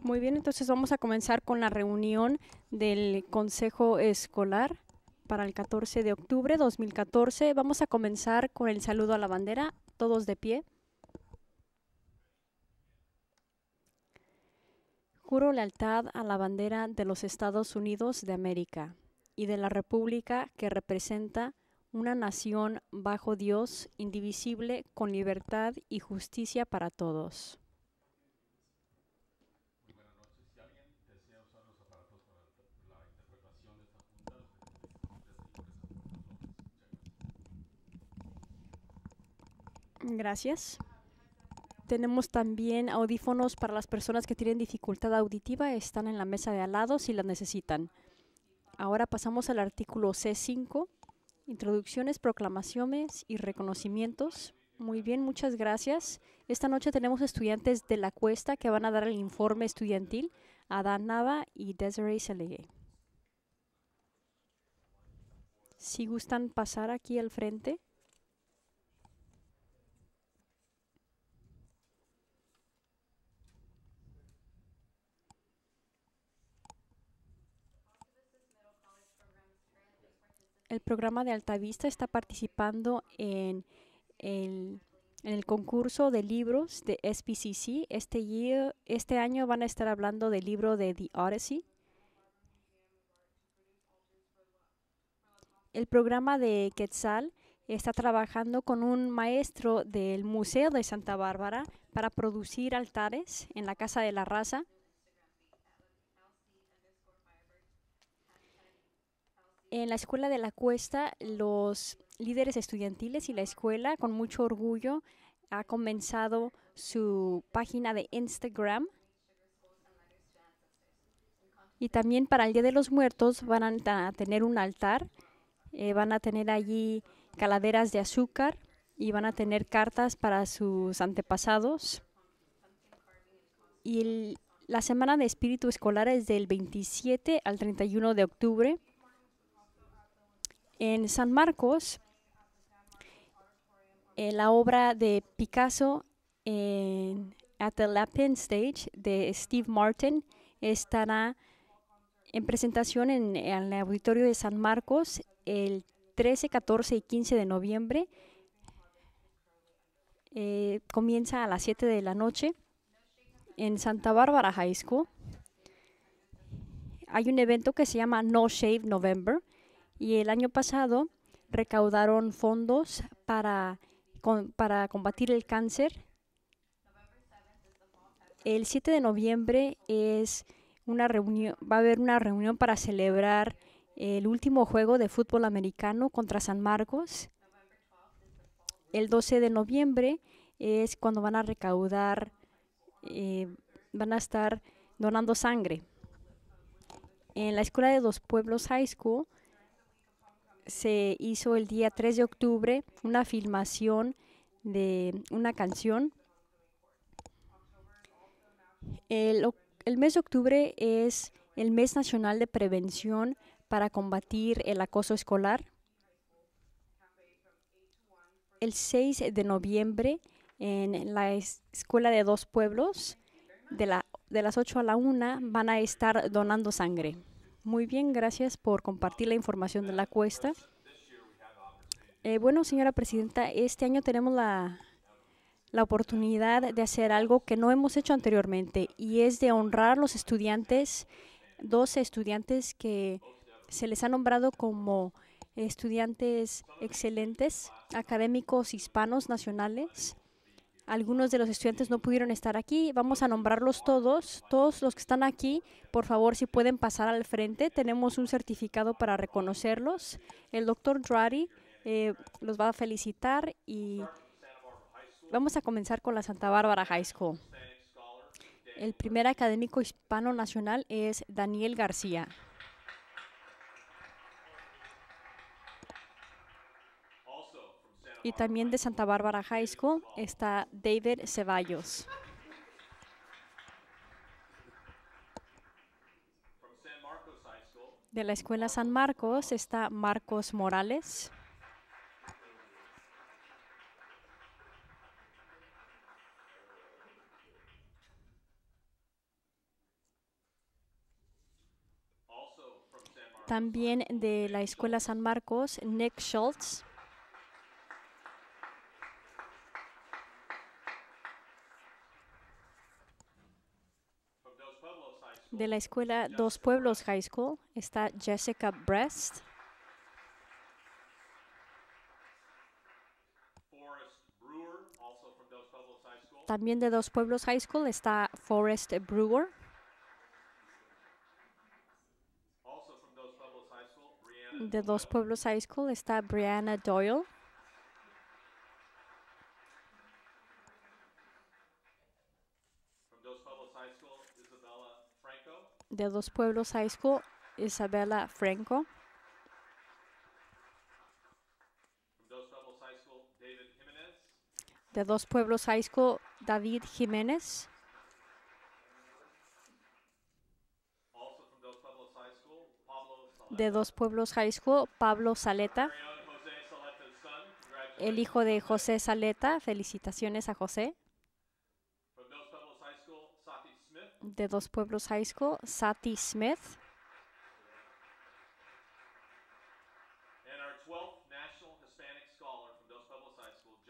Muy bien, entonces vamos a comenzar con la reunión del Consejo Escolar para el 14 de octubre de 2014. Vamos a comenzar con el saludo a la bandera, todos de pie. Juro lealtad a la bandera de los Estados Unidos de América y de la República que representa una nación bajo Dios, indivisible, con libertad y justicia para todos. Gracias. Tenemos también audífonos para las personas que tienen dificultad auditiva. Están en la mesa de al lado si las necesitan. Ahora pasamos al artículo C5. Introducciones, proclamaciones y reconocimientos. Muy bien, muchas gracias. Esta noche tenemos estudiantes de la cuesta que van a dar el informe estudiantil. Adán Nava y Desiree Selegué. Si gustan pasar aquí al frente. el programa de Altavista está participando en el, concurso de libros de SPCC. Este, este año van a estar hablando del libro de The Odyssey. El programa de Quetzal está trabajando con un maestro del Museo de Santa Bárbara para producir altares en la Casa de la Raza En la escuela de la Cuesta, los líderes estudiantiles y la escuela, con mucho orgullo, ha comenzado su página de Instagram. Y también para el Día de los Muertos van a tener un altar, eh, van a tener allí caladeras de azúcar y van a tener cartas para sus antepasados. Y la semana de espíritu escolar es del 27 al 31 de octubre en San Marcos, eh, la obra de Picasso en At the Lapin Stage de Steve Martin estará en presentación en, el auditorio de San Marcos el 13, 14 y 15 de noviembre. Eh, comienza a las 7 de la noche en Santa Bárbara High School. Hay un evento que se llama No Shave November y el año pasado recaudaron fondos para, para combatir el cáncer. El 7 de noviembre es una reunión, va a haber una reunión para celebrar el último juego de fútbol americano contra San Marcos. El 12 de noviembre es cuando van a recaudar, eh, van a estar donando sangre. En la Escuela de Dos Pueblos High School se hizo el día 3 de octubre una filmación de una canción. El, el mes de octubre es el mes nacional de prevención para combatir el acoso escolar. El 6 de noviembre en la Escuela de Dos Pueblos, de, la, de las 8 a la 1, van a estar donando sangre. Muy bien, gracias por compartir la información de la cuesta. Eh, bueno, señora presidenta, este año tenemos la, oportunidad de hacer algo que no hemos hecho anteriormente y es de honrar los estudiantes, 12 estudiantes que se les ha nombrado como estudiantes excelentes, académicos hispanos nacionales algunos de los estudiantes no pudieron estar aquí. Vamos a nombrarlos todos. Todos los que están aquí, por favor, si pueden pasar al frente. Tenemos un certificado para reconocerlos. El doctor Drari eh, los va a felicitar y vamos a comenzar con la Santa Bárbara High School. El primer académico hispano nacional es Daniel García. y también de Santa Bárbara High School está David Ceballos. De la Escuela San Marcos está Marcos Morales. También de la Escuela San Marcos, Nick Schultz. de la escuela Dos Pueblos High School está Jessica Brest. También de Dos Pueblos High School está Forrest Brewer. De Dos Pueblos High School está Brianna Doyle. de Dos Pueblos High School, Isabella Franco. De Dos Pueblos High School, David Jiménez. de Dos Pueblos High School, Pablo Saleta, el hijo de José Saleta. Felicitaciones a José. de Dos Pueblos High School, Sati Smith.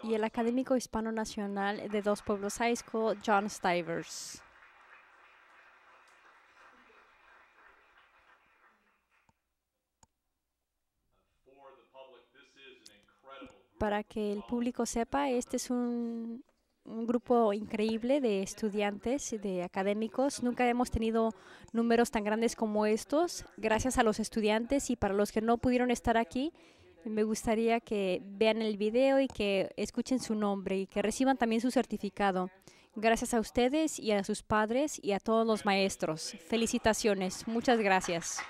y el académico hispano nacional de Dos Pueblos High School, John Stivers. Para que el público sepa, este es un un grupo increíble de estudiantes, y de académicos. Nunca hemos tenido números tan grandes como estos. Gracias a los estudiantes y para los que no pudieron estar aquí, me gustaría que vean el video y que escuchen su nombre y que reciban también su certificado. Gracias a ustedes y a sus padres y a todos los maestros. Felicitaciones. Muchas gracias.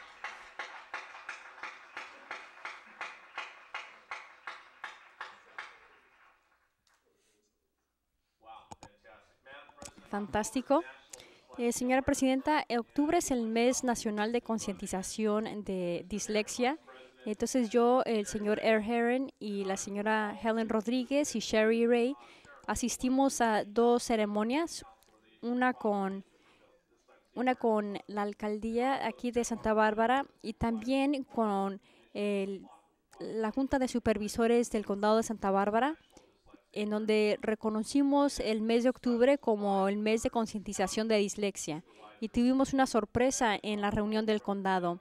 Fantástico. Eh, señora Presidenta, octubre es el mes nacional de concientización de dislexia. Entonces yo, el señor Air er Heron y la señora Helen Rodríguez y Sherry Ray asistimos a dos ceremonias, una con una con la alcaldía aquí de Santa Bárbara y también con la Junta de Supervisores del Condado de Santa Bárbara en donde reconocimos el mes de octubre como el mes de concientización de dislexia y tuvimos una sorpresa en la reunión del condado.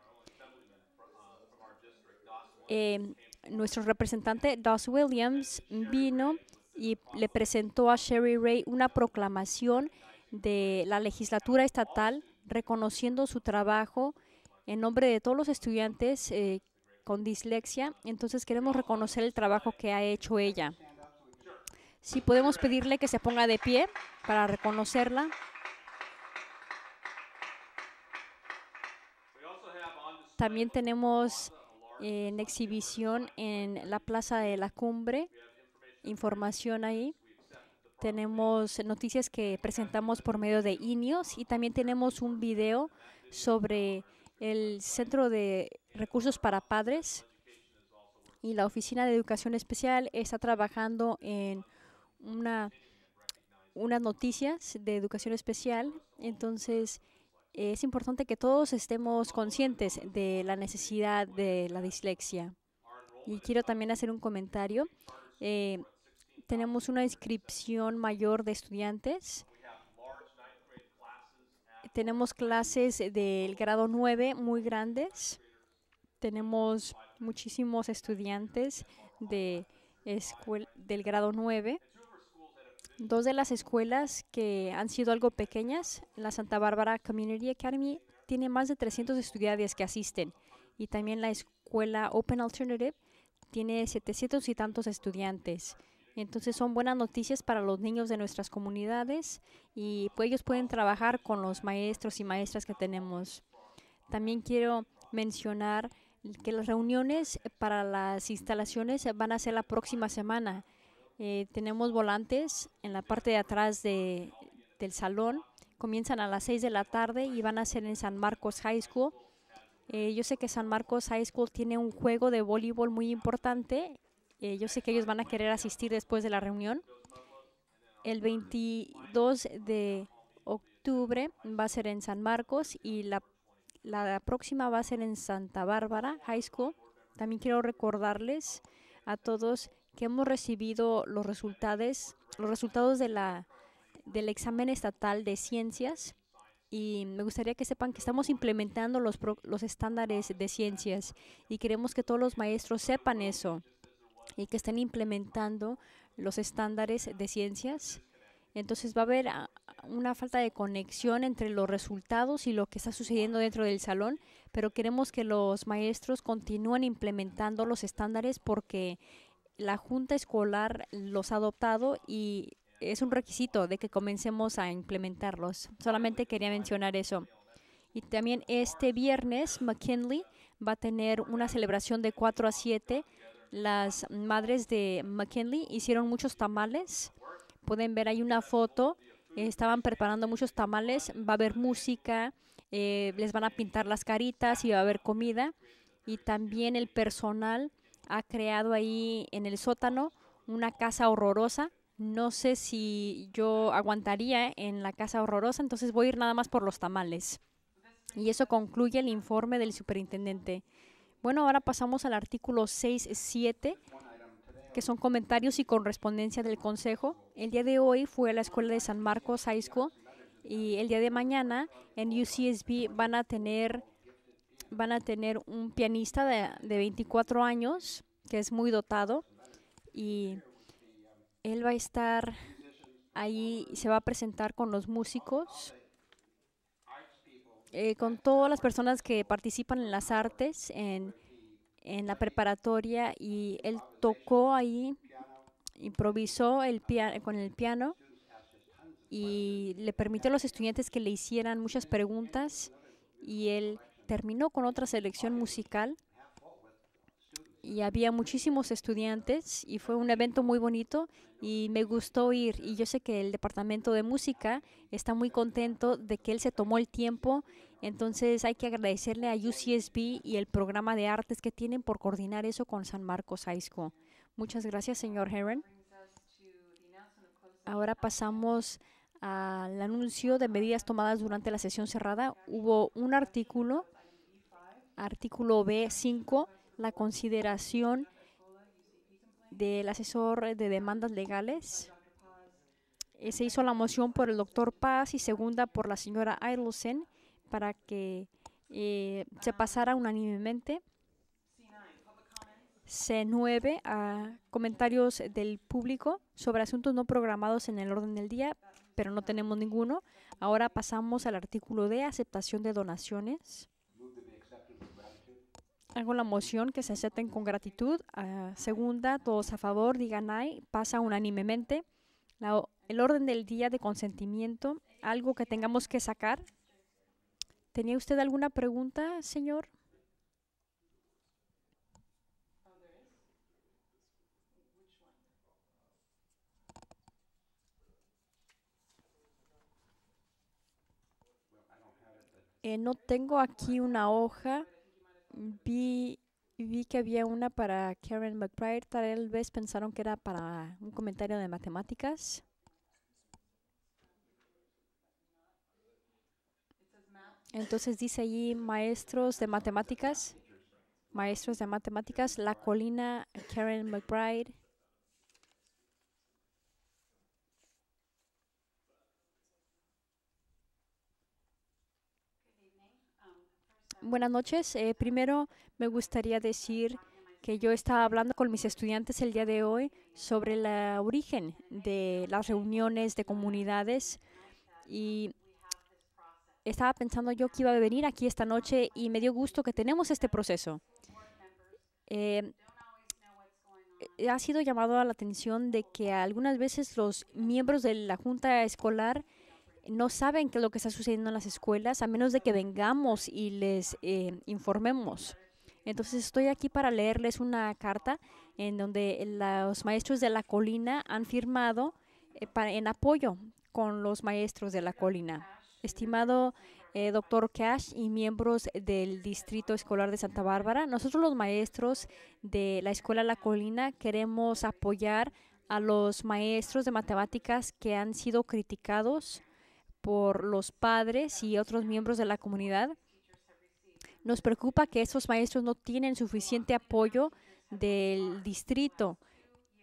Em, nuestro representante Doss Williams vino y le presentó a Sherry Ray una proclamación de la legislatura estatal reconociendo su trabajo en nombre de todos los estudiantes eh, con dislexia. Entonces queremos reconocer el trabajo que ha hecho ella. Si podemos pedirle que se ponga de pie para reconocerla. También tenemos eh, en exhibición en la Plaza de la Cumbre información ahí. Tenemos noticias que presentamos por medio de INIOS y también tenemos un video sobre el Centro de Recursos para Padres y la Oficina de Educación Especial está trabajando en una, unas noticias de educación especial. Entonces, eh, es importante que todos estemos conscientes de la necesidad de la dislexia. Y quiero también hacer un comentario. Eh, tenemos una inscripción mayor de estudiantes. Tenemos clases del grado 9 muy grandes. Tenemos muchísimos estudiantes de del grado 9 Dos de las escuelas que han sido algo pequeñas, la Santa Bárbara Community Academy tiene más de 300 estudiantes que asisten y también la escuela Open Alternative tiene 700 y tantos estudiantes. Entonces son buenas noticias para los niños de nuestras comunidades y pues ellos pueden trabajar con los maestros y maestras que tenemos. También quiero mencionar que las reuniones para las instalaciones van a ser la próxima semana. Eh, tenemos volantes en la parte de atrás de, del salón. Comienzan a las 6 de la tarde y van a ser en San Marcos High School. Eh, yo sé que San Marcos High School tiene un juego de voleibol muy importante. Eh, yo sé que ellos van a querer asistir después de la reunión. El 22 de octubre va a ser en San Marcos y la, la próxima va a ser en Santa Bárbara High School. También quiero recordarles a todos que hemos recibido los resultados, los resultados de la, del examen estatal de ciencias y me gustaría que sepan que estamos implementando los, los estándares de ciencias y queremos que todos los maestros sepan eso y que estén implementando los estándares de ciencias. Entonces va a haber ah, una falta de conexión entre los resultados y lo que está sucediendo dentro del salón, pero queremos que los maestros continúen implementando los estándares porque la junta escolar los ha adoptado y es un requisito de que comencemos a implementarlos. Solamente quería mencionar eso. Y también este viernes McKinley va a tener una celebración de 4 a 7. Las madres de McKinley hicieron muchos tamales. Pueden ver ahí una foto. Estaban preparando muchos tamales. Va a haber música. Eh, les van a pintar las caritas y va a haber comida. Y también el personal ha creado ahí en el sótano una casa horrorosa. No sé si yo aguantaría en la casa horrorosa, entonces voy a ir nada más por los tamales. Y eso concluye el informe del superintendente. Bueno, ahora pasamos al artículo 6.7, que son comentarios y correspondencia del Consejo. El día de hoy fue a la Escuela de San Marcos High School y el día de mañana en UCSB van a tener van a tener un pianista de, 24 años que es muy dotado y él va a estar ahí, se va a presentar con los músicos, eh, con todas las personas que participan en las artes, en, en la preparatoria y él tocó ahí, improvisó el piano con el piano y le permitió a los estudiantes que le hicieran muchas preguntas y él terminó con otra selección musical y había muchísimos estudiantes y fue un evento muy bonito y me gustó ir y yo sé que el departamento de música está muy contento de que él se tomó el tiempo entonces hay que agradecerle a UCSB y el programa de artes que tienen por coordinar eso con San Marcos High School muchas gracias señor Heron ahora pasamos al anuncio de medidas tomadas durante la sesión cerrada hubo un artículo Artículo B5, la consideración del asesor de demandas legales. Eh, se hizo la moción por el doctor Paz y segunda por la señora Adelson para que eh, se pasara unánimemente. C9 comentarios del público sobre asuntos no programados en el orden del día, pero no tenemos ninguno. Ahora pasamos al artículo de aceptación de donaciones. Hago la moción que se acepten con gratitud. Ah, segunda, todos a favor, digan ay, pasa unánimemente. el orden del día de consentimiento, algo que tengamos que sacar. ¿Tenía usted alguna pregunta, señor? Eh, no tengo aquí una hoja vi, vi que había una para Karen McBride, tal vez pensaron que era para un comentario de matemáticas. Entonces dice allí maestros de matemáticas, maestros de matemáticas, la colina Karen McBride. buenas noches. Eh, primero me gustaría decir que yo estaba hablando con mis estudiantes el día de hoy sobre el origen de las reuniones de comunidades y estaba pensando yo que iba a venir aquí esta noche y me dio gusto que tenemos este proceso. Eh, eh, ha sido llamado a la atención de que algunas veces los miembros de la junta escolar no saben qué es lo que está sucediendo en las escuelas a menos de que vengamos y les eh, informemos. Entonces estoy aquí para leerles una carta en donde los maestros de la colina han firmado eh, en apoyo con los maestros de la colina. Estimado eh, doctor Cash y miembros del Distrito Escolar de Santa Bárbara, nosotros los maestros de la Escuela La Colina queremos apoyar a los maestros de matemáticas que han sido criticados por los padres y otros miembros de la comunidad. Nos preocupa que estos maestros no tienen suficiente apoyo del distrito.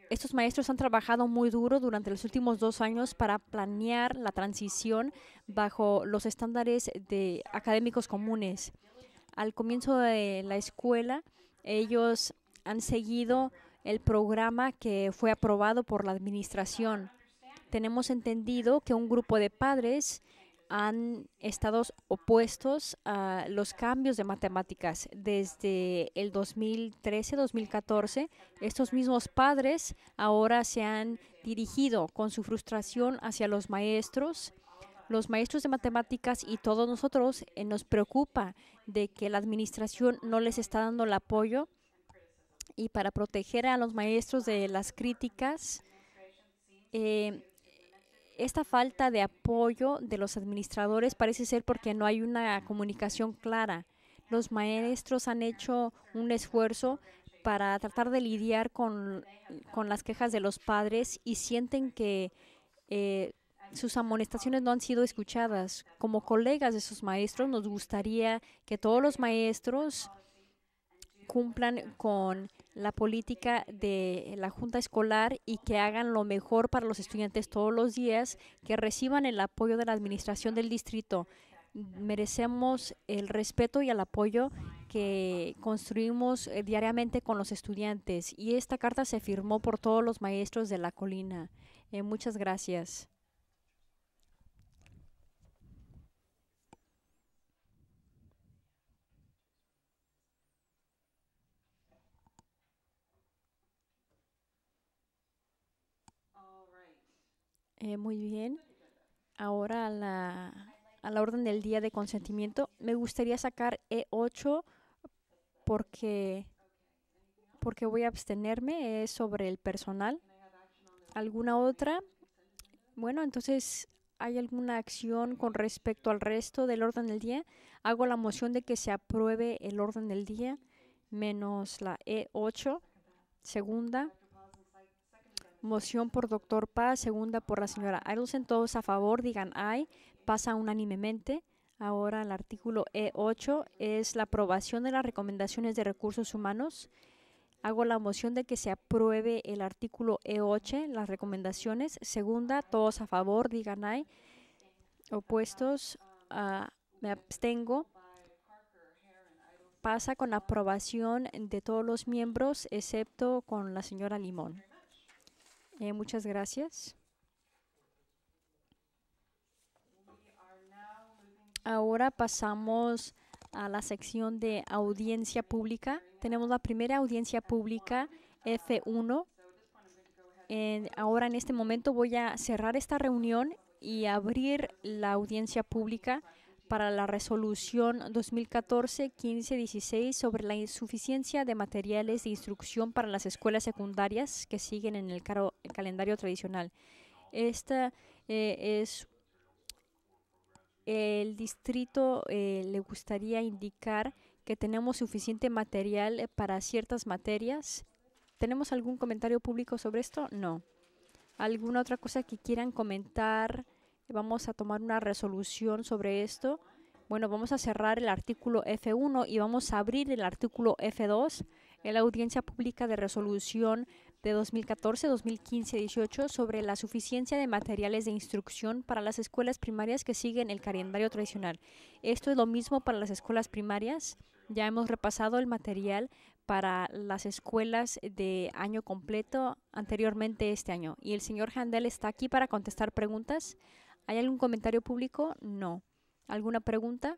Estos maestros han trabajado muy duro durante los últimos dos años para planear la transición bajo los estándares de académicos comunes. Al comienzo de la escuela, ellos han seguido el programa que fue aprobado por la administración tenemos entendido que un grupo de padres han estado opuestos a los cambios de matemáticas. Desde el 2013-2014, estos mismos padres ahora se han dirigido con su frustración hacia los maestros. Los maestros de matemáticas y todos nosotros eh, nos preocupa de que la administración no les está dando el apoyo y para proteger a los maestros de las críticas. Eh, esta falta de apoyo de los administradores parece ser porque no hay una comunicación clara. Los maestros han hecho un esfuerzo para tratar de lidiar con, las quejas de los padres y sienten que eh, sus amonestaciones no han sido escuchadas. Como colegas de esos maestros, nos gustaría que todos los maestros cumplan con la política de la junta escolar y que hagan lo mejor para los estudiantes todos los días, que reciban el apoyo de la administración del distrito. Merecemos el respeto y el apoyo que construimos eh, diariamente con los estudiantes y esta carta se firmó por todos los maestros de la colina. Eh, muchas gracias. Eh, muy bien. Ahora la, a la orden del día de consentimiento. Me gustaría sacar E8 porque, porque voy a abstenerme. Es sobre el personal. ¿Alguna otra? Bueno, entonces, ¿hay alguna acción con respecto al resto del orden del día? Hago la moción de que se apruebe el orden del día menos la E8, segunda. Moción por Doctor Paz, segunda por la señora Adelson. Todos a favor, digan ay. Pasa unánimemente. Ahora el artículo E8 es la aprobación de las recomendaciones de recursos humanos. Hago la moción de que se apruebe el artículo E8, las recomendaciones. Segunda, todos a favor, digan ay. Opuestos, ah, me abstengo. Pasa con aprobación de todos los miembros, excepto con la señora Limón. Eh, muchas gracias. Ahora pasamos a la sección de audiencia pública. Tenemos la primera audiencia pública F1. ahora en este momento voy a cerrar esta reunión y abrir la audiencia pública para la resolución 2014-15-16 sobre la insuficiencia de materiales de instrucción para las escuelas secundarias que siguen en el, calendario tradicional. Esta eh, es el distrito eh, le gustaría indicar que tenemos suficiente material para ciertas materias. ¿Tenemos algún comentario público sobre esto? No. ¿Alguna otra cosa que quieran comentar? Vamos a tomar una resolución sobre esto. Bueno, vamos a cerrar el artículo F1 y vamos a abrir el artículo F2 en la audiencia pública de resolución de 2014, 2015 18 sobre la suficiencia de materiales de instrucción para las escuelas primarias que siguen el calendario tradicional. Esto es lo mismo para las escuelas primarias. Ya hemos repasado el material para las escuelas de año completo anteriormente este año. Y el señor Handel está aquí para contestar preguntas ¿Hay algún comentario público? No. ¿Alguna pregunta?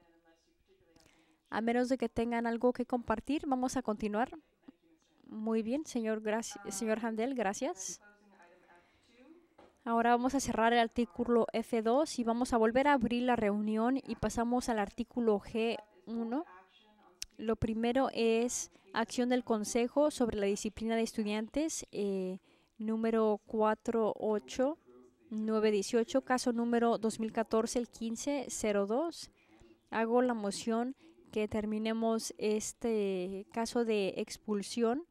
A menos de que tengan algo que compartir, vamos a continuar. Muy bien, señor, señor Handel, gracias. Ahora vamos a cerrar el artículo F2 y vamos a volver a abrir la reunión y pasamos al artículo G1. Lo primero es acción del Consejo sobre la disciplina de estudiantes, eh, número 48. 918, caso número 2014, el 1502. Hago la moción que terminemos este caso de expulsión.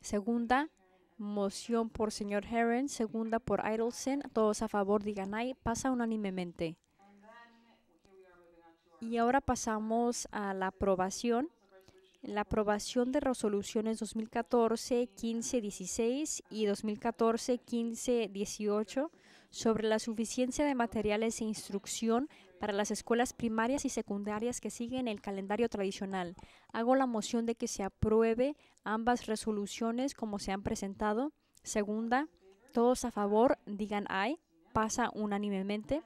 Segunda moción por señor Herron, segunda por Idelson. Todos a favor digan ay. Pasa unánimemente. Y ahora pasamos a la aprobación la aprobación de resoluciones 2014, 15, 16 y 2014, 15, 18 sobre la suficiencia de materiales e instrucción para las escuelas primarias y secundarias que siguen el calendario tradicional. Hago la moción de que se apruebe ambas resoluciones como se han presentado. Segunda, todos a favor digan ay, pasa unánimemente.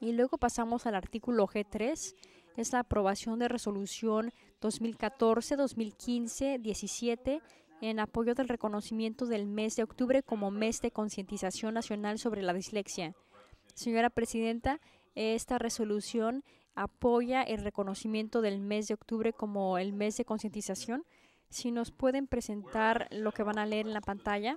Y luego pasamos al artículo G3, es la aprobación de resolución 2014, 2015, 17 en apoyo del reconocimiento del mes de octubre como mes de concientización nacional sobre la dislexia. Señora Presidenta, esta resolución apoya el reconocimiento del mes de octubre como el mes de concientización. Si nos pueden presentar lo que van a leer en la pantalla.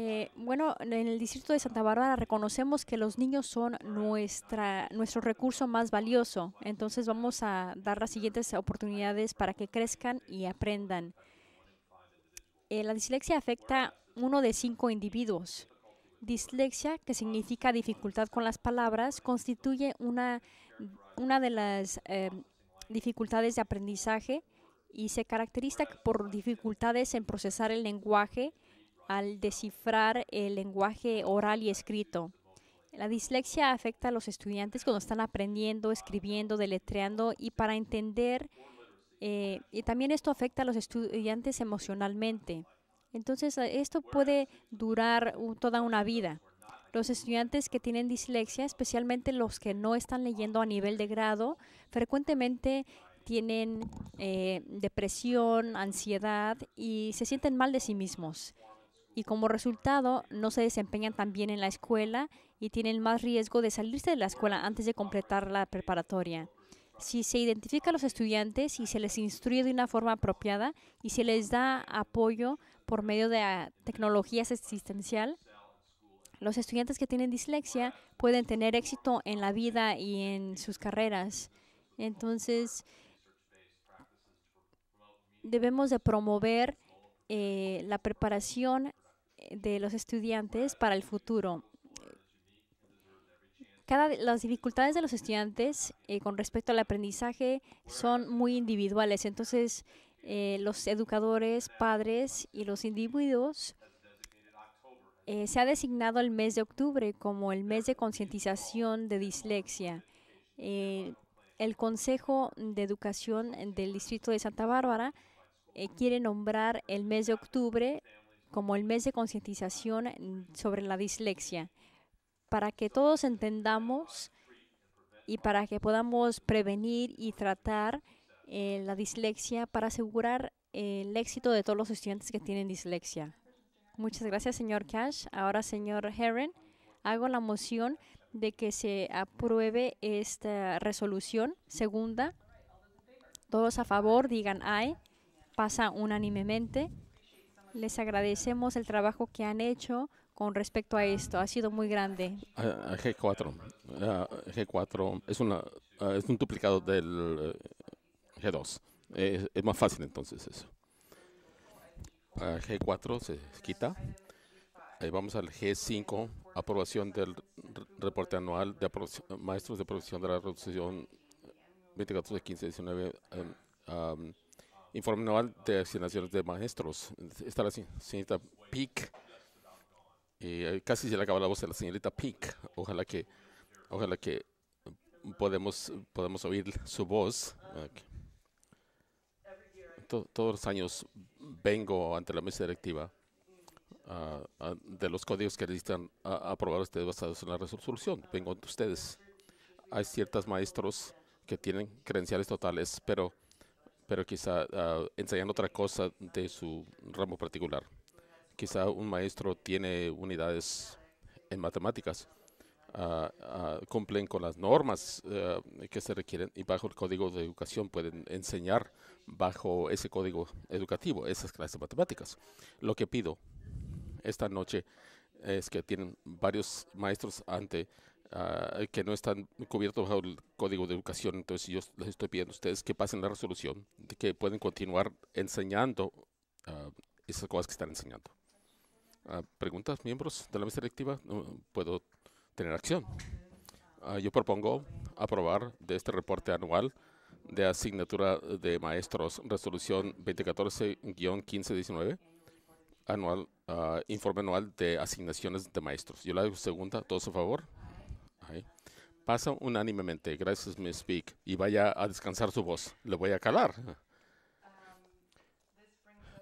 Eh, bueno, en el distrito de Santa Bárbara reconocemos que los niños son nuestra, nuestro recurso más valioso, entonces vamos a dar las siguientes oportunidades para que crezcan y aprendan. Eh, la dislexia afecta uno de cinco individuos. Dislexia, que significa dificultad con las palabras, constituye una, una de las eh, dificultades de aprendizaje y se caracteriza por dificultades en procesar el lenguaje, al descifrar el lenguaje oral y escrito. La dislexia afecta a los estudiantes cuando están aprendiendo, escribiendo, deletreando y para entender, eh, y también esto afecta a los estudiantes emocionalmente. Entonces, eh, esto puede durar toda una vida. Los estudiantes que tienen dislexia, especialmente los que no están leyendo a nivel de grado, frecuentemente tienen eh, depresión, ansiedad y se sienten mal de sí mismos y como resultado no se desempeñan tan bien en la escuela y tienen más riesgo de salirse de la escuela antes de completar la preparatoria. Si se identifica a los estudiantes y se les instruye de una forma apropiada y se les da apoyo por medio de ah, tecnologías existencial, los estudiantes que tienen dislexia pueden tener éxito en la vida y en sus carreras. Entonces, debemos de promover eh, la preparación de los estudiantes para el futuro. las dificultades de los estudiantes eh, con respecto al aprendizaje son muy individuales. Entonces, eh, los educadores, padres y los individuos eh, se ha designado el mes de octubre como el mes de concientización de dislexia. el Consejo de Educación del Distrito de Santa Bárbara quiere nombrar el mes de octubre como el mes de concientización mm, sobre la dislexia, para que todos entendamos y para que podamos prevenir y tratar eh, la dislexia para asegurar eh, el éxito de todos los estudiantes que tienen dislexia. Muchas gracias, señor Cash. Ahora, señor Herren, hago la moción de que se apruebe esta resolución segunda. Todos a favor, digan ay, Pasa unánimemente. Les agradecemos el trabajo que han hecho con respecto a esto. Ha sido muy grande. G4. G4 es, una, es un duplicado del eh, G2. Es, más fácil entonces eso. G4 se quita. Ahí vamos al G5, aprobación del reporte anual de maestros de producción de la reducción 24 de 15 19 Um, informe anual de asignaciones de maestros. Está la señorita Peak. Y eh, casi se le acaba la voz a la señorita Peak. Ojalá que, ojalá que podemos, podemos oír su voz. todos los años vengo ante la mesa directiva ah, ah, de los códigos que necesitan aprobar ustedes basados en la resolución. Vengo ante ustedes. Hay ciertos maestros que tienen credenciales totales, pero pero quizá ah, enseñan otra cosa de su ramo particular. Quizá un maestro tiene unidades en matemáticas, ah, ah, cumplen con las normas eh, que se requieren y bajo el código de educación pueden enseñar bajo ese código educativo esas clases de matemáticas. Lo que pido esta noche es que tienen varios maestros ante Ah, que no están cubiertos bajo el Código de Educación. Entonces yo les estoy pidiendo a ustedes que pasen la resolución, de que pueden continuar enseñando ah, esas cosas que están enseñando. Ah, ¿Preguntas, miembros de la mesa directiva? ¿Puedo tener acción? yo propongo aprobar de este reporte anual de asignatura de maestros, resolución 2014-1519, anual, informe anual de asignaciones de maestros. Yo la segunda, todos a favor. Pasa unánimemente. Gracias, Miss Speak. Y vaya a descansar su voz. Le voy a calar. Ah,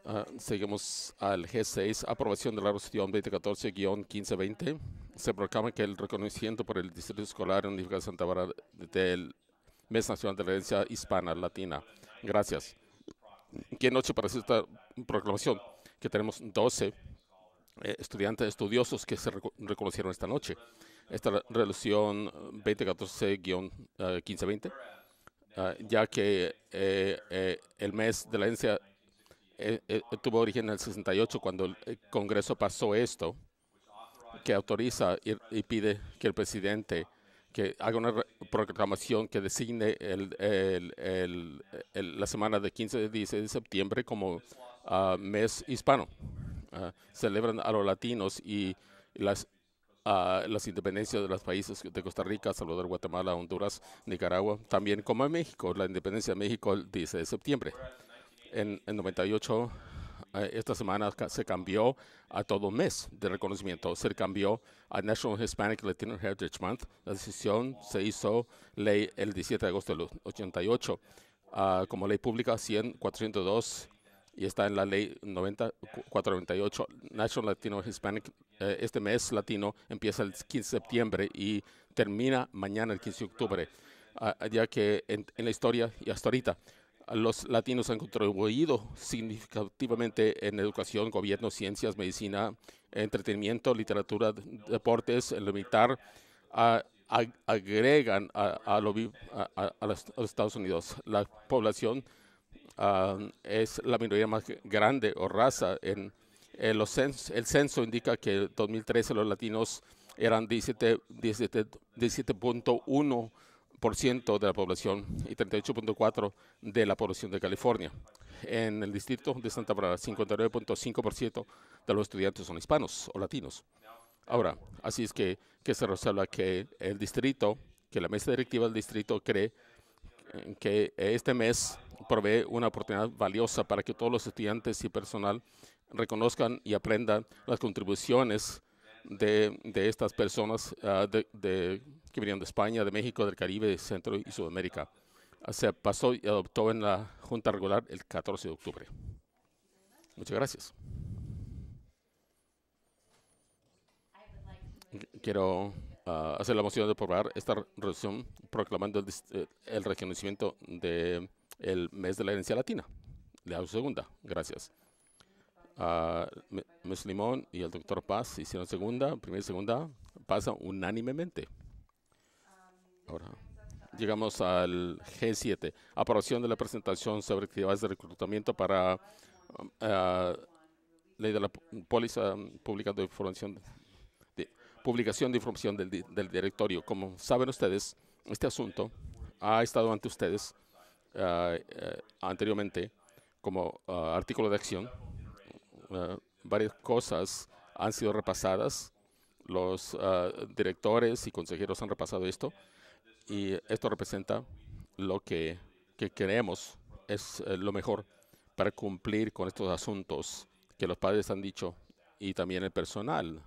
ah, seguimos al G6, aprobación de la resolución 2014-1520. Se proclama que el reconocimiento por el Distrito Escolar Unificado de Santa Bárbara del Mes Nacional de la Herencia Hispana Latina. Gracias. Qué noche para esta proclamación, que tenemos 12 eh, estudiantes estudiosos que se reconocieron esta noche esta resolución 2014-1520, eh, eh, ah, ya que eh, el mes de la agencia tuvo origen en el 68 cuando el Congreso pasó esto, que autoriza y, pide que el presidente que haga una proclamación que designe el, la semana de 15 de 16 de septiembre como ah, mes hispano. Ah, celebran a los latinos y las a las independencias de los países de Costa Rica, Salvador, Guatemala, Honduras, Nicaragua, también como en México, la independencia de México el 10 de septiembre. En, en 98, eh, esta semana se cambió a todo mes de reconocimiento. Se cambió a National Hispanic Latino Heritage Month. La decisión se hizo ley el 17 de agosto del 88. Ah, como ley pública 100, 402 y está en la ley 9498 National Latino Hispanic. Eh, este mes latino empieza el 15 de septiembre y termina mañana el 15 de octubre, ah, ya que en, la historia y hasta ahorita los latinos han contribuido significativamente en educación, gobierno, ciencias, medicina, entretenimiento, literatura, deportes, el militar. Ah, agregan a, a los Estados Unidos. La población Ah, es la minoría más grande o raza. En, el censo indica que en 2013 los latinos eran 17.1% 17, ciento de la población y 38.4% de la población de California. En el distrito de Santa Bárbara, 59.5% de los estudiantes son hispanos o latinos. Ahora, así es que, que se resalta que el distrito, que la mesa directiva del distrito cree que este mes provee una oportunidad valiosa para que todos los estudiantes y personal reconozcan y aprendan las contribuciones de, estas personas ah, que venían de España, de México, del Caribe, Centro y Sudamérica. Ah, se pasó y adoptó en la Junta Regular el 14 de octubre. Muchas gracias. Quiero ah, hacer la moción de aprobar esta resolución proclamando el, eh, el reconocimiento de el mes de la herencia latina. Le hago segunda. Gracias. Uh, Limón y el doctor Paz hicieron segunda, primera y segunda, pasa unánimemente. Ahora llegamos al G7, aprobación de la presentación sobre actividades de reclutamiento para um, ah, ley de la póliza pública de información de, publicación de información del directorio. Como saben ustedes, este asunto ha estado ante ustedes eh, anteriormente como eh, artículo de acción, eh, varias cosas han sido repasadas. Los directores y consejeros han repasado esto y esto representa lo que, que queremos es lo mejor para cumplir con estos asuntos que los padres han dicho y también el personal.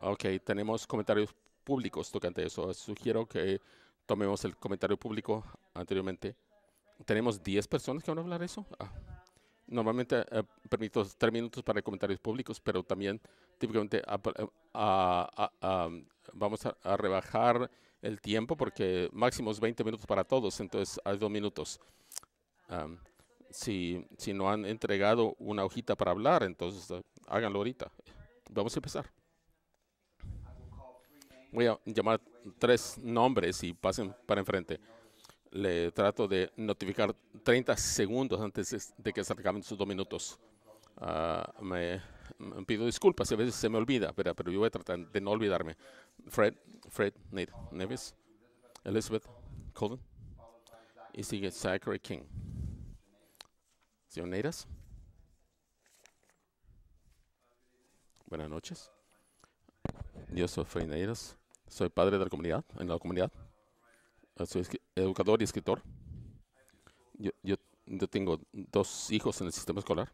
Ok, tenemos comentarios públicos tocante eso. Sugiero que Tomemos el comentario público anteriormente. Tenemos 10 personas que van a hablar eso. Ah. Normalmente eh, permito tres minutos para comentarios públicos, pero también típicamente eh, vamos a, rebajar el tiempo porque máximo es 20 minutos para todos, entonces hay dos minutos. si, no han entregado una hojita para hablar, entonces eh, háganlo ahorita. Vamos a empezar voy a llamar tres nombres y pasen para enfrente. Le trato de notificar 30 segundos antes de que se acaben sus dos minutos. Ah, me, pido disculpas, a veces se me olvida, pero yo voy a tratar de no olvidarme. Fred, Fred, Nate, Nevis, Elizabeth, Colin, y sigue Zachary King. Señor Neiras. Buenas noches. Yo soy Neiras. Soy padre de la comunidad, en la comunidad. Eh, soy educador y escritor. Yo, yo, tengo dos hijos en el sistema escolar.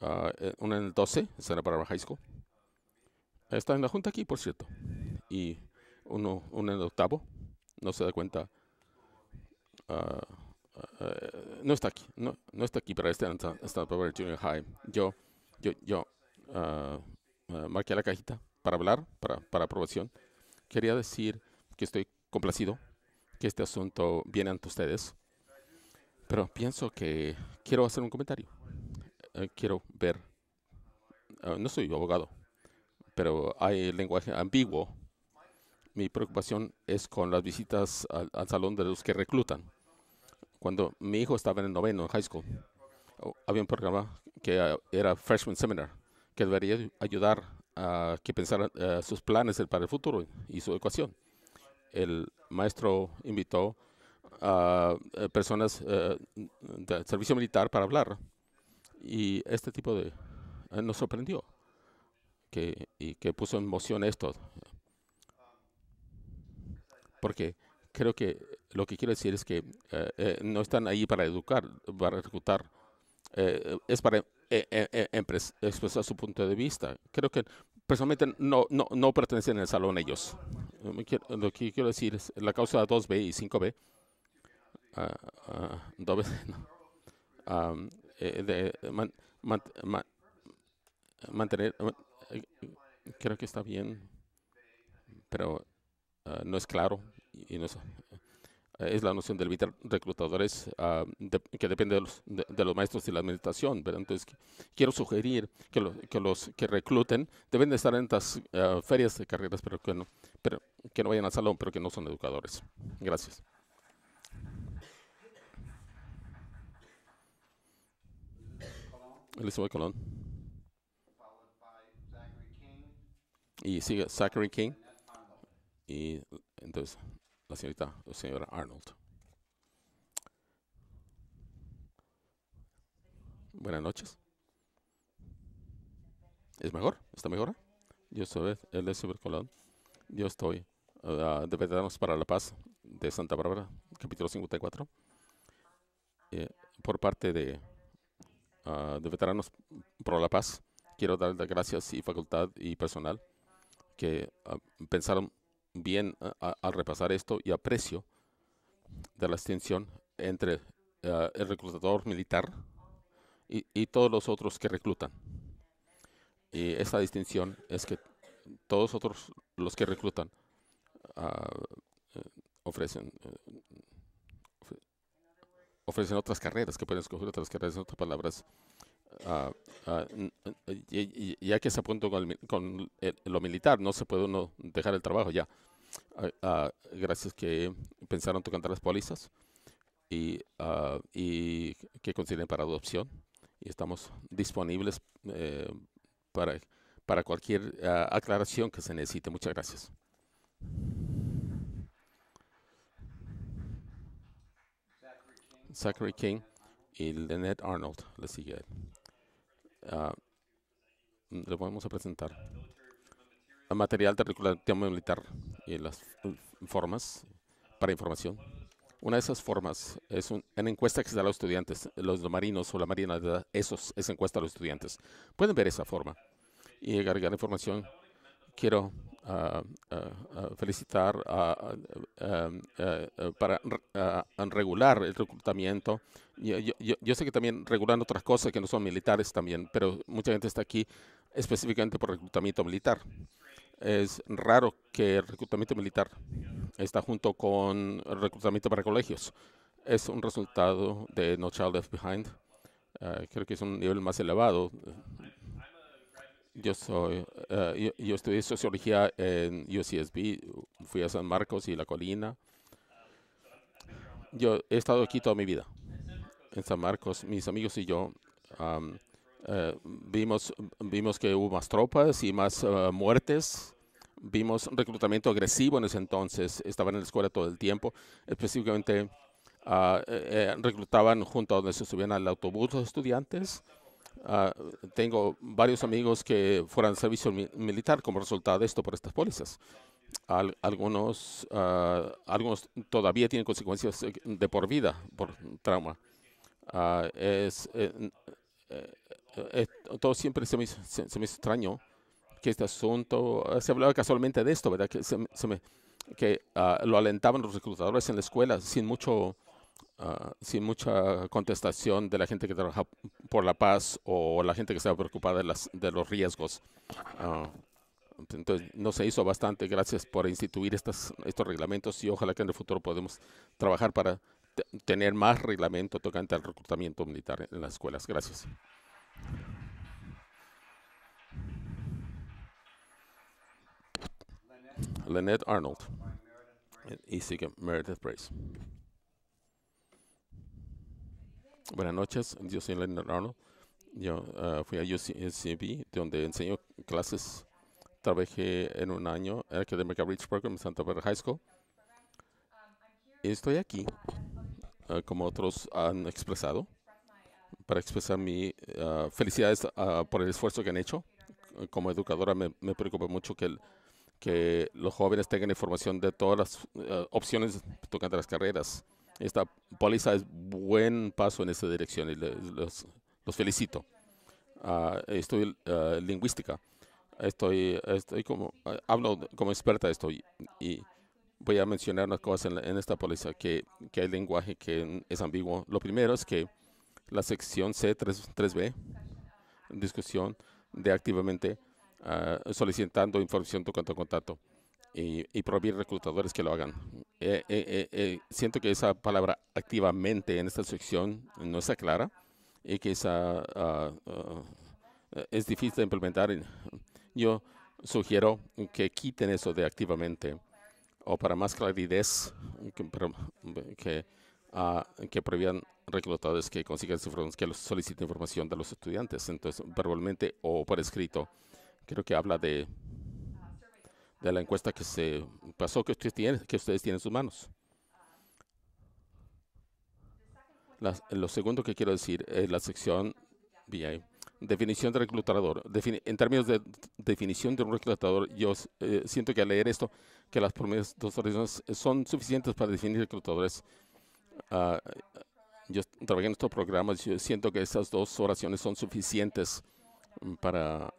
Ah, eh, uno en el 12, será para High School. Está en la junta aquí, por cierto. Y uno, uno en el octavo. No se da cuenta. Ah, ah, eh, no está aquí. No, no está aquí, pero este está en Junior High. Yo, yo, yo marqué la cajita para hablar, para, para aprobación. Quería decir que estoy complacido que este asunto viene ante ustedes, pero pienso que quiero hacer un comentario. Eh, quiero ver, eh, no soy abogado, pero hay lenguaje ambiguo. Mi preocupación es con las visitas al, salón de los que reclutan. Cuando mi hijo estaba en el noveno, en high school, había un programa que eh, era Freshman Seminar, que debería ayudar Ah, que pensar ah, sus planes para el futuro y su ecuación. El maestro invitó a eh, personas eh, del servicio militar para hablar y este tipo de eh, nos sorprendió que, y que puso en moción esto. Porque creo que lo que quiero decir es que no están ahí para educar, para ejecutar, es para expresar su punto de vista. Creo que personalmente no, no, no pertenecen al salón ellos. Eh, lo que quiero decir es la causa 2B y 5B. Uh, ah, ah, no. Eh, mantener. Eh, creo que está bien, pero ah, no es claro. Y, no es, es la noción del evitar reclutadores ah, que depende de los, de, los, maestros y la administración. pero Entonces, quiero sugerir que, que, los que recluten deben de estar en estas ah, ferias de carreras, pero que, no, pero que no vayan al salón, pero que no son educadores. Gracias. Elizabeth Colón. Y sigue Zachary King. Y entonces, la señorita la señora Arnold. Buenas noches. ¿Es mejor? ¿Está mejor? Yo soy el de Colón. Yo estoy ah, de Veteranos para la Paz de Santa Bárbara, capítulo 54. Eh, por parte de, ah, de Veteranos para la Paz, quiero dar las gracias y facultad y personal que ah, pensaron bien al repasar esto y aprecio de la distinción entre ah, el reclutador militar y, todos los otros que reclutan. Y esa distinción es que todos otros los que reclutan ah, eh, ofrecen eh, ofrecen otras carreras que pueden escoger otras carreras en otras palabras ya que se apuntó con, con lo militar, no se puede uno dejar el trabajo ya. gracias que pensaron tocar las pólizas y, y que consideren para adopción. Y estamos disponibles eh, para, para cualquier aclaración que se necesite. Muchas gracias. Zachary King y Lynette Arnold le sigue le vamos a presentar material de tema militar y las formas para información. Una de esas formas es un, una encuesta que se da a los estudiantes. Los marinos o la marina de esos, esa encuesta a los estudiantes. Pueden ver esa forma y agregar información. Quiero a, felicitar para regular el reclutamiento. Yo, yo, sé que también regulan otras cosas que no son militares también, pero mucha gente está aquí específicamente por reclutamiento militar. Es raro que el reclutamiento militar está junto con reclutamiento para colegios. Es un resultado de No Child Left Behind. Ah, creo que es un nivel más elevado yo soy, eh, yo, estudié sociología en UCSB, fui a San Marcos y La Colina. Yo he estado aquí toda mi vida. En San Marcos, mis amigos y yo eh, vimos, vimos que hubo más tropas y más eh, muertes. Vimos reclutamiento agresivo en ese entonces. Estaban en la escuela todo el tiempo. Específicamente ah, reclutaban junto a donde se subían al autobús los estudiantes Ah, tengo varios amigos que fueron al servicio militar como resultado de esto por estas pólizas. algunos, ah, algunos todavía tienen consecuencias eh, de por vida por trauma. Ah, es, eh, eh, todo siempre se me, se, me extrañó que este asunto, se hablaba casualmente de esto, ¿verdad? Que, se que lo alentaban los reclutadores en la escuela sin mucho Ah, sin mucha contestación de la gente que trabaja por la paz o la gente que está preocupada de, las, de los riesgos. Ah, entonces, no se hizo bastante. Gracias por instituir estas, estos reglamentos y ojalá que en el futuro podamos trabajar para tener más reglamento tocante al reclutamiento militar en las escuelas. Gracias. Lynette Arnold. Y sigue Meredith Brace. Buenas noches, yo soy Leonard Arnold. Yo eh, fui a UCB, donde enseño clases. Trabajé en un año en el Academic Outreach Program en Santa Barbara High School. Y estoy aquí, eh, como otros han expresado, para expresar mi eh, felicidades por el esfuerzo que han hecho. Como educadora me, preocupa mucho que, los jóvenes tengan información de todas las opciones tocando las carreras esta póliza es buen paso en esa dirección y los, felicito. Ah, estoy ah, lingüística. Estoy, estoy como, hablo como experta estoy y voy a mencionar unas cosas en, esta póliza que, que hay lenguaje que es ambiguo. Lo primero es que la sección C3B, discusión de activamente ah, solicitando información tu a contacto y, prohibir reclutadores que lo hagan. Eh, eh, eh, siento que esa palabra activamente en esta sección no está clara y que esa, ah, ah, es difícil de implementar. Yo sugiero que quiten eso de activamente o para más claridad que, que, ah, que reclutadores que consigan que soliciten información de los estudiantes, entonces verbalmente o por escrito. Creo que habla de de la encuesta que se pasó que ustedes tienen, que ustedes tienen en sus manos. lo segundo que quiero decir es la sección BI. Definición de reclutador. en términos de definición de un reclutador, yo eh, siento que al leer esto, que las primeras dos oraciones son suficientes para definir reclutadores. Ah, yo trabajé en estos programas, y siento que esas dos oraciones son suficientes mm, para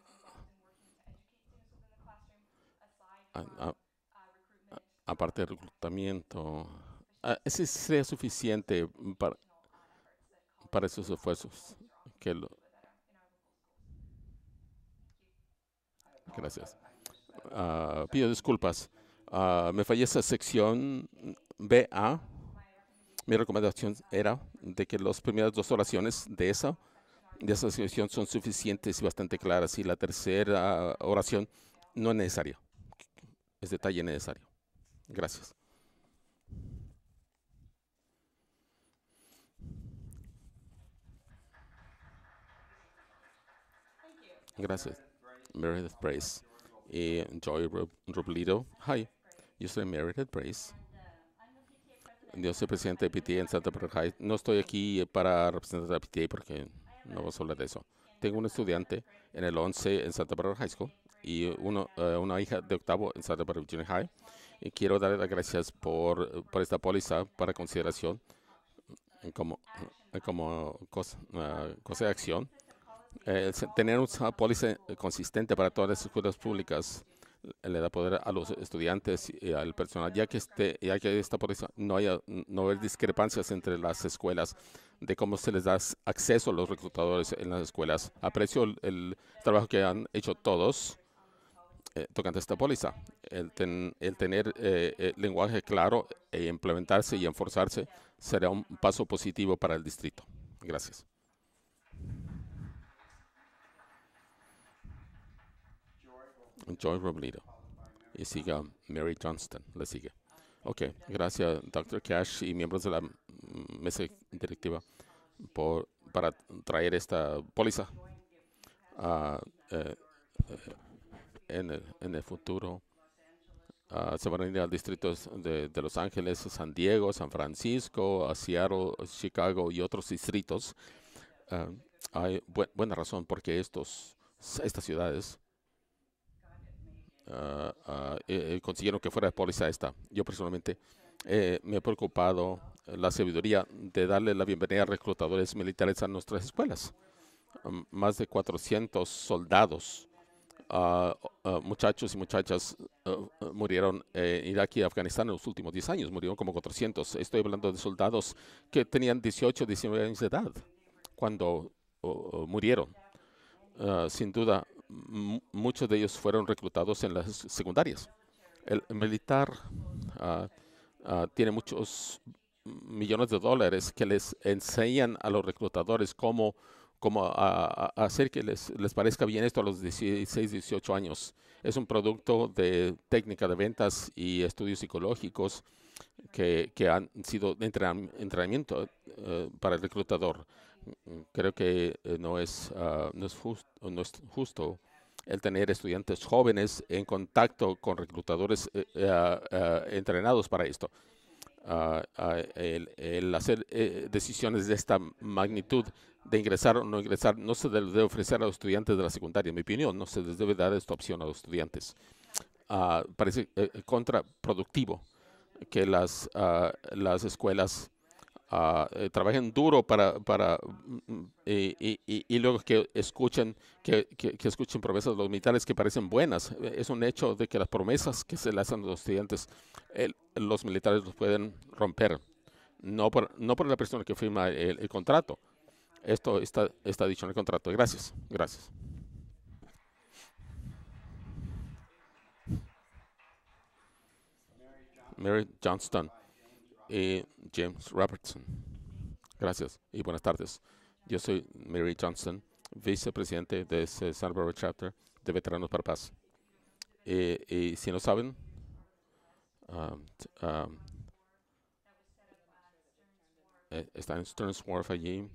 aparte del reclutamiento. ese sería suficiente para, para esos esfuerzos. Que lo, gracias. Ah, pido disculpas. Ah, me fallé esa sección BA. Mi recomendación era de que las primeras dos oraciones de esa, de esa sección son suficientes y bastante claras. Y la tercera oración no es necesaria es detalle necesario. Gracias. Gracias. Meredith Brace. y eh, Joy Rublito. Hi. Yo soy Meredith Brace. Yo soy presidente de PTA en Santa Barbara High. No estoy aquí eh, para representar a PTA porque no vamos a hablar de eso. Tengo un estudiante en el 11 en Santa Barbara High School y uno, eh, una hija de octavo en Santa Barbara High. Y quiero dar las gracias por, esta póliza para consideración eh, como, eh, como cosa, cosa de acción. tener una póliza consistente para todas las escuelas públicas le da poder a los estudiantes y al personal, ya que, este, ya que esta póliza no haya no haber discrepancias entre las escuelas de cómo se les da acceso a los reclutadores en las escuelas. Aprecio el trabajo que han hecho todos eh, tocante esta póliza. El, tener el eh, eh, lenguaje claro e implementarse y enforzarse será un paso positivo para el distrito. Gracias. Joy Robledo. Y siga Mary Johnston. Le sigue. Ok, gracias, Dr. Cash y miembros de la mesa directiva por, para traer esta póliza. Uh, en el, futuro. Ah, se van a ir al distrito de, Los Ángeles, San Diego, San Francisco, Seattle, Chicago y otros distritos. Ah, hay buena razón porque estos, estas ciudades ah, eh, eh, consiguieron que fuera de póliza esta. Yo personalmente eh, me he preocupado la sabiduría de darle la bienvenida a reclutadores militares a nuestras escuelas. más de 400 soldados Ah, ah, muchachos y muchachas ah, murieron eh, en Irak y Afganistán en los últimos 10 años, murieron como 400. Estoy hablando de soldados que tenían 18, 19 años de edad cuando murieron. sin duda, muchos de ellos fueron reclutados en las secundarias. El militar tiene muchos millones de dólares que les enseñan a los reclutadores cómo cómo a, hacer que les, les, parezca bien esto a los 16, 18 años. Es un producto de técnica de ventas y estudios psicológicos que, han sido de entrenamiento eh, para el reclutador. Creo que eh, no es, ah, no, es justo el tener estudiantes jóvenes en contacto con reclutadores eh, ah, ah, entrenados para esto el, hacer eh, decisiones de esta magnitud de ingresar o no ingresar no se debe ofrecer a los estudiantes de la secundaria, en mi opinión, no se les debe dar esta opción a los estudiantes. Ah, parece eh, contraproductivo que las, ah, las escuelas Ah, eh, trabajen duro para, para mm, mm, eh, y, y, luego que escuchen, que, escuchen promesas de los militares que parecen buenas. Eh, es un hecho de que las promesas que se le hacen a los estudiantes, el, los militares los pueden romper. No por, no por la persona que firma el, contrato. Esto está, está dicho en el contrato. Gracias, gracias. Mary Johnston. James Robertson. Gracias y buenas tardes. Yo soy Mary Johnson, vicepresidente de San Chapter de Veteranos para Paz. Y, y si no saben, um, um, eh, está en Sterns Wharf allí.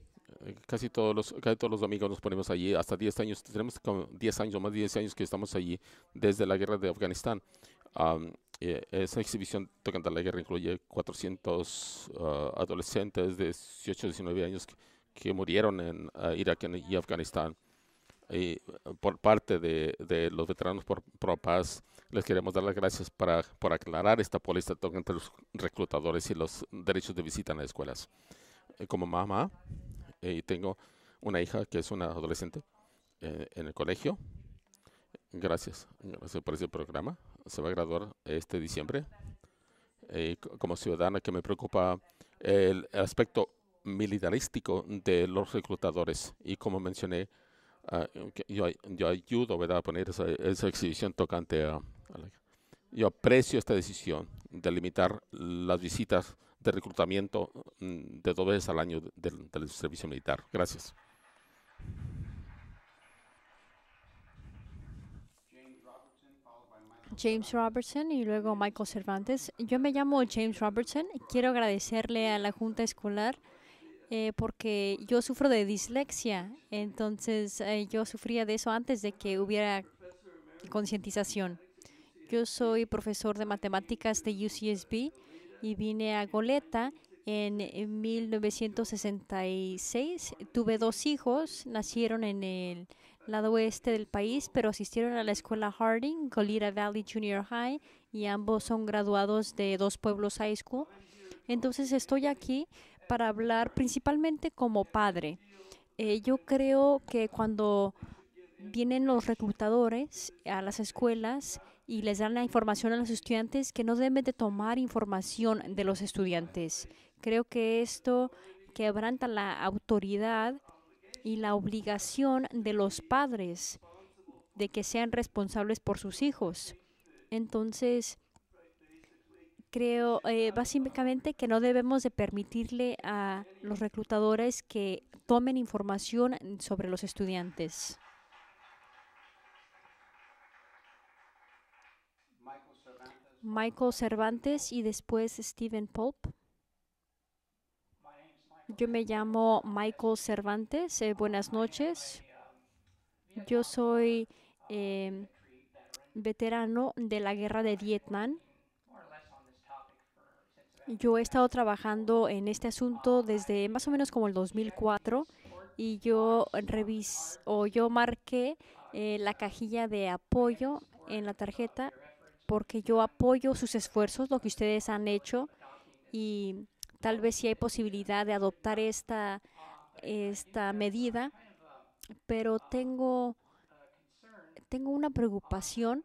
Casi todos, los, casi todos los domingos nos ponemos allí, hasta 10 años, tenemos como 10 años, más de 10 años que estamos allí desde la guerra de Afganistán. Um, eh, esa exhibición tocante a la guerra incluye 400 ah, adolescentes de 18 a 19 años que, murieron en ah, Irak y Afganistán. Ah, por parte de, los veteranos por, paz, les queremos dar las gracias para, por aclarar esta política tocante los reclutadores y los derechos de visita en las escuelas. Eh, como mamá, eh, tengo una hija que es una adolescente eh, en el colegio. Gracias, gracias por ese programa se va a graduar este diciembre. Eh, como ciudadana que me preocupa el, aspecto militarístico de los reclutadores. Y como mencioné, ah, yo, yo, ayudo ¿verdad? a poner esa, exhibición tocante a, Yo aprecio esta decisión de limitar las visitas de reclutamiento mm, de dos veces al año del servicio militar. Gracias. James Robertson y luego Michael Cervantes. Yo me llamo James Robertson. Quiero agradecerle a la Junta Escolar eh, porque yo sufro de dislexia. Entonces eh, yo sufría de eso antes de que hubiera concientización. Yo soy profesor de matemáticas de UCSB y vine a Goleta en 1966. Tuve dos hijos, nacieron en el lado oeste del país, pero asistieron a la escuela Harding, Golita Valley Junior High, y ambos son graduados de Dos Pueblos High School. Entonces estoy aquí para hablar principalmente como padre. Eh, yo creo que cuando vienen los reclutadores a las escuelas y les dan la información a los estudiantes que no deben de tomar información de los estudiantes. Creo que esto quebranta la autoridad y la obligación de los padres de que sean responsables por sus hijos. Entonces, creo eh, básicamente que no debemos de permitirle a los reclutadores que tomen información sobre los estudiantes. Michael Cervantes y después Stephen Pope. Yo me llamo Michael Cervantes. Eh, buenas noches. Yo soy em, veterano de la guerra de Vietnam. Yo he estado trabajando en este asunto desde más o menos como el 2004 y yo revis o yo marqué eh, la cajilla de apoyo en la tarjeta porque yo apoyo sus esfuerzos, lo que ustedes han hecho y Tal vez sí hay posibilidad de adoptar esta, esta medida, pero tengo, tengo una preocupación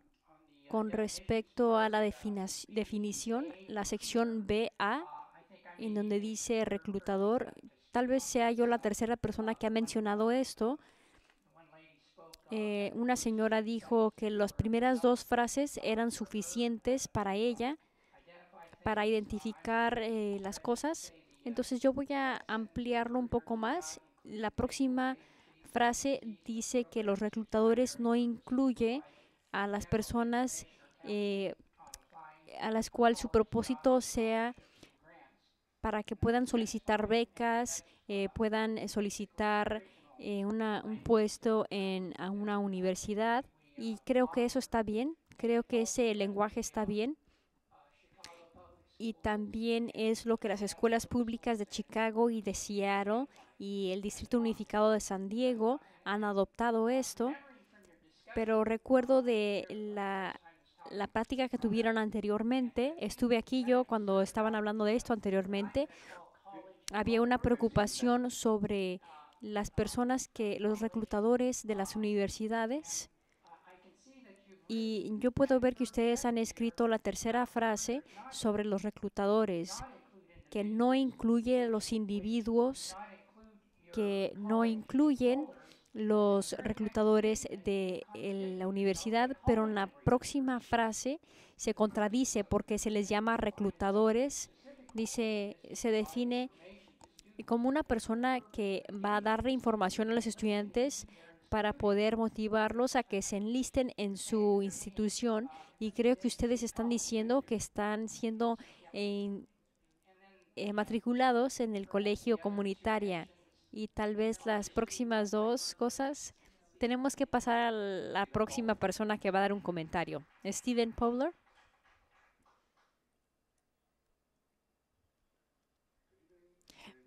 con respecto a la definición, la sección BA, en donde dice reclutador, tal vez sea yo la tercera persona que ha mencionado esto. Eh, una señora dijo que las primeras dos frases eran suficientes para ella para identificar eh, las cosas. Entonces yo voy a ampliarlo un poco más. La próxima frase dice que los reclutadores no incluye a las personas eh, a las cuales su propósito sea para que puedan solicitar becas, eh, puedan solicitar una, un puesto en a una universidad. Y creo que eso está bien, creo que ese lenguaje está bien y también es lo que las escuelas públicas de Chicago y de Seattle y el Distrito Unificado de San Diego han adoptado esto. Pero recuerdo de la, la práctica que tuvieron anteriormente. Estuve aquí yo cuando estaban hablando de esto anteriormente. Había una preocupación sobre las personas que los reclutadores de las universidades y yo puedo ver que ustedes han escrito la tercera frase sobre los reclutadores, que no incluye los individuos, que no incluyen los reclutadores de la universidad, pero en la próxima frase se contradice porque se les llama reclutadores. Dice, se define como una persona que va a darle información a los estudiantes para poder motivarlos a que se enlisten en su institución. Y creo que ustedes están diciendo que están siendo eh, matriculados en el colegio comunitaria. Y tal vez las próximas dos cosas, tenemos que pasar a la próxima persona que va a dar un comentario. Steven Powler.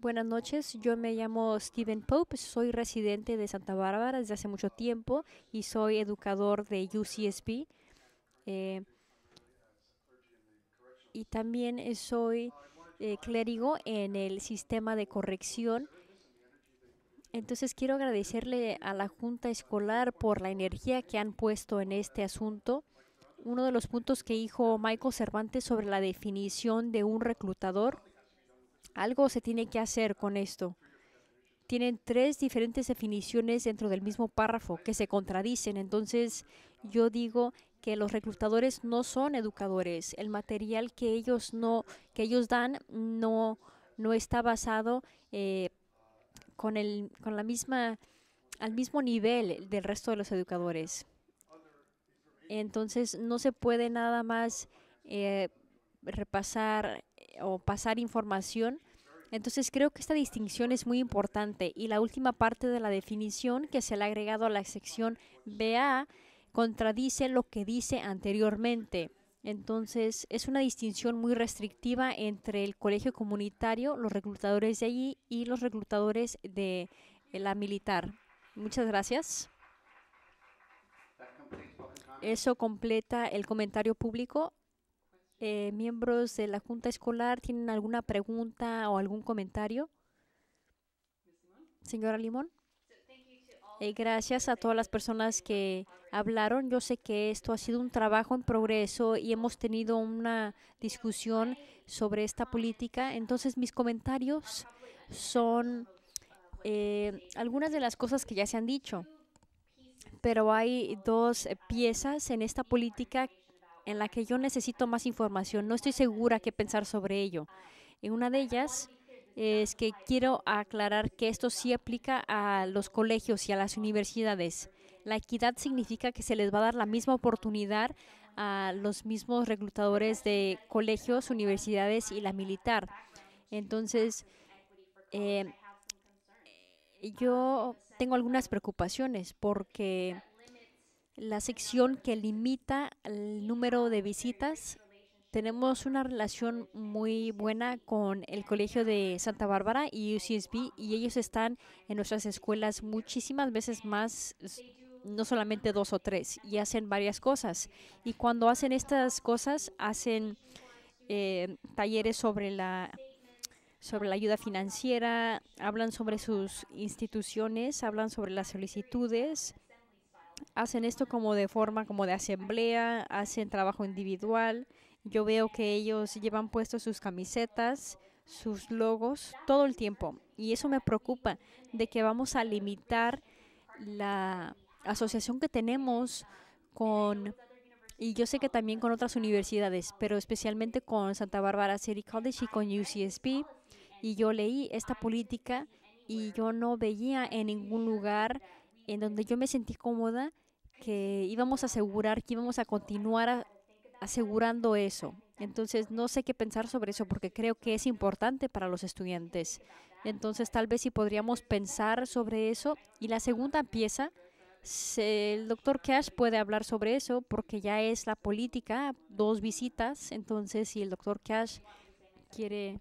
Buenas noches, yo me llamo Steven Pope, soy residente de Santa Bárbara desde hace mucho tiempo y soy educador de UCSB. Eh, y también soy eh, clérigo en el sistema de corrección. Entonces quiero agradecerle a la Junta Escolar por la energía que han puesto en este asunto. Uno de los puntos que dijo Michael Cervantes sobre la definición de un reclutador algo se tiene que hacer con esto. Tienen tres diferentes definiciones dentro del mismo párrafo que se contradicen. Entonces yo digo que los reclutadores no son educadores. El material que ellos no que ellos dan no no está basado eh, con el con la misma al mismo nivel del resto de los educadores. Entonces no se puede nada más eh, repasar eh, o pasar información entonces creo que esta distinción es muy importante y la última parte de la definición que se le ha agregado a la sección BA contradice lo que dice anteriormente. Entonces es una distinción muy restrictiva entre el colegio comunitario, los reclutadores de allí y los reclutadores de eh, la militar. Muchas gracias. Eso completa el comentario público. Eh, miembros de la Junta Escolar tienen alguna pregunta o algún comentario. Señora Limón. Eh, gracias a todas las personas que hablaron. Yo sé que esto ha sido un trabajo en progreso y hemos tenido una discusión sobre esta política. Entonces, mis comentarios son eh, algunas de las cosas que ya se han dicho, pero hay dos piezas en esta política en la que yo necesito más información, no estoy segura qué pensar sobre ello. Y una de ellas es que quiero aclarar que esto sí aplica a los colegios y a las universidades. La equidad significa que se les va a dar la misma oportunidad a los mismos reclutadores de colegios, universidades y la militar. Entonces, eh, yo tengo algunas preocupaciones porque la sección que limita el número de visitas. Tenemos una relación muy buena con el Colegio de Santa Bárbara y UCSB y ellos están en nuestras escuelas muchísimas veces más, no solamente dos o tres, y hacen varias cosas. Y cuando hacen estas cosas, hacen eh, talleres sobre la sobre la ayuda financiera, hablan sobre sus instituciones, hablan sobre las solicitudes, hacen esto como de forma, como de asamblea, hacen trabajo individual. Yo veo que ellos llevan puestos sus camisetas, sus logos todo el tiempo. Y eso me preocupa, de que vamos a limitar la asociación que tenemos con, y yo sé que también con otras universidades, pero especialmente con Santa Bárbara City College y con UCSB. Y yo leí esta política y yo no veía en ningún lugar en donde yo me sentí cómoda, que íbamos a asegurar, que íbamos a continuar asegurando eso. Entonces, no sé qué pensar sobre eso porque creo que es importante para los estudiantes. Entonces, tal vez si podríamos pensar sobre eso. Y la segunda pieza, el doctor Cash puede hablar sobre eso porque ya es la política, dos visitas. Entonces, si el doctor Cash quiere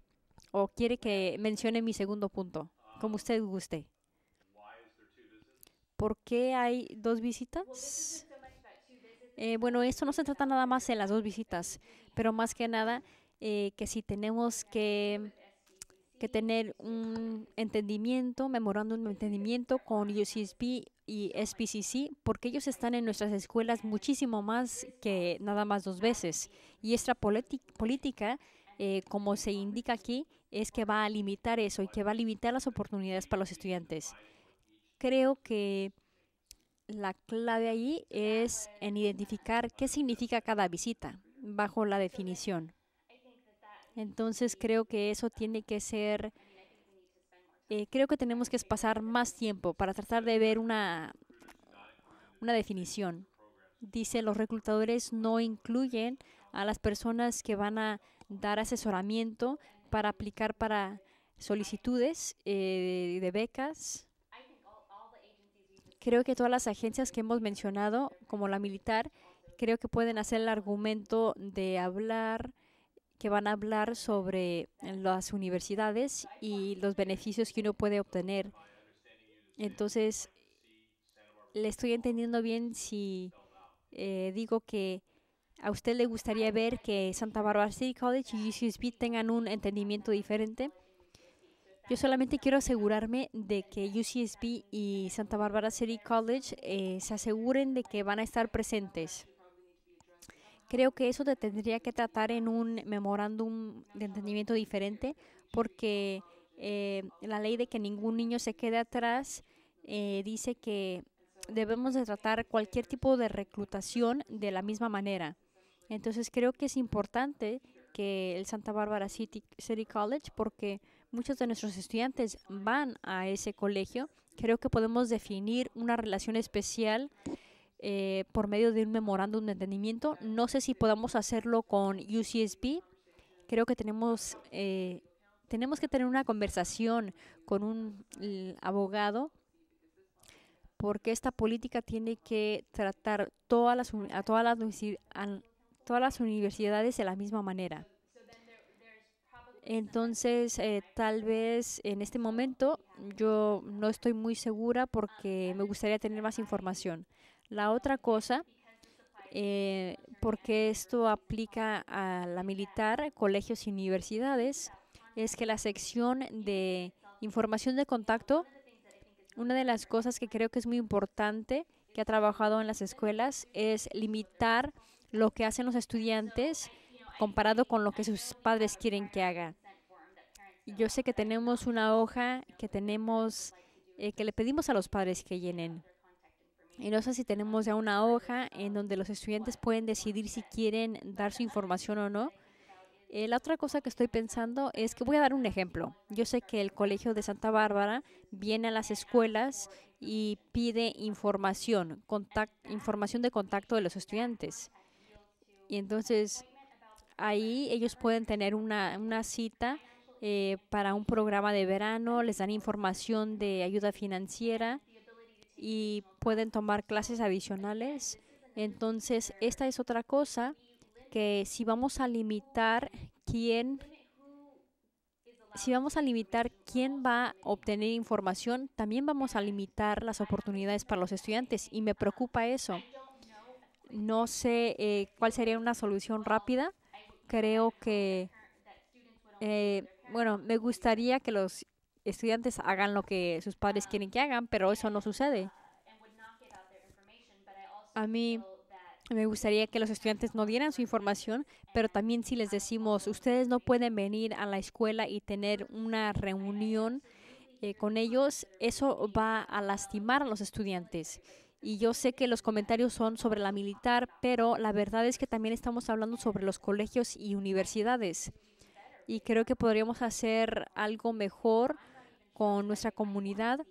o quiere que mencione mi segundo punto, como usted guste por qué hay dos visitas. Eh, bueno, esto no se trata nada más de las dos visitas, pero más que nada eh, que si tenemos que, que tener un entendimiento, memorando un entendimiento con UCSB y SPCC, porque ellos están en nuestras escuelas muchísimo más que nada más dos veces. Y esta política, eh, como se indica aquí, es que va a limitar eso y que va a limitar las oportunidades para los estudiantes creo que la clave ahí es en identificar qué significa cada visita bajo la definición. Entonces creo que eso tiene que ser, eh, creo que tenemos que pasar más tiempo para tratar de ver una, una definición. Dice, los reclutadores no incluyen a las personas que van a dar asesoramiento para aplicar para solicitudes eh, de becas Creo que todas las agencias que hemos mencionado, como la militar, creo que pueden hacer el argumento de hablar, que van a hablar sobre las universidades y los beneficios que uno puede obtener. Entonces, le estoy entendiendo bien si eh, digo que a usted le gustaría ver que Santa Barbara City College y UCSB tengan un entendimiento diferente. Yo solamente quiero asegurarme de que UCSB y Santa Bárbara City College eh, se aseguren de que van a estar presentes. Creo que eso te tendría que tratar en un memorándum de entendimiento diferente porque eh, la ley de que ningún niño se quede atrás eh, dice que debemos de tratar cualquier tipo de reclutación de la misma manera. Entonces creo que es importante que el Santa Bárbara City College, porque muchos de nuestros estudiantes van a ese colegio, creo que podemos definir una relación especial eh, por medio de un memorándum de entendimiento. No sé si podamos hacerlo con UCSB. Creo que tenemos, eh, tenemos que tener una conversación con un abogado porque esta política tiene que tratar todas todas a todas las universidades de la misma manera. Entonces, eh, tal vez en este momento yo no estoy muy segura porque me gustaría tener más información. La otra cosa, eh, porque esto aplica a la militar, colegios y universidades, es que la sección de información de contacto, una de las cosas que creo que es muy importante que ha trabajado en las escuelas es limitar lo que hacen los estudiantes comparado con lo que sus padres quieren que haga. Yo sé que tenemos una hoja que tenemos, eh, que le pedimos a los padres que llenen. Y no sé si tenemos ya una hoja en donde los estudiantes pueden decidir si quieren dar su información o no. Eh, la otra cosa que estoy pensando es que voy a dar un ejemplo. Yo sé que el Colegio de Santa Bárbara viene a las escuelas y pide información, información de contacto de los estudiantes. Y entonces Ahí ellos pueden tener una, cita eh, para un programa de verano, les dan información de ayuda financiera y pueden tomar clases adicionales. Entonces, esta es otra cosa que si vamos a limitar quién si vamos a limitar quién va a obtener información, también vamos a limitar las oportunidades para los estudiantes y me preocupa eso. No sé eh, cuál sería una solución rápida, creo que, eh, bueno, me gustaría que los estudiantes hagan lo que sus padres quieren que hagan, pero eso no sucede. A mí me gustaría que los estudiantes no dieran su información, pero también si les decimos, ustedes no pueden venir a la escuela y tener una reunión eh, con ellos, eso va a lastimar a los estudiantes. Y yo sé que los comentarios son sobre la militar, pero la verdad es que también estamos hablando sobre los colegios y universidades. Y creo que podríamos hacer algo mejor con nuestra comunidad.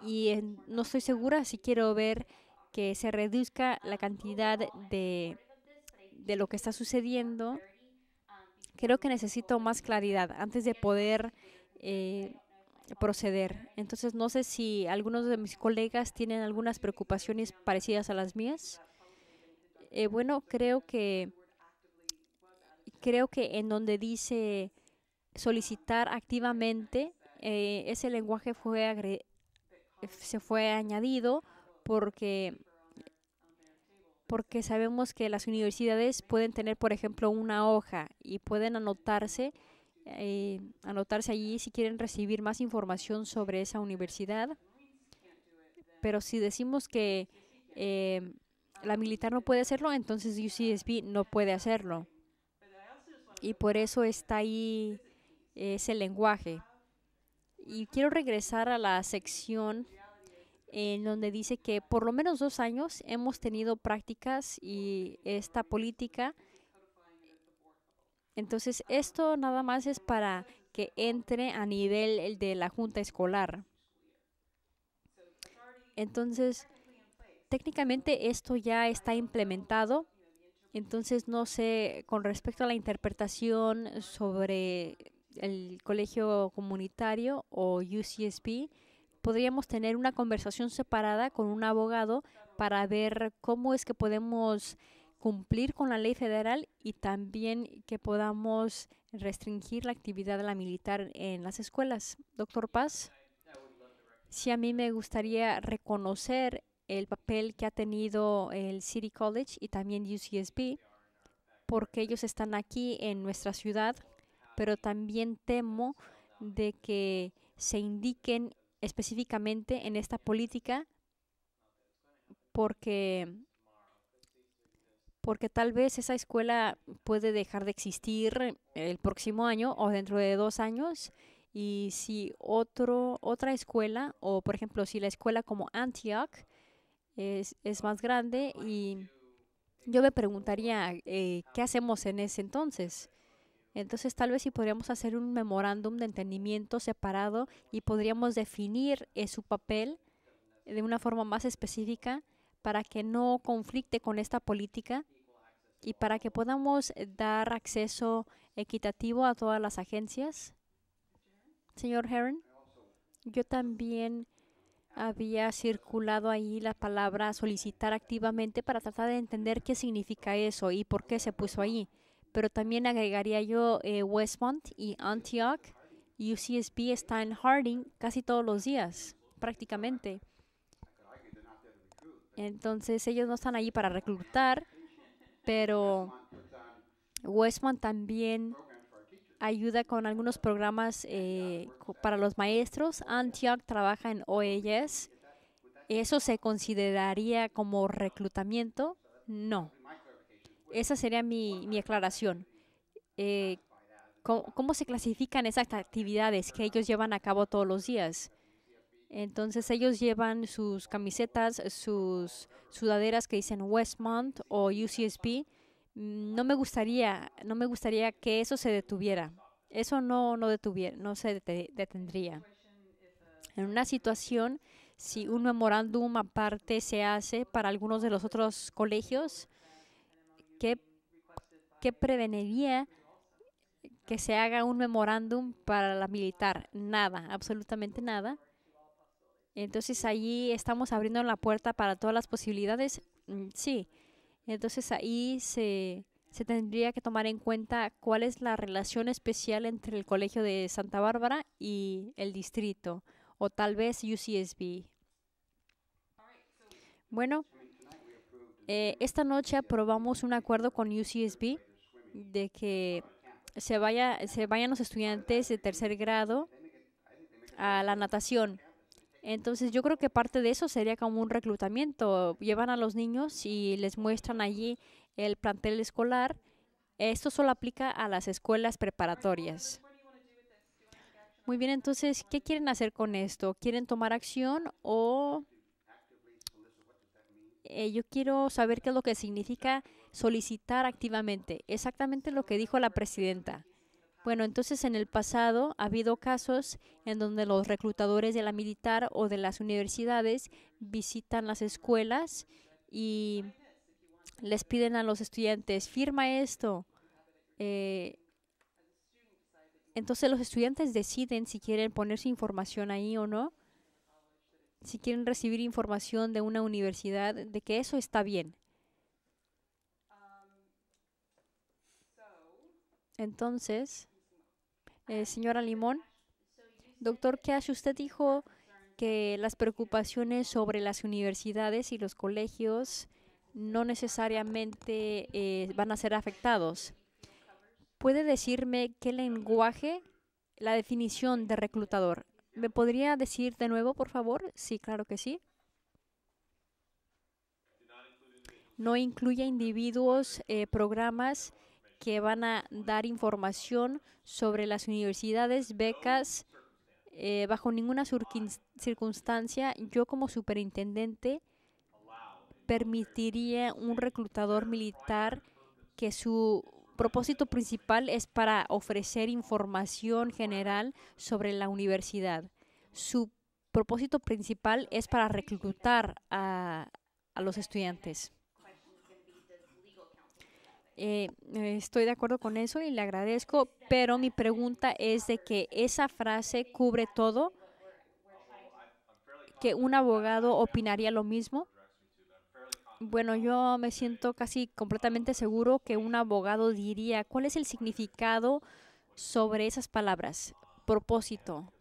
Y eh, no estoy segura si quiero ver que se reduzca la cantidad de, de lo que está sucediendo. Creo que necesito más claridad antes de poder eh, proceder. Entonces, no sé si algunos de mis colegas tienen algunas preocupaciones parecidas a las mías. Eh, bueno, creo que creo que en donde dice solicitar activamente eh, ese lenguaje fue se fue añadido porque porque sabemos que las universidades pueden tener, por ejemplo, una hoja y pueden anotarse eh, anotarse allí si quieren recibir más información sobre esa universidad. Pero si decimos que eh, la militar no puede hacerlo, entonces UCSB no puede hacerlo. Y por eso está ahí eh, ese lenguaje. Y quiero regresar a la sección en donde dice que por lo menos dos años hemos tenido prácticas y esta política entonces, esto nada más es para que entre a nivel de la junta escolar. Entonces, técnicamente esto ya está implementado. Entonces, no sé, con respecto a la interpretación sobre el colegio comunitario o UCSB, podríamos tener una conversación separada con un abogado para ver cómo es que podemos cumplir con la ley federal y también que podamos restringir la actividad de la militar en las escuelas. Doctor Paz, si a mí me gustaría reconocer el papel que ha tenido el City College y también UCSB, porque ellos están aquí en nuestra ciudad, pero también temo de que se indiquen específicamente en esta política porque porque tal vez esa escuela puede dejar de existir el próximo año o dentro de dos años y si otro, otra escuela o por ejemplo si la escuela como Antioch es, más grande y yo me preguntaría eh, qué hacemos en ese entonces. Entonces tal vez si podríamos hacer un memorándum de entendimiento separado y podríamos definir eh, su papel de una forma más específica para que no conflicte con esta política y para que podamos eh, dar acceso equitativo a todas las agencias, señor Heron, yo también había circulado ahí la palabra solicitar activamente para tratar de entender qué significa eso y por qué se puso ahí. Pero también agregaría yo eh, Westmont y Antioch. UCSB está en Harding casi todos los días, prácticamente. Entonces ellos no están allí para reclutar, pero Westman también ayuda con algunos programas eh, para los maestros. Antioch trabaja en OES. ¿Eso se consideraría como reclutamiento? No. Esa sería mi, mi aclaración. Eh, ¿cómo, ¿Cómo se clasifican esas actividades que ellos llevan a cabo todos los días? Entonces ellos llevan sus camisetas, sus sudaderas que dicen Westmont o UCSB. Mm, no me gustaría, no me gustaría que eso se detuviera. Eso no, no, detuviera, no se detendría. En una situación, si un memorándum aparte se hace para algunos de los otros colegios, ¿qué, qué preveniría que se haga un memorándum para la militar? Nada, absolutamente nada. Entonces allí estamos abriendo la puerta para todas las posibilidades. Mm, sí. Entonces ahí se, tendría que tomar en cuenta cuál es la relación especial entre el Colegio de Santa Bárbara y el distrito, o tal vez UCSB. Bueno, eh, esta noche aprobamos un acuerdo con UCSB de que se, vaya, se vayan los estudiantes de tercer grado a la natación. Entonces yo creo que parte de eso sería como un reclutamiento. Llevan a los niños y les muestran allí el plantel escolar. Esto solo aplica a las escuelas preparatorias. Muy bien, entonces, ¿qué quieren hacer con esto? ¿Quieren tomar acción o eh, yo quiero saber qué es lo que significa solicitar activamente? Exactamente lo que dijo la presidenta. Bueno, entonces en el pasado ha habido casos en donde los reclutadores de la militar o de las universidades visitan las escuelas y les piden a los estudiantes, firma esto. Eh, entonces los estudiantes deciden si quieren poner su información ahí o no, si quieren recibir información de una universidad de que eso está bien. Entonces, eh, señora Limón. Doctor Cash, usted dijo que las preocupaciones sobre las universidades y los colegios no necesariamente eh, van a ser afectados. ¿Puede decirme qué lenguaje, la definición de reclutador? ¿Me podría decir de nuevo, por favor? Sí, claro que sí. No incluye individuos, eh, programas que van a dar información sobre las universidades, becas. Eh, bajo ninguna circunstancia, yo como superintendente permitiría un reclutador militar que su propósito principal es para ofrecer información general sobre la universidad. Su propósito principal es para reclutar a los estudiantes. Eh, estoy de acuerdo con eso y le agradezco, pero mi pregunta es de que esa frase cubre todo, que un abogado opinaría lo mismo. Bueno, yo me siento casi completamente seguro que un abogado diría cuál es el significado sobre esas palabras, propósito,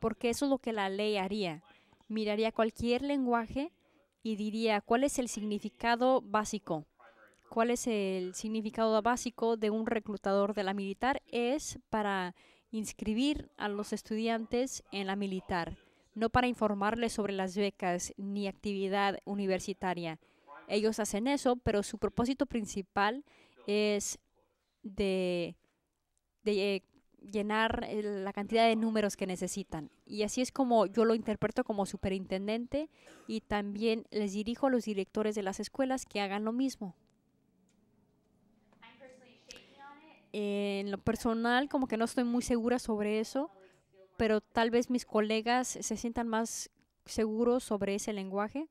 porque eso es lo que la ley haría. Miraría cualquier lenguaje y diría cuál es el significado básico cuál es el significado básico de un reclutador de la militar es para inscribir a los estudiantes en la militar, no para informarles sobre las becas ni actividad universitaria. Ellos hacen eso, pero su propósito principal es de, llenar la cantidad de números que necesitan. Y así es como yo lo interpreto como superintendente y también les dirijo a los directores de las escuelas que hagan lo mismo. en lo personal como que no estoy muy segura sobre eso, pero tal vez mis colegas se sientan más seguros sobre ese lenguaje.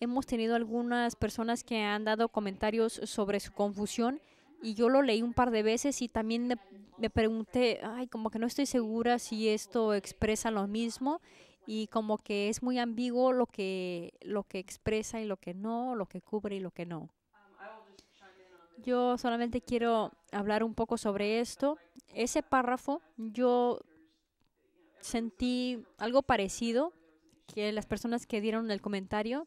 Hemos tenido algunas personas que han dado comentarios sobre su confusión y yo lo leí un par de veces y también me, pregunté, ay, como que no estoy segura si esto expresa lo mismo y como que es muy ambiguo lo que, lo que expresa y lo que no, lo que cubre y lo que no. Yo solamente quiero hablar un poco sobre esto. Ese párrafo yo sentí algo parecido que las personas que dieron el comentario.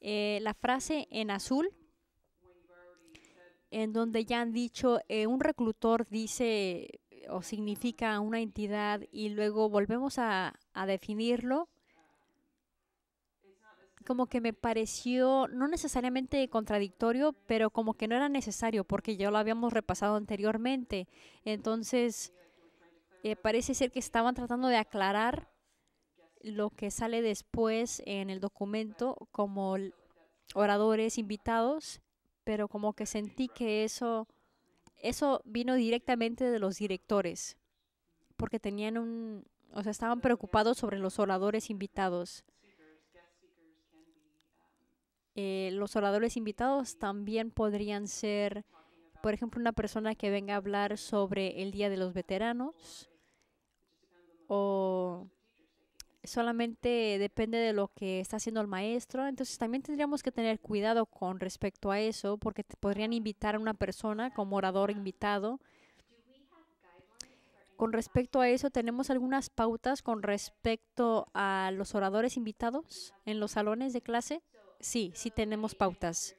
Eh, la frase en azul, en donde ya han dicho, eh, un reclutor dice o significa una entidad y luego volvemos a definirlo como que me pareció no necesariamente contradictorio, pero como que no era necesario porque ya lo habíamos repasado anteriormente. Entonces, eh, parece ser que estaban tratando de aclarar lo que sale después en el documento como oradores invitados, pero como que sentí que eso, eso vino directamente de los directores, porque tenían un, o sea, estaban preocupados sobre los oradores invitados. Eh, los oradores invitados también podrían ser, por ejemplo, una persona que venga a hablar sobre el Día de los Veteranos o solamente depende de lo que está haciendo el maestro. Entonces también tendríamos que tener cuidado con respecto a eso, porque podrían invitar a una persona como orador invitado. Con respecto a eso, ¿tenemos algunas pautas con respecto a los oradores invitados en los salones de clase? sí, sí tenemos pautas.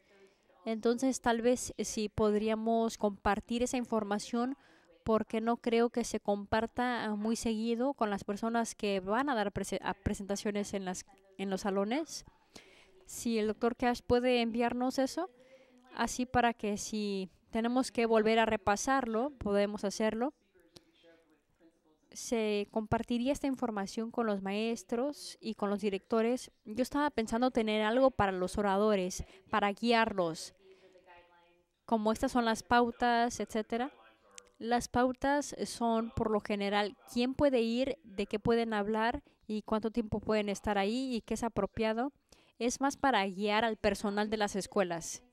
Entonces, tal vez eh, sí podríamos compartir esa información porque no creo que se comparta ah, muy seguido con las personas que van a dar presentaciones en, las, en los salones. Si el doctor Cash puede enviarnos eso, así para que si tenemos que volver a repasarlo, podemos hacerlo se compartiría esta información con los maestros y con los directores. Yo estaba pensando tener algo para los oradores, para guiarlos, como estas son las pautas, etcétera. Las pautas son por lo general quién puede ir, de qué pueden hablar y cuánto tiempo pueden estar ahí y qué es apropiado. Es más para guiar al personal de las escuelas.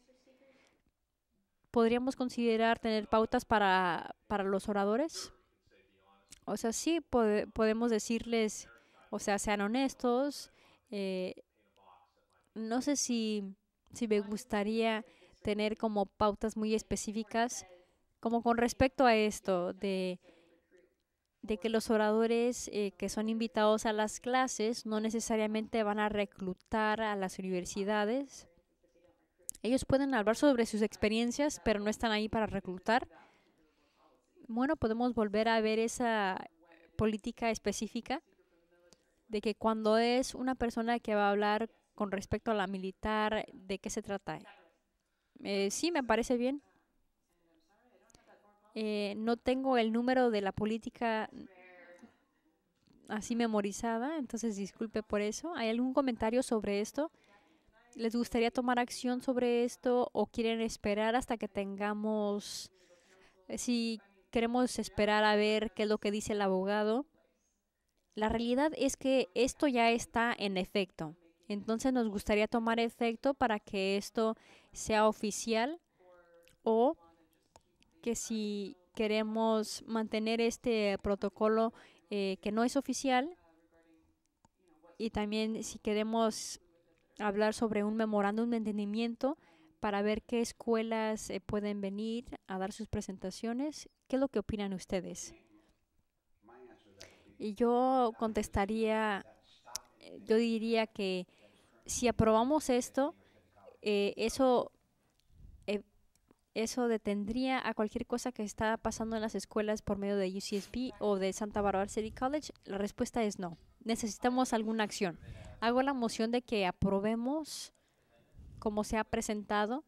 Podríamos considerar tener pautas para, para los oradores. O sea, sí podemos decirles, o sea, sean honestos. Eh, no sé si, si me gustaría tener como pautas muy específicas, como con respecto a esto, de, de que los oradores eh, que son invitados a las clases no necesariamente van a reclutar a las universidades. Ellos pueden hablar sobre sus experiencias, pero no están ahí para reclutar bueno, podemos volver a ver esa política específica de que cuando es una persona que va a hablar con respecto a la militar, ¿de qué se trata? Eh, sí, me parece bien. Eh, no tengo el número de la política así memorizada, entonces disculpe por eso. ¿Hay algún comentario sobre esto? ¿Les gustaría tomar acción sobre esto o quieren esperar hasta que tengamos, eh, si queremos esperar a ver qué es lo que dice el abogado. La realidad es que esto ya está en efecto. Entonces nos gustaría tomar efecto para que esto sea oficial o que si queremos mantener este protocolo eh, que no es oficial y también si queremos hablar sobre un memorándum de entendimiento, para ver qué escuelas eh, pueden venir a dar sus presentaciones. ¿Qué es lo que opinan ustedes? Y yo contestaría, eh, yo diría que si aprobamos esto, eh, eso, eso detendría a cualquier cosa que está pasando en las escuelas por medio de UCSB o de Santa Barbara City College. La respuesta es no. Necesitamos alguna acción. Hago la moción de que aprobemos como se ha presentado,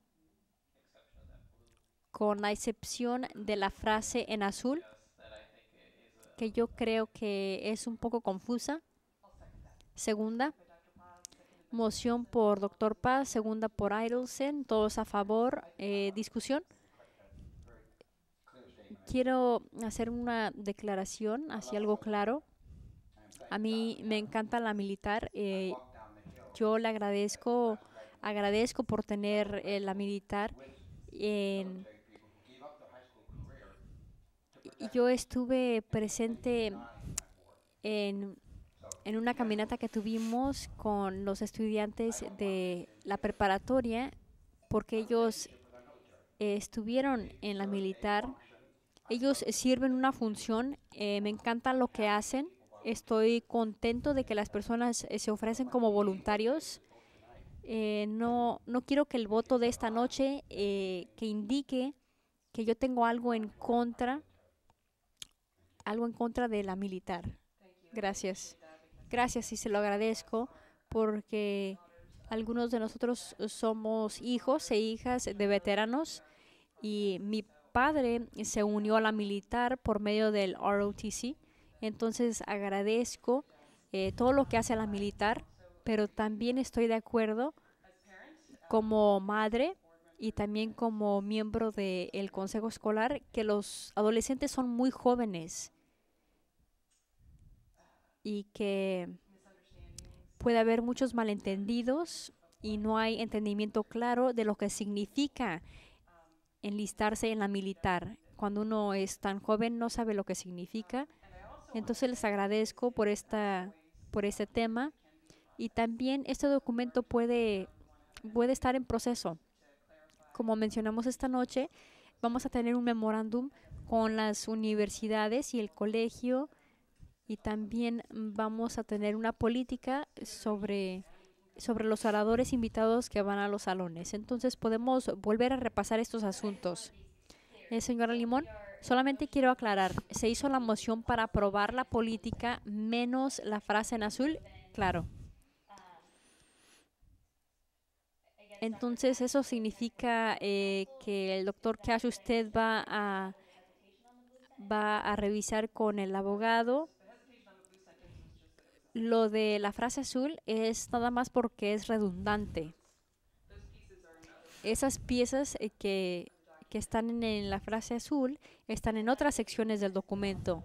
con la excepción de la frase en azul, que yo creo que es un poco confusa. Segunda, moción por Doctor Paz, segunda por Idelsen, todos a favor, eh, discusión. Quiero hacer una declaración, así algo claro. A mí me encanta la militar. Eh, yo le agradezco agradezco por tener eh, la militar. yo estuve presente en, una caminata que tuvimos con los estudiantes de la preparatoria porque ellos eh, estuvieron en la militar. Ellos sirven una función. Eh, me encanta lo que hacen. Estoy contento de que las personas se ofrecen como voluntarios eh, no, no quiero que el voto de esta noche eh, que indique que yo tengo algo en contra, algo en contra de la militar. Gracias. Gracias y se lo agradezco porque algunos de nosotros somos hijos e hijas de veteranos y mi padre se unió a la militar por medio del ROTC. Entonces agradezco eh, todo lo que hace la militar pero también estoy de acuerdo como madre y también como miembro del consejo escolar que los adolescentes son muy jóvenes y que puede haber muchos malentendidos y no hay entendimiento claro de lo que significa enlistarse en la militar. Cuando uno es tan joven no sabe lo que significa. Entonces les agradezco por esta por este tema. Y también este documento puede, puede estar en proceso. Como mencionamos esta noche, vamos a tener un memorándum con las universidades y el colegio y también vamos a tener una política sobre, sobre los oradores invitados que van a los salones. Entonces podemos volver a repasar estos asuntos. Eh, señora Limón, solamente quiero aclarar, se hizo la moción para aprobar la política menos la frase en azul, claro. Entonces eso significa eh, que el doctor Cash usted va a, va a revisar con el abogado. Lo de la frase azul es nada más porque es redundante. Esas piezas eh, que, que están en la frase azul están en otras secciones del documento.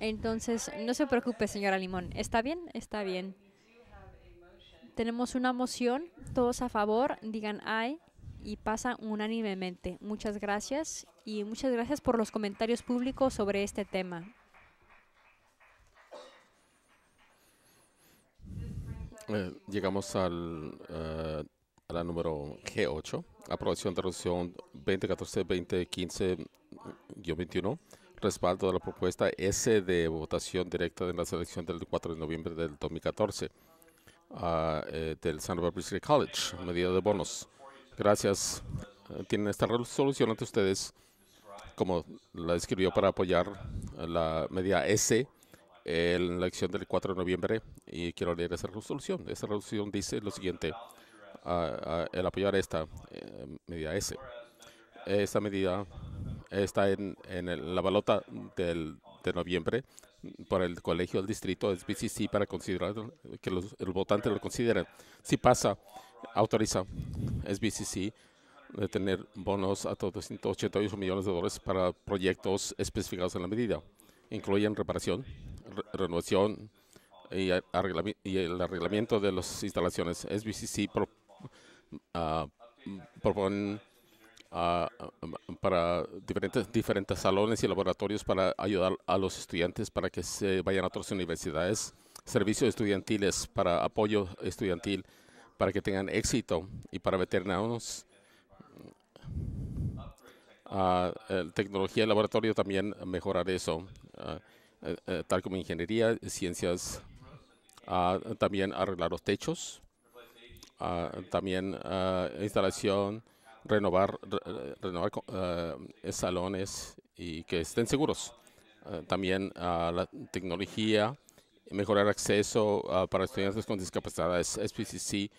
Entonces, no se preocupe, señora Limón. ¿Está bien? Está bien. Tenemos una moción, todos a favor, digan ay y pasa unánimemente. Muchas gracias y muchas gracias por los comentarios públicos sobre este tema. Eh, llegamos al, eh, a la número G8, aprobación de resolución 2014-2015-21, respaldo de la propuesta S de votación directa de la selección del 4 de noviembre del 2014. Eh, del San Barbara College, medida de bonos. Gracias. Tienen esta resolución ante ustedes, como la escribió para apoyar la medida S en la elección del 4 de noviembre. Y quiero leer esa resolución. Esa resolución dice lo siguiente, el apoyar esta eh, medida S. Esta medida está en, en la balota del, de noviembre por el colegio del distrito SBCC, BCC para considerar que los, el votante lo considere. Si pasa, autoriza SBCC de tener bonos a 288 millones de dólares para proyectos especificados en la medida. Incluyen reparación, renovación y, y, el arreglamiento de las instalaciones. SBCC pro, ah, propone para diferentes, diferentes salones y laboratorios para ayudar a los estudiantes para que se vayan a otras universidades, servicios estudiantiles para apoyo estudiantil, para que tengan éxito y para veteranos. Ah, eh, tecnología y laboratorio también mejorar eso, ah, eh, eh, tal como ingeniería, ciencias, ah, también arreglar los techos, también instalación, renovar, renovar eh, salones y que estén seguros. Eh, también ah, la tecnología, mejorar acceso ah, para estudiantes con discapacidades. SPCC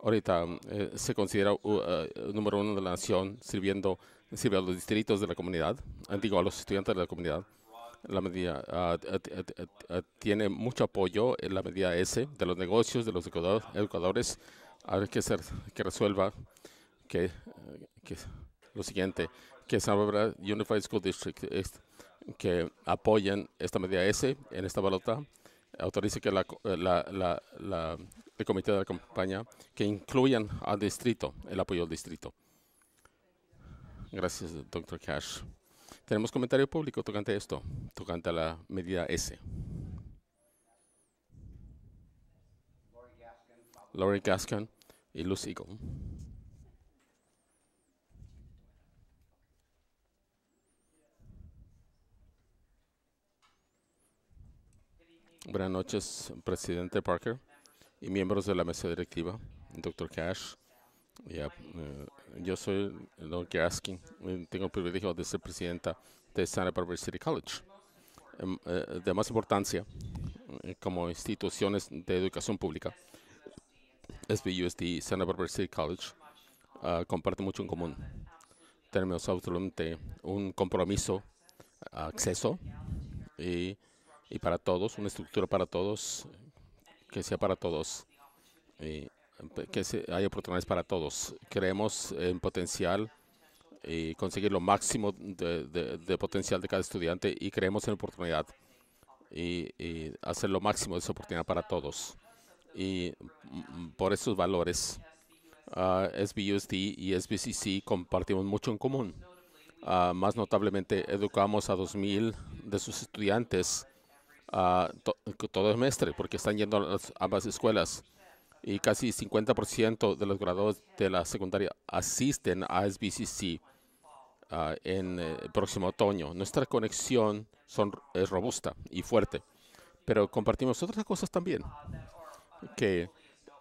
ahorita mm, eh, se considera número uno de la nación, sirviendo sirve a los distritos de la comunidad, digo, a los estudiantes de la comunidad la medida ah, tiene mucho apoyo en la medida S de los negocios, de los educadores, hay que, ser, que resuelva eh, que, lo siguiente, que San Barbara Unified School District que apoyen esta medida S en esta balota, autorice que la, eh, la, la, la, el comité de la campaña que incluyan al distrito, el apoyo al distrito. Gracias, doctor Cash. Tenemos comentario público tocante esto, tocante a la medida S. Lori Gaskin y Luz Eagle. Buenas noches, presidente Parker y miembros de la mesa directiva, doctor Cash. Eh, yo soy Don Gaskin. Eh, tengo el privilegio de ser presidenta de Santa Barbara City College. Em, eh, de más importancia, como instituciones de educación pública, SBUSD y Santa Barbara City College ah, comparten mucho en común. Tenemos absolutamente un compromiso, acceso y y para todos, una estructura para todos, que sea para todos, y que haya oportunidades para todos. Creemos en potencial y conseguir lo máximo de, potencial de cada estudiante y creemos en oportunidad y, hacer lo máximo de esa oportunidad para todos. Y mm, por esos valores, uh, ah, SBUSD y SBCC compartimos mucho en común. Ah, más notablemente, educamos a 2.000 de sus estudiantes uh, todo el semestre porque están yendo a ambas escuelas y casi 50% de los graduados de la secundaria asisten a SBCC ah, en eh, el próximo otoño. Nuestra conexión son, es robusta y fuerte, pero compartimos otras cosas también que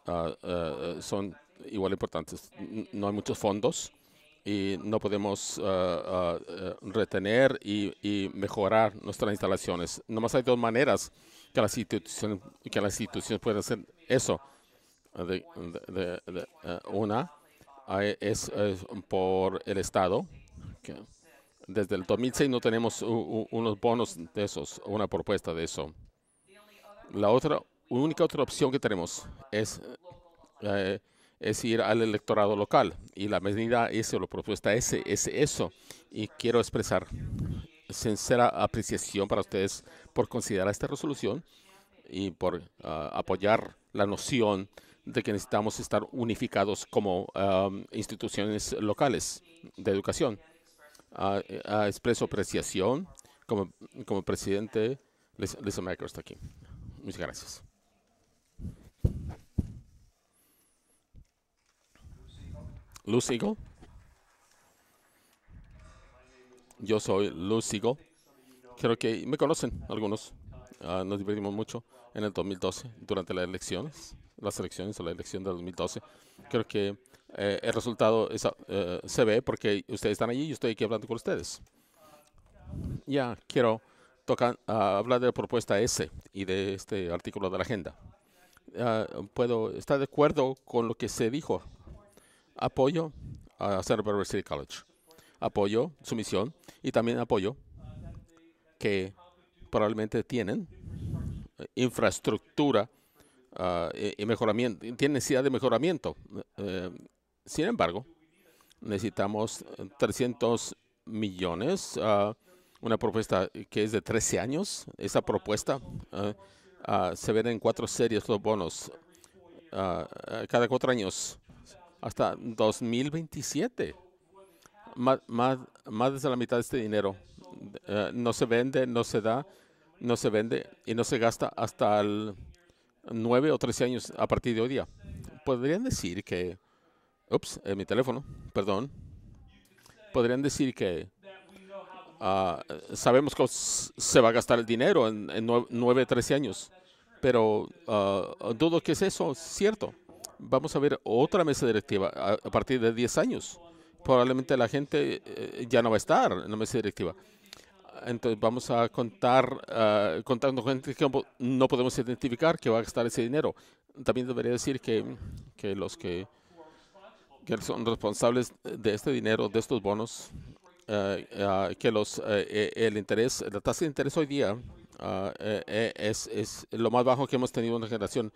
ah, ah, son igual importantes. No hay muchos fondos y no podemos ah, ah, eh, retener y, mejorar nuestras instalaciones. Nomás hay dos maneras que las instituciones, que las instituciones pueden hacer eso. Eh, una es, por el Estado. desde el 2006 no tenemos unos bonos de esos, una propuesta de eso. La otra, única otra opción que tenemos es eh, es ir al electorado local. Y la medida es, la propuesta ese es eso. Y quiero expresar sincera apreciación para ustedes por considerar esta resolución y por ah, apoyar la noción de que necesitamos estar unificados como instituciones locales de educación. Ha ah, ah, expreso apreciación como, como presidente. Lisa, Lisa está aquí. Muchas gracias. Luz Yo soy Luz Eagle. Creo que me conocen algunos. Ah, nos divertimos mucho en el 2012, durante las elecciones, las elecciones o la elección del 2012. Creo que eh, el resultado eh, se ve porque ustedes están allí y estoy aquí hablando con ustedes. Ya quiero tocar, ah, hablar de la propuesta S y de este artículo de la agenda. Ah, puedo estar de acuerdo con lo que se dijo apoyo a San Barbara City College. Apoyo su misión y también apoyo que probablemente tienen eh, infraestructura ah, y mejoramiento, tienen necesidad de mejoramiento. Eh, sin embargo, necesitamos 300 eh, millones, ah, una propuesta que es de 13 años. Esa propuesta ah, se ve en cuatro series los bonos cada cuatro años hasta 2027. Más, más, más de la mitad de este dinero eh, no se vende, no se da, no se vende y no se gasta hasta el 9 o 13 años a partir de hoy día. Podrían decir que, ups, mi teléfono, perdón, podrían decir que ah, sabemos que se va a gastar el dinero en, 9 13 años, pero ah, dudo que es eso, cierto vamos a ver otra mesa directiva a, partir de 10 años. Probablemente la gente eh, ya no va a estar en la mesa directiva. Entonces vamos a contar ah, contando gente que no podemos identificar que va a gastar ese dinero. También debería decir que, los que, son responsables de este dinero, de estos bonos, eh, ah, que los eh, el interés, la tasa de interés hoy día ah, es, es lo más bajo que hemos tenido en una generación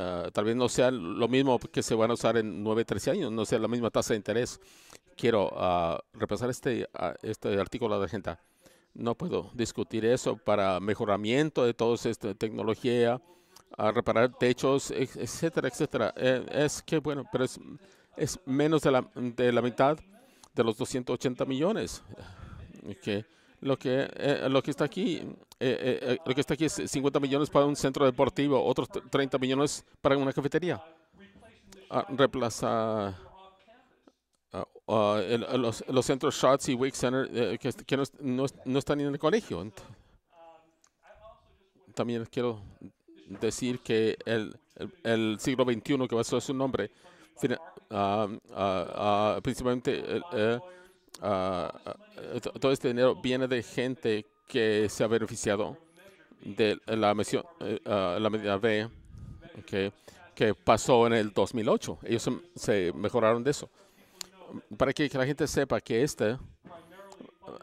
Ah, tal vez no sea lo mismo que se van a usar en 9, 13 años, no sea la misma tasa de interés. Quiero ah, repasar este, ah, este artículo de agenda. No puedo discutir eso para mejoramiento de toda esta tecnología, a reparar techos, etcétera, etcétera. Eh, es que, bueno, pero es, es menos de la, de la mitad de los 280 millones eh, que lo que, eh, lo que está aquí, eh, eh, lo que está aquí es 50 millones para un centro deportivo, otros 30 millones para una cafetería. Ah, reemplaza los, los, centros Shots y Wake Center que, no, no, no, están en el colegio. También quiero decir que el, el, siglo XXI, que va a ser su nombre, ah, ah, ah, principalmente Ah, ah, eh, todo este dinero viene de gente que se ha beneficiado de la misión, eh, ah, la medida B que pasó en el 2008. Ellos se, mejoraron de eso. Para que, la gente sepa que esta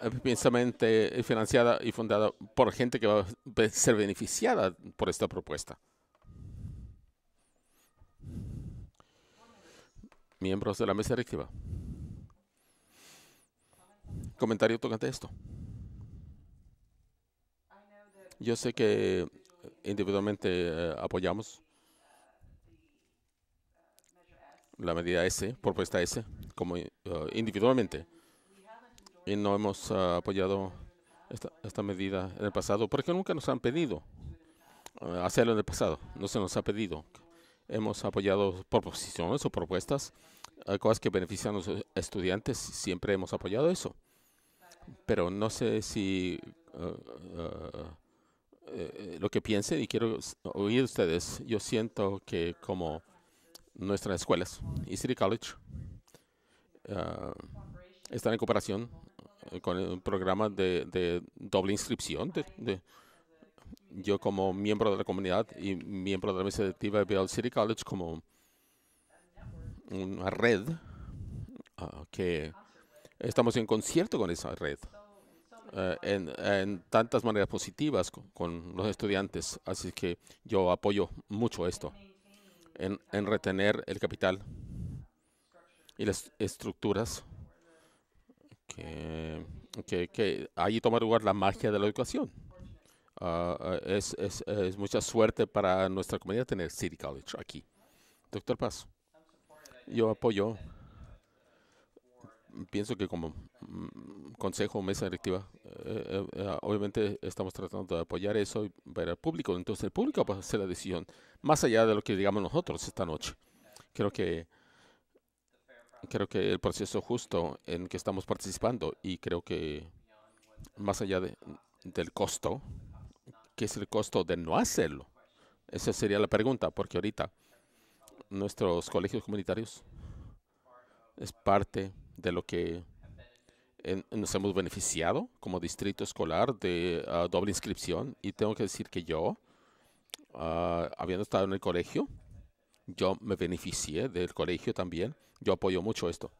es eh, financiada y fundada por gente que va a ser beneficiada por esta propuesta. Miembros de la mesa directiva comentario tocante esto. Yo sé que individualmente eh, apoyamos la medida S, propuesta S, como eh, individualmente. Y no hemos ah, apoyado esta, esta medida en el pasado porque nunca nos han pedido eh, hacerlo en el pasado. No se nos ha pedido. Hemos apoyado proposiciones o propuestas, cosas que benefician a los estudiantes. Siempre hemos apoyado eso. Pero no sé si eh, eh, eh, lo que piensen y quiero oír ustedes. Yo siento que como nuestras escuelas, y City College, están en cooperación con el programa de, doble inscripción. De, yo como miembro de la comunidad y miembro de la mesa de City College como una red ah, que Estamos en concierto con esa red. Eh, en, en, tantas maneras positivas con, los estudiantes. Así que yo apoyo mucho esto, en, en retener el capital y las estructuras que, que, que, ahí toma lugar la magia de la educación. Ah, ah, es, es, es, mucha suerte para nuestra comunidad tener City College aquí. Doctor Paz, yo apoyo pienso que como mm, consejo, mesa directiva, eh, eh, eh, obviamente estamos tratando de apoyar eso y ver al público. Entonces el público va a hacer la decisión, más allá de lo que digamos nosotros esta noche. Creo que creo que el proceso justo en que estamos participando y creo que más allá del costo, que es el costo de no hacerlo? Esa sería la pregunta, porque ahorita nuestros colegios comunitarios es parte de lo que nos hemos beneficiado como distrito escolar de ah, doble inscripción. Y tengo que decir que yo, ah, habiendo estado en el colegio, yo me beneficié del colegio también. Yo apoyo mucho esto.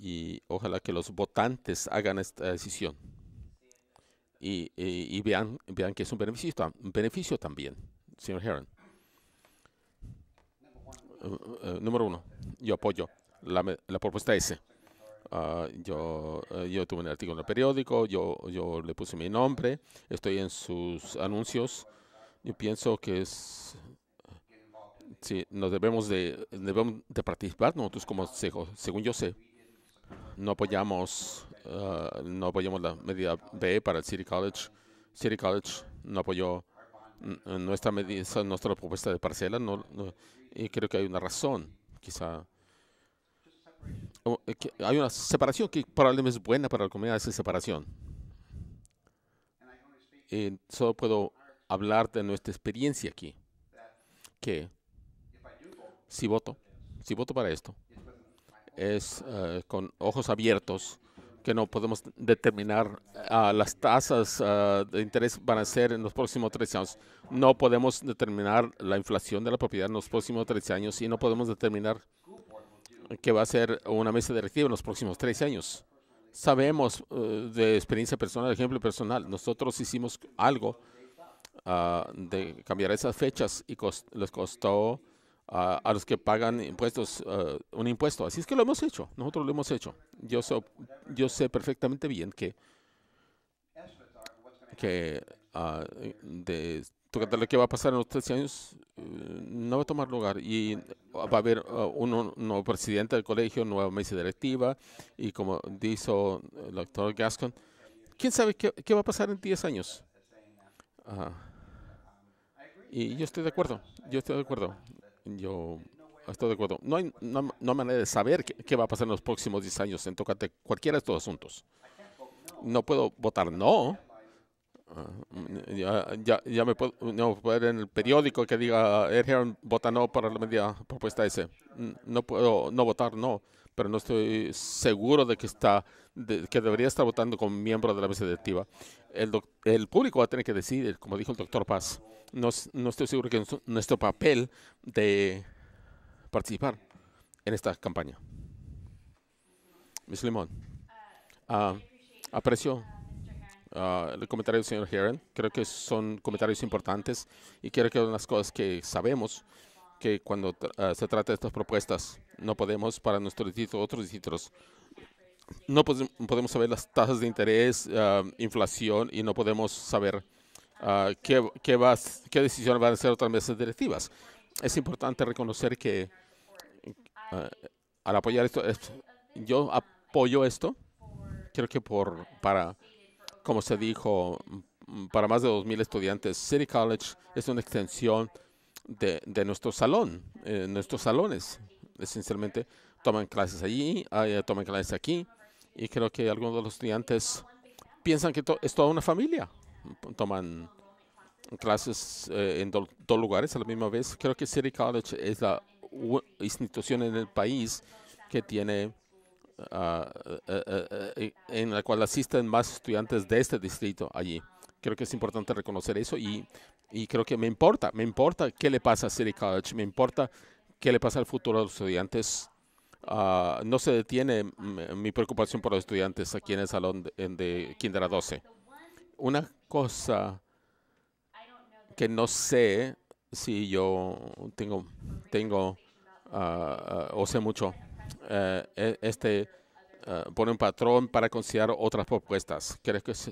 Y ojalá que los votantes hagan esta decisión y, vean, vean que es un beneficio, beneficio también, señor Heron. Eh, eh, número uno, yo apoyo la, la propuesta S. Uh, ah, yo, eh, yo tuve un artículo en el periódico, yo, yo le puse mi nombre, estoy en sus anuncios. Yo pienso que es, sí, nos debemos de, debemos de participar como según yo sé. No apoyamos, ah, no apoyamos la medida B para el City College. City College no apoyó nuestra medida, nuestra propuesta de parcela, no, y creo que hay una razón, quizá hay una separación que probablemente es buena para la comunidad, esa separación. Y eh, solo puedo hablar de nuestra experiencia aquí, que si voto, si voto para esto, es eh, con ojos abiertos, que no podemos determinar ah, las tasas ah, de interés van a ser en los próximos 13 años. No podemos determinar la inflación de la propiedad en los próximos 13 años y no podemos determinar que va a ser una mesa directiva en los próximos tres años. Sabemos eh, de experiencia personal, ejemplo personal, nosotros hicimos algo ah, de cambiar esas fechas y les costó ah, a, los que pagan impuestos ah, un impuesto. Así es que lo hemos hecho, nosotros lo hemos hecho. Yo, so, yo sé perfectamente bien que, que de tocar lo que va a pasar en los 13 años eh, no va a tomar lugar y va a haber uh, un nuevo presidente del colegio, nueva mesa directiva y como dijo el doctor Gascon, ¿quién sabe qué, qué va a pasar en 10 años? y yo estoy de acuerdo, yo estoy de acuerdo, yo estoy de acuerdo. No hay no, no manera de saber qué, va a pasar en los próximos 10 años en tocante cualquiera de estos asuntos. No puedo votar no Ah, mm, ya, ya, me puedo no, ver en el periódico que diga er vota no para la media propuesta ese. No puedo no votar no, pero no estoy seguro de que está que debería estar votando como miembro de la mesa directiva. El, público va a tener que decidir, como dijo el doctor Paz. No, no estoy seguro que nuestro, papel de participar en esta campaña. Miss Limón, ah, aprecio Ah, el comentario del señor Heron. Creo que son comentarios importantes y creo que unas cosas que sabemos que cuando ah, se trata de estas propuestas no podemos para nuestros distritos, otros distritos, no podemos saber las tasas de interés, ah, inflación y no podemos saber qué, qué, qué decisiones van a ser otras mesas directivas. Es importante reconocer que al apoyar esto, esto yo apoyo esto, creo que por, para como se dijo, mm, para más de 2.000 estudiantes. City College es una extensión de, nuestro salón, eh, nuestros salones, esencialmente. Toman clases allí, eh, toman clases aquí, y creo que algunos de los estudiantes piensan que es toda una familia. Toman clases eh, en dos lugares a la misma vez. Creo que City College es la institución en el país que tiene Ah, eh, eh, eh, en la cual asisten más estudiantes de este distrito allí. Creo que es importante reconocer eso y, creo que me importa, me importa qué le pasa a City College, me importa qué le pasa al futuro de los estudiantes. Ah, no se detiene mi preocupación por los estudiantes aquí en el salón de, Kindera 12. Una cosa que no sé si yo tengo, tengo ah, o sé mucho eh, e, este eh, pone un patrón para considerar otras propuestas. Eh, creo que es,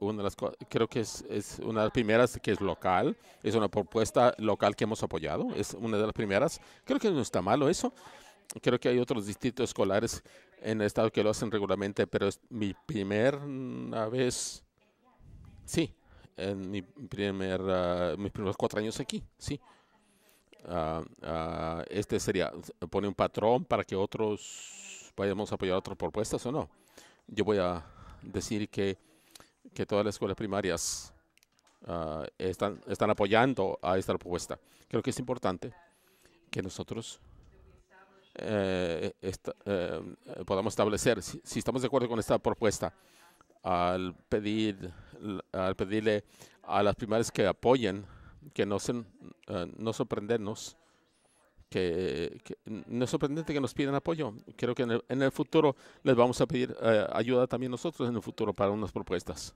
una, de las, creo que es, una de las primeras que es local. Es una propuesta local que hemos apoyado. Es una de las primeras. Creo que no está malo eso. Creo que hay otros distritos escolares en el estado que lo hacen regularmente, pero es mi primera vez. Sí, en mi primer, mis primeros cuatro años aquí. Sí. Ah, ah, este sería, pone un patrón para que otros vayamos a apoyar otras propuestas o no. Yo voy a decir que, que todas las escuelas primarias ah, están, están apoyando a esta propuesta. Creo que es importante que nosotros eh, eh, podamos establecer, si, si, estamos de acuerdo con esta propuesta, al, pedir, al pedirle a las primarias que apoyen que no, uh, eh, no sorprendernos, que, no es sorprendente que nos piden apoyo. Creo que en el, futuro les vamos a pedir eh, ayuda también nosotros en el futuro para unas propuestas.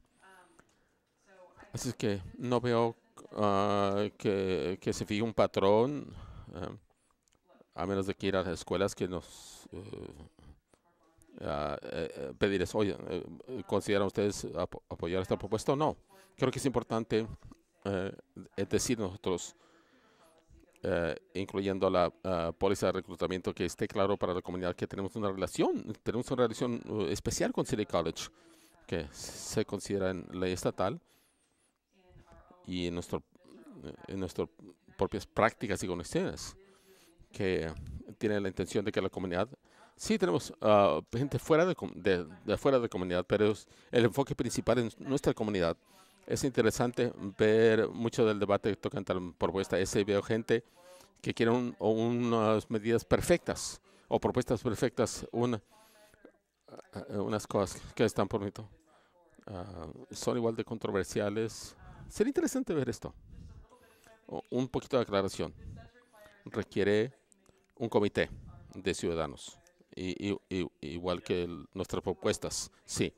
Así que no veo ah, que, que, se fije un patrón, eh, a menos de que ir a las escuelas que nos ah, pedirles, oye, ¿consideran ustedes apoyar esta propuesta o no? Creo que es importante eh, es decir, nosotros, eh, incluyendo la uh, póliza de reclutamiento, que esté claro para la comunidad que tenemos una relación, tenemos una relación especial con City College, que se considera en ley estatal y en, nuestro, en nuestras propias prácticas y conexiones, que tiene la intención de que la comunidad Sí, tenemos ah, gente fuera de, de, de, fuera de comunidad, pero el enfoque principal en nuestra comunidad es interesante ver mucho del debate que tocan tal propuesta. Ese veo gente que quiere unas medidas perfectas o propuestas perfectas, ah, ah, unas cosas que están por uh, son igual de controversiales. Sería interesante ver esto. un poquito de aclaración. Requiere un comité de ciudadanos, y, igual que nuestras propuestas. Sí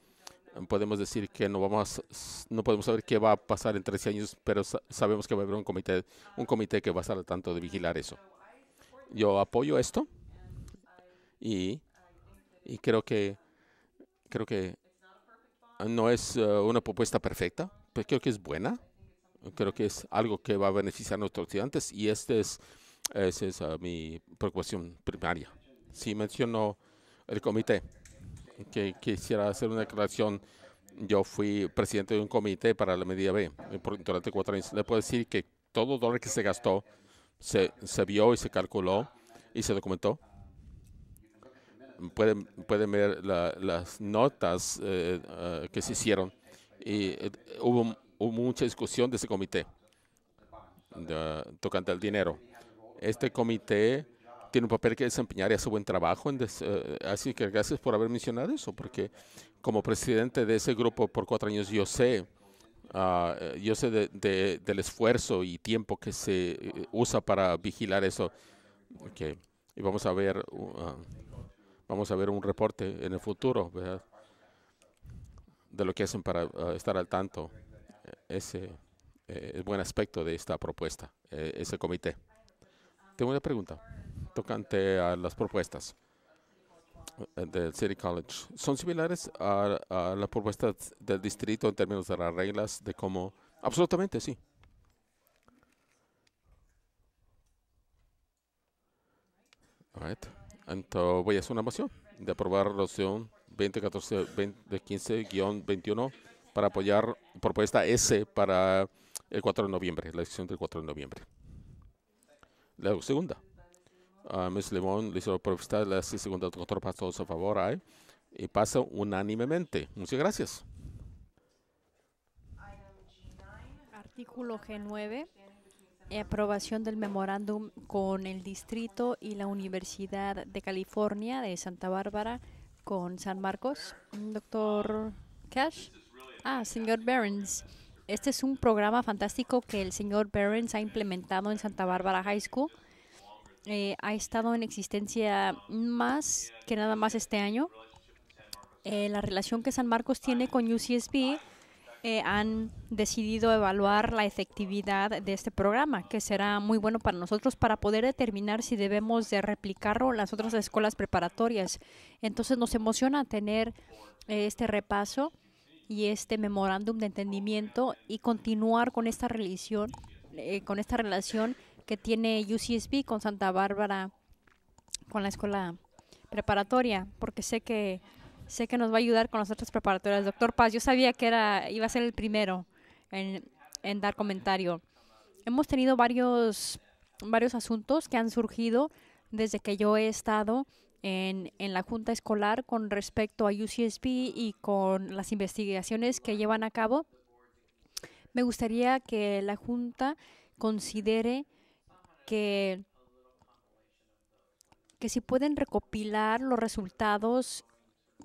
podemos decir que no vamos no podemos saber qué va a pasar en 13 años, pero sabemos que va a haber un comité, un comité que va a estar al tanto de vigilar eso. Yo apoyo esto y, y creo que creo que no es eh, una propuesta perfecta, pero creo que es buena. Creo que es algo que va a beneficiar a nuestros estudiantes y este es, esa es ah, mi preocupación primaria. Si menciono el comité, que quisiera hacer una declaración. Yo fui presidente de un comité para la medida B eh, durante cuatro años. Le puedo decir que todo dólar que se gastó se, se vio y se calculó y se documentó. Pueden, pueden ver las notas eh, eh, que se hicieron y hubo, mucha discusión de ese comité tocante al dinero. Este comité tiene un papel que desempeñar y hace buen trabajo. En eh, así que gracias por haber mencionado eso, porque como presidente de ese grupo por cuatro años yo sé, ah, eh, yo sé de, del esfuerzo y tiempo que se eh, usa para vigilar eso. Y vamos a ver, uh, ah, vamos a ver un reporte en el futuro de lo que hacen para ah, estar al tanto. Ese es buen aspecto de esta propuesta, ese comité. Tengo una pregunta tocante a las propuestas eh, del City College. Son similares a, las propuestas del distrito en términos de las reglas, de cómo... Absolutamente, sí. Entonces voy a hacer una moción de aprobar la opción 2014-2015-21 para apoyar propuesta S para el 4 de noviembre, la elección del 4 de noviembre. La segunda. Miss Limón le hizo oh, la segunda doctora pasó a favor y pasa unánimemente. Muchas gracias. Artículo G9. Aprobación del memorándum con el distrito y la Universidad de California de Santa Bárbara con San Marcos. Doctor Cash. Ah, señor Behrens. Este es un programa fantástico que el señor Behrens ha implementado en Santa Bárbara High School eh, ha estado en existencia más que nada más este año. Eh, la relación que San Marcos tiene con UCSB eh, han decidido evaluar la efectividad de este programa, que será muy bueno para nosotros para poder determinar si debemos de replicarlo en las otras escuelas preparatorias. Entonces nos emociona tener este repaso y este memorándum de entendimiento y continuar con esta con esta relación que tiene UCSB con Santa Bárbara, con la escuela preparatoria, porque sé que sé que nos va a ayudar con las otras preparatorias. Doctor Paz, yo sabía que era iba a ser el primero en, en dar comentario. Hemos tenido varios varios asuntos que han surgido desde que yo he estado en, en, la junta escolar con respecto a UCSB y con las investigaciones que llevan a cabo. Me gustaría que la junta considere que, si pueden recopilar los resultados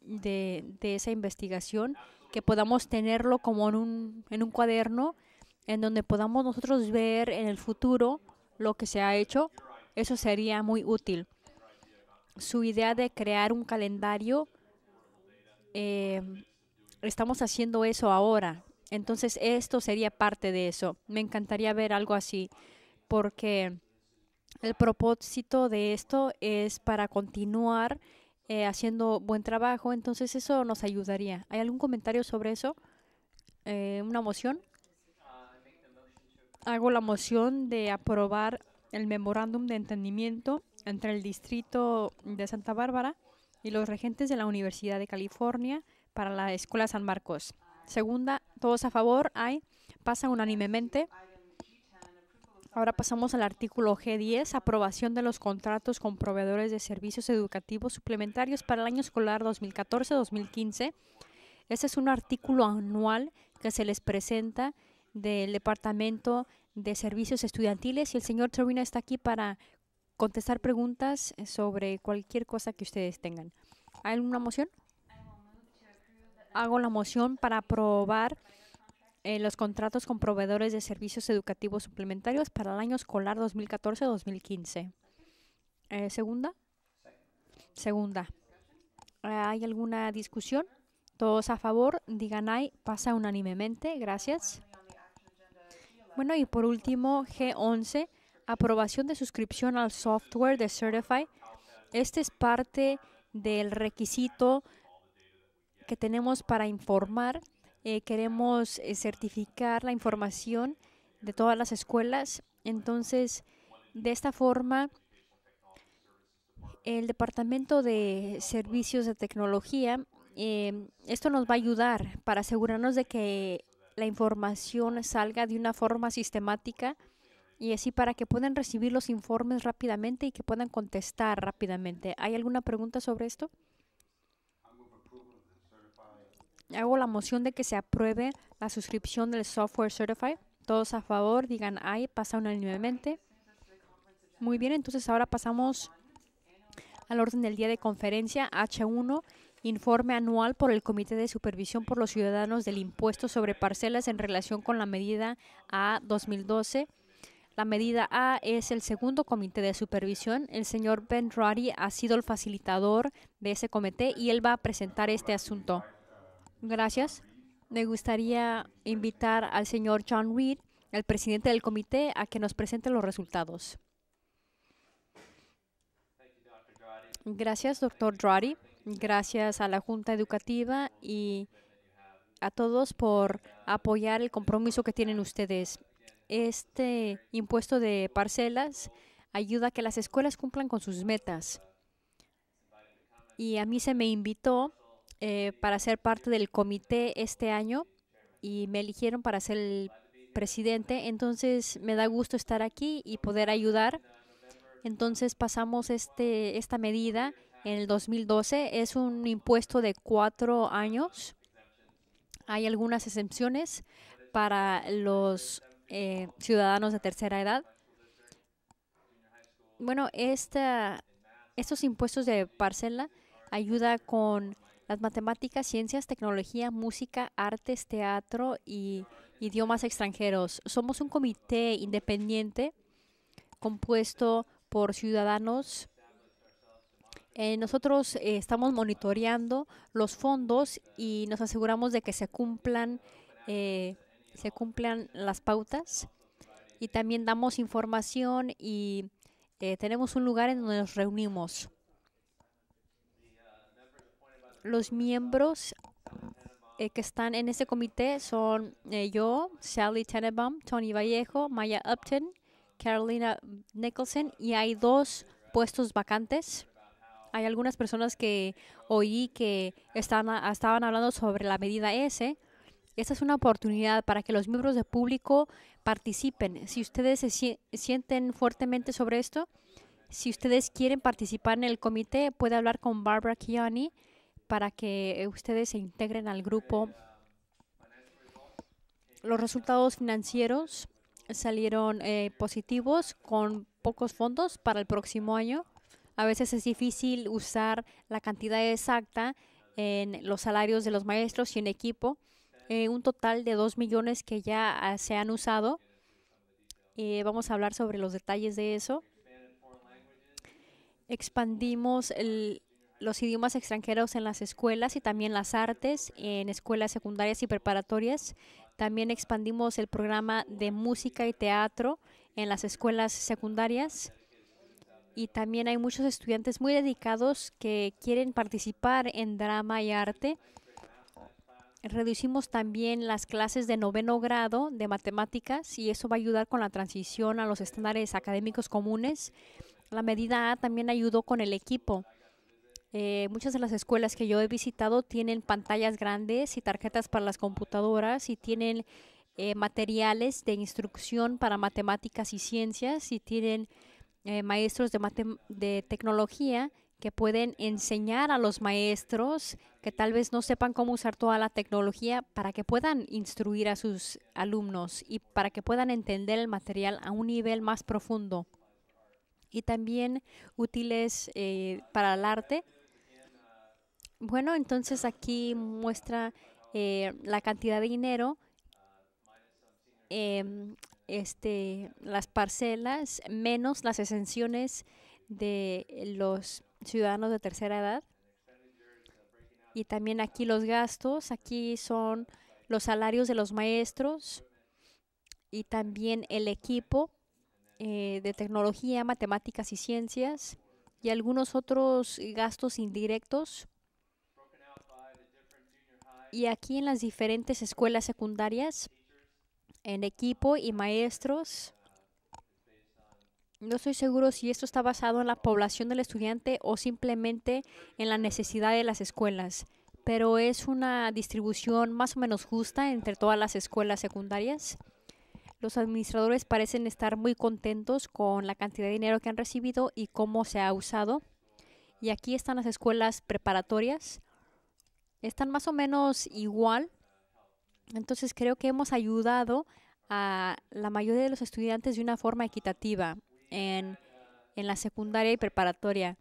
de, esa investigación, que podamos tenerlo como en un, en un cuaderno en donde podamos nosotros ver en el futuro lo que se ha hecho, eso sería muy útil. Su idea de crear un calendario, eh, estamos haciendo eso ahora, entonces esto sería parte de eso. Me encantaría ver algo así, porque el propósito de esto es para continuar eh, haciendo buen trabajo, entonces eso nos ayudaría. ¿Hay algún comentario sobre eso? Eh, ¿Una moción? Hago la moción de aprobar el memorándum de entendimiento entre el distrito de Santa Bárbara y los regentes de la Universidad de California para la Escuela San Marcos. Segunda, todos a favor, hay, pasa unánimemente. Ahora pasamos al artículo G10, aprobación de los contratos con proveedores de servicios educativos suplementarios para el año escolar 2014-2015. Este es un artículo anual que se les presenta del Departamento de Servicios Estudiantiles y el señor Trevina está aquí para contestar preguntas eh, sobre cualquier cosa que ustedes tengan. ¿Hay alguna moción? Hago la moción para aprobar eh, los contratos con proveedores de servicios educativos suplementarios para el año escolar 2014-2015. Eh, segunda. Segunda. ¿Hay alguna discusión? Todos a favor, digan ay, pasa unánimemente. Gracias. Bueno, y por último, G11, aprobación de suscripción al software de Certify. Este es parte del requisito que tenemos para informar eh, queremos eh, certificar la información de todas las escuelas. Entonces, de esta forma, el Departamento de Servicios de Tecnología, em, esto nos va a ayudar para asegurarnos de que la información salga de una forma sistemática y así para que puedan recibir los informes rápidamente y que puedan contestar rápidamente. ¿Hay alguna pregunta sobre esto? Hago la moción de que se apruebe la suscripción del software Certified. Todos a favor, digan ay, pasa unánimemente. Muy bien, entonces ahora pasamos al orden del día de conferencia H1, informe anual por el Comité de Supervisión por los Ciudadanos del Impuesto sobre Parcelas en relación con la medida A 2012. La medida A es el segundo comité de supervisión. El señor Ben Ruddy ha sido el facilitador de ese comité y él va a presentar este asunto. Gracias. Me gustaría invitar al señor John Reed, el presidente del comité, a que nos presente los resultados. Gracias, doctor Drady. Gracias a la Junta Educativa y a todos por apoyar el compromiso que tienen ustedes. Este impuesto de parcelas ayuda a que las escuelas cumplan con sus metas. Y a mí se me invitó eh, para ser parte del comité este año y me eligieron para ser el presidente. Entonces me da gusto estar aquí y poder ayudar. Entonces pasamos este, esta medida en el 2012. Es un impuesto de cuatro años. Hay algunas excepciones para los eh, ciudadanos de tercera edad. Bueno, esta, estos impuestos de parcela ayuda con las matemáticas, ciencias, tecnología, música, artes, teatro y idiomas extranjeros. Somos un comité independiente compuesto por ciudadanos. Eh, nosotros eh, estamos monitoreando los fondos y nos aseguramos de que se cumplan, eh, se cumplan las pautas y también damos información y tenemos un lugar en donde nos reunimos los miembros eh, que están en ese comité son eh, yo, Sally Tenenbaum, Tony Vallejo, Maya Upton, Carolina Nicholson y hay dos puestos vacantes. Hay algunas personas que oí que están, ah, estaban hablando sobre la medida S. Esta es una oportunidad para que los miembros del público participen. Si ustedes se sienten fuertemente sobre esto, si ustedes quieren participar en el comité, puede hablar con Barbara Kiani para que ustedes se integren al grupo. Los resultados financieros salieron eh, positivos con pocos fondos para el próximo año. A veces es difícil usar la cantidad exacta en los salarios de los maestros y en equipo. Eh, un total de 2 millones que ya ah, se han usado. Y eh, vamos a hablar sobre los detalles de eso. Expandimos el, los idiomas extranjeros en las escuelas y también las artes en escuelas secundarias y preparatorias. También expandimos el programa de música y teatro en las escuelas secundarias. Y también hay muchos estudiantes muy dedicados que quieren participar en drama y arte. Reducimos también las clases de noveno grado de matemáticas y eso va a ayudar con la transición a los estándares académicos comunes. La medida A también ayudó con el equipo eh, muchas de las escuelas que yo he visitado tienen pantallas grandes y tarjetas para las computadoras y tienen eh, materiales de instrucción para matemáticas y ciencias y tienen eh, maestros de, de tecnología que pueden enseñar a los maestros que tal vez no sepan cómo usar toda la tecnología para que puedan instruir a sus alumnos y para que puedan entender el material a un nivel más profundo. Y también útiles eh, para el arte, bueno, entonces aquí muestra eh, la cantidad de dinero, em, este, las parcelas, menos las exenciones de los ciudadanos de tercera edad. Y también aquí los gastos, aquí son los salarios de los maestros y también el equipo eh, de tecnología, matemáticas y ciencias y algunos otros gastos indirectos y aquí en las diferentes escuelas secundarias, en equipo y maestros, no estoy seguro si esto está basado en la población del estudiante o simplemente en la necesidad de las escuelas, pero es una distribución más o menos justa entre todas las escuelas secundarias. Los administradores parecen estar muy contentos con la cantidad de dinero que han recibido y cómo se ha usado. Y aquí están las escuelas preparatorias están más o menos igual. Entonces creo que hemos ayudado a la mayoría de los estudiantes de una forma equitativa en, la secundaria y preparatoria.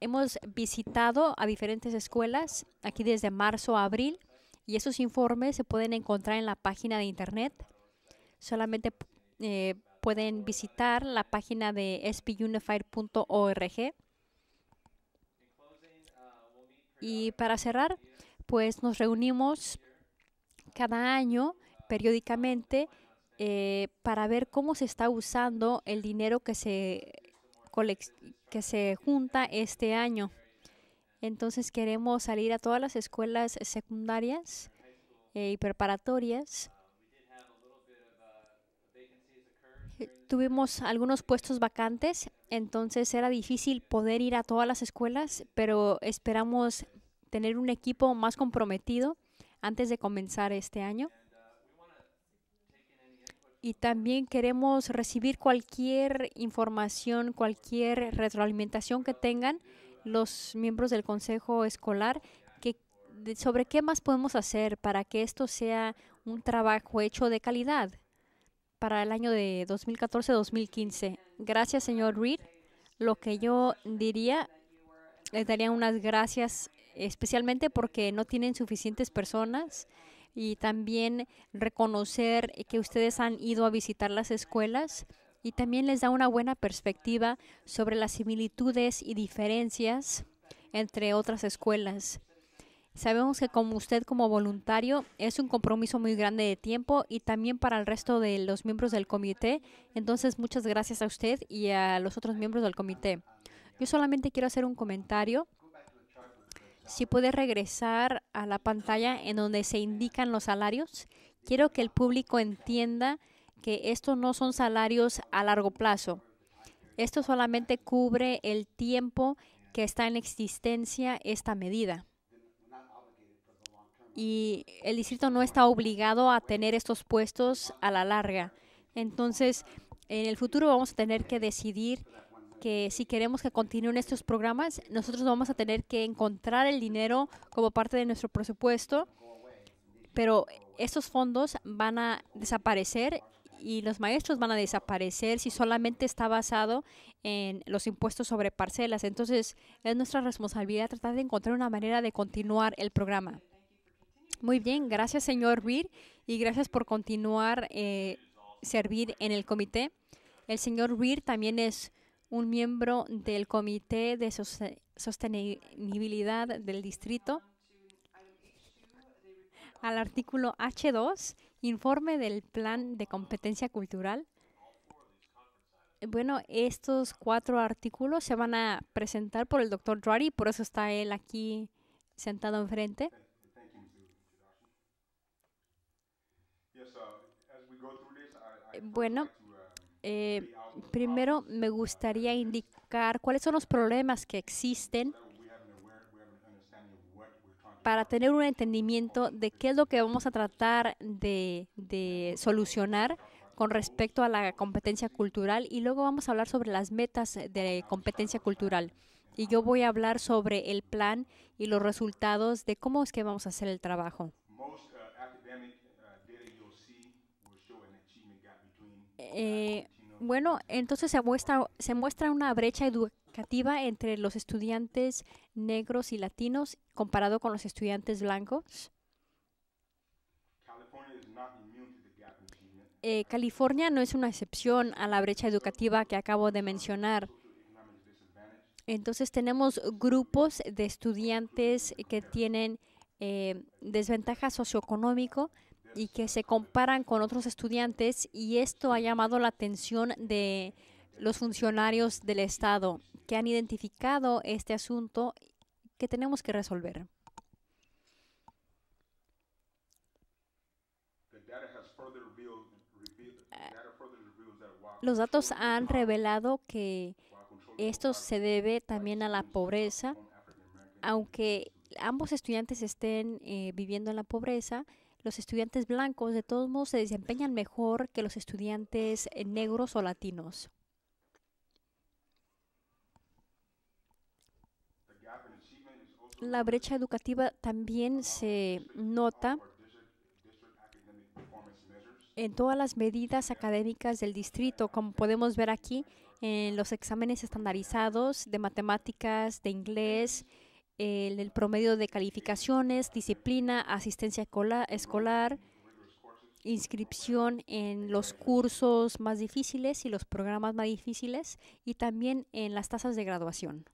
Hemos visitado a diferentes escuelas aquí desde marzo a abril y esos informes se pueden encontrar en la página de internet. Solamente eh, pueden visitar la página de spunified.org y para cerrar, pues nos reunimos cada año periódicamente eh, para ver cómo se está usando el dinero que se, que se junta este año. Entonces queremos salir a todas las escuelas secundarias eh, y preparatorias tuvimos algunos puestos vacantes, entonces era difícil poder ir a todas las escuelas, pero esperamos tener un equipo más comprometido antes de comenzar este año. Y también queremos recibir cualquier información, cualquier retroalimentación que tengan los miembros del consejo escolar que, sobre qué más podemos hacer para que esto sea un trabajo hecho de calidad para el año de 2014-2015. Gracias, señor Reed. Lo que yo diría, les daría unas gracias especialmente porque no tienen suficientes personas y también reconocer que ustedes han ido a visitar las escuelas y también les da una buena perspectiva sobre las similitudes y diferencias entre otras escuelas. Sabemos que como usted como voluntario es un compromiso muy grande de tiempo y también para el resto de los miembros del comité. Entonces, muchas gracias a usted y a los otros miembros del comité. Yo solamente quiero hacer un comentario. Si puede regresar a la pantalla en donde se indican los salarios, quiero que el público entienda que estos no son salarios a largo plazo. Esto solamente cubre el tiempo que está en existencia esta medida y el distrito no está obligado a tener estos puestos a la larga. Entonces, en el futuro vamos a tener que decidir que si queremos que continúen estos programas, nosotros vamos a tener que encontrar el dinero como parte de nuestro presupuesto, pero estos fondos van a desaparecer y los maestros van a desaparecer si solamente está basado en los impuestos sobre parcelas. Entonces, es nuestra responsabilidad tratar de encontrar una manera de continuar el programa. Muy bien, gracias señor Weir y gracias por continuar eh, servir en el comité. El señor Weir también es un miembro del Comité de Sostenibilidad del Distrito. Al artículo H2, informe del Plan de Competencia Cultural. Bueno, estos cuatro artículos se van a presentar por el doctor Drury, por eso está él aquí sentado enfrente. Um, eh, bueno, um, eh, primero me gustaría indicar cuáles son los problemas que existen para tener un entendimiento de qué es lo que vamos a tratar de, solucionar con respecto a la competencia cultural y luego vamos a hablar sobre las metas de competencia cultural. Y yo voy a hablar sobre el plan y los resultados de cómo es que vamos a hacer el trabajo. Eh, bueno, entonces se muestra, una brecha educativa entre los estudiantes negros y latinos comparado con los estudiantes blancos. Eh, California no es una excepción a la brecha educativa que acabo de mencionar. Entonces tenemos grupos de estudiantes que tienen eh, desventaja socioeconómico y que se comparan con otros estudiantes y esto ha llamado la atención de los funcionarios del Estado que han identificado este asunto que tenemos que resolver. Los datos han revelado que esto se debe también a la pobreza, aunque ambos estudiantes estén eh, viviendo en la pobreza, los estudiantes blancos de todos modos se desempeñan mejor que los estudiantes eh, negros o latinos. La brecha educativa también se nota en todas las medidas académicas del distrito, como podemos ver aquí en los exámenes estandarizados de matemáticas, de inglés, el, promedio de calificaciones, disciplina, asistencia escolar, inscripción en los cursos más difíciles y los programas más difíciles y también en las tasas de graduación.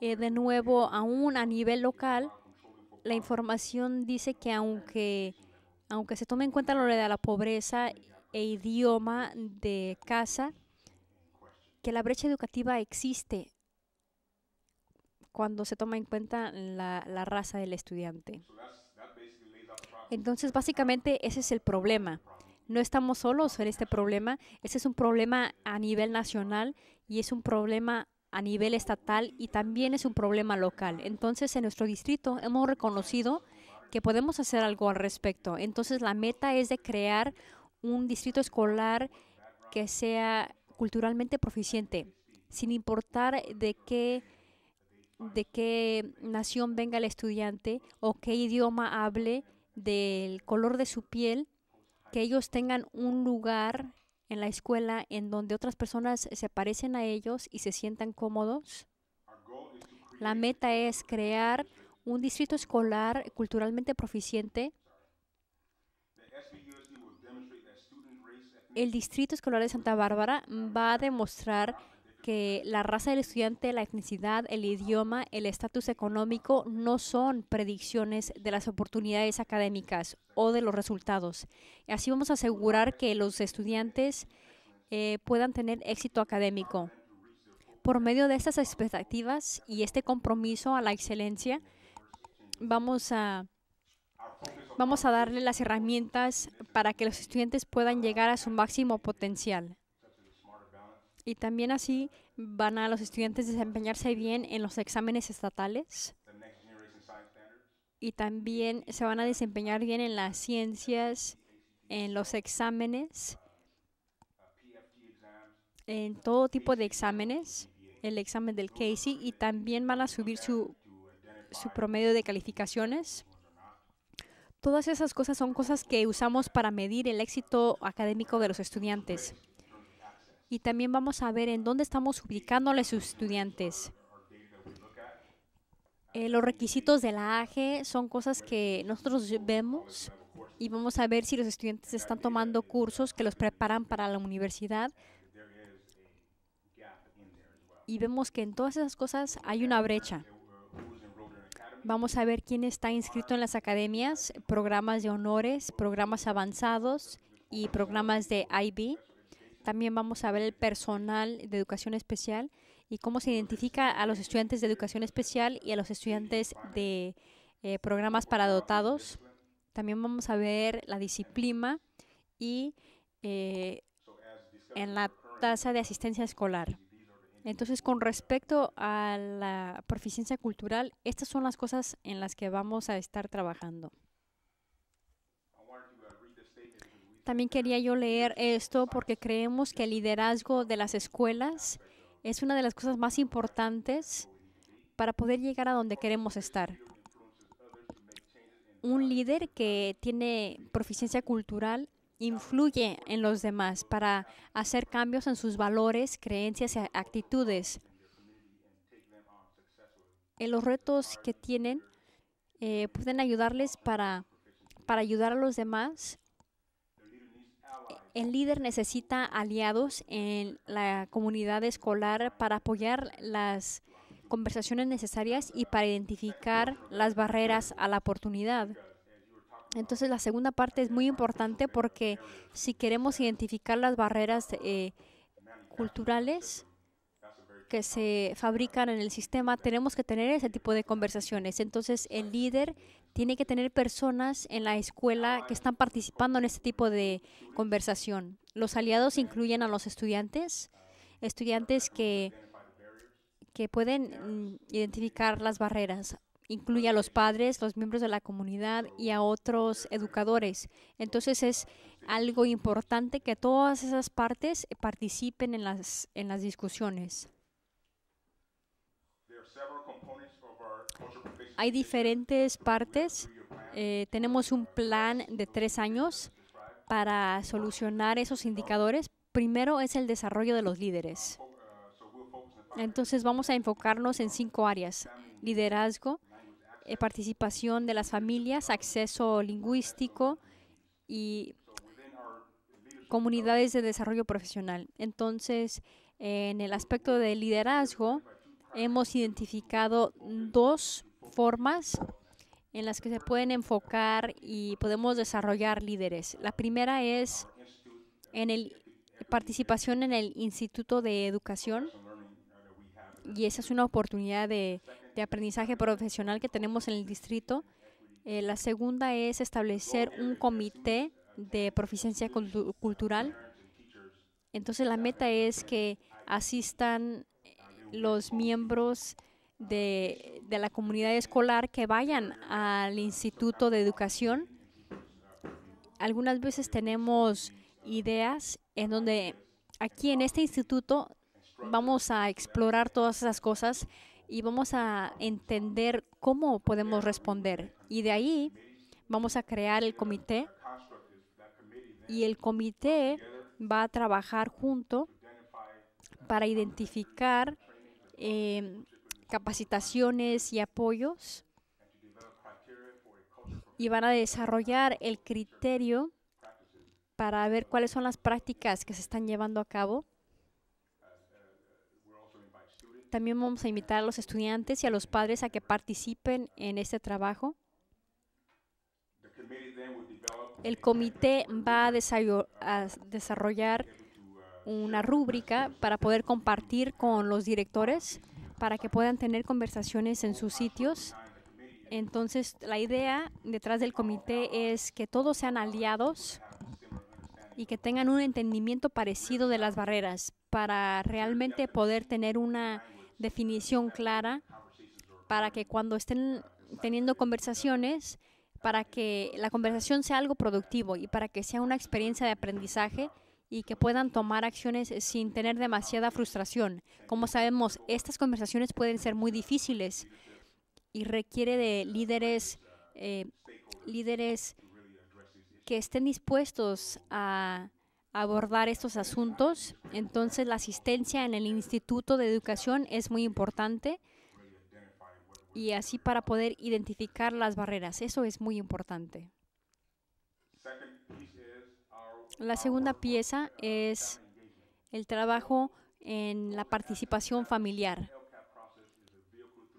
Eh, de nuevo, aún a nivel local, la información dice que aunque, aunque se tome en cuenta lo de la pobreza e idioma de casa, que la brecha educativa existe cuando se toma en cuenta la, raza del estudiante. Entonces, básicamente, ese es el problema. No estamos solos en este problema. Ese es un problema a nivel nacional y es un problema a nivel estatal y también es un problema local. Entonces, en nuestro distrito hemos reconocido que podemos hacer algo al respecto. Entonces, la meta es de crear un distrito escolar que sea culturalmente proficiente, sin importar de qué de qué nación venga el estudiante o qué idioma hable, del color de su piel, que ellos tengan un lugar en la escuela en donde otras personas se parecen a ellos y se sientan cómodos. La meta es crear un distrito escolar culturalmente proficiente. El distrito escolar de Santa Bárbara va a demostrar que la raza del estudiante, la etnicidad, el idioma, el estatus económico no son predicciones de las oportunidades académicas o de los resultados. Así vamos a asegurar que los estudiantes eh, puedan tener éxito académico. Por medio de estas expectativas y este compromiso a la excelencia, vamos a, vamos a darle las herramientas para que los estudiantes puedan llegar a su máximo potencial. Y también así van a los estudiantes desempeñarse bien en los exámenes estatales. Y también se van a desempeñar bien en las ciencias, en los exámenes, en todo tipo de exámenes, el examen del Casey, y también van a subir su, su promedio de calificaciones. Todas esas cosas son cosas que usamos para medir el éxito académico de los estudiantes y también vamos a ver en dónde estamos ubicando a los estudiantes. Eh, los requisitos de la AGE son cosas que nosotros vemos y vamos a ver si los estudiantes están tomando cursos que los preparan para la universidad. Y vemos que en todas esas cosas hay una brecha. Vamos a ver quién está inscrito en las academias, programas de honores, programas avanzados y programas de IB. También vamos a ver el personal de educación especial y cómo se identifica a los estudiantes de educación especial y a los estudiantes de eh, programas para dotados. También vamos a ver la disciplina y eh, en la tasa de asistencia escolar. Entonces, con respecto a la proficiencia cultural, estas son las cosas en las que vamos a estar trabajando. También quería yo leer esto porque creemos que el liderazgo de las escuelas es una de las cosas más importantes para poder llegar a donde queremos estar. Un líder que tiene proficiencia cultural influye en los demás para hacer cambios en sus valores, creencias y actitudes. En eh, los retos que tienen eh, pueden ayudarles para, para ayudar a los demás el líder necesita aliados en la comunidad escolar para apoyar las conversaciones necesarias y para identificar las barreras a la oportunidad. Entonces la segunda parte es muy importante porque si queremos identificar las barreras eh, culturales que se fabrican en el sistema, tenemos que tener ese tipo de conversaciones. Entonces el líder tiene que tener personas en la escuela que están participando en este tipo de conversación. Los aliados incluyen a los estudiantes, estudiantes que, que pueden mm, identificar las barreras. Incluye a los padres, los miembros de la comunidad y a otros educadores. Entonces es algo importante que todas esas partes participen en las, en las discusiones. Hay diferentes partes. Eh, tenemos un plan de tres años para solucionar esos indicadores. Primero es el desarrollo de los líderes. Entonces vamos a enfocarnos en cinco áreas. Liderazgo, eh, participación de las familias, acceso lingüístico y comunidades de desarrollo profesional. Entonces, en el aspecto de liderazgo, hemos identificado dos formas en las que se pueden enfocar y podemos desarrollar líderes. La primera es en el participación en el Instituto de Educación y esa es una oportunidad de, aprendizaje profesional que tenemos en el distrito. Eh, la segunda es establecer un comité de proficiencia cultural. Entonces la meta es que asistan los miembros de, la comunidad escolar que vayan al Instituto de Educación. Algunas veces tenemos ideas en donde aquí en este instituto vamos a explorar todas esas cosas y vamos a entender cómo podemos responder. Y de ahí vamos a crear el comité y el comité va a trabajar junto para identificar eh, capacitaciones y apoyos y van a desarrollar el criterio para ver cuáles son las prácticas que se están llevando a cabo. También vamos a invitar a los estudiantes y a los padres a que participen en este trabajo. El comité va a, desarrollar una rúbrica para poder compartir con los directores para que puedan tener conversaciones en sus sitios. Entonces, la idea detrás del comité es que todos sean aliados y que tengan un entendimiento parecido de las barreras para realmente poder tener una definición clara para que cuando estén teniendo conversaciones, para que la conversación sea algo productivo y para que sea una experiencia de aprendizaje y que puedan tomar acciones sin tener demasiada frustración. Como sabemos, estas conversaciones pueden ser muy difíciles y requiere de líderes, eh, líderes que estén dispuestos a abordar estos asuntos. Entonces, la asistencia en el Instituto de Educación es muy importante y así para poder identificar las barreras. Eso es muy importante. La segunda pieza es el trabajo en la participación familiar.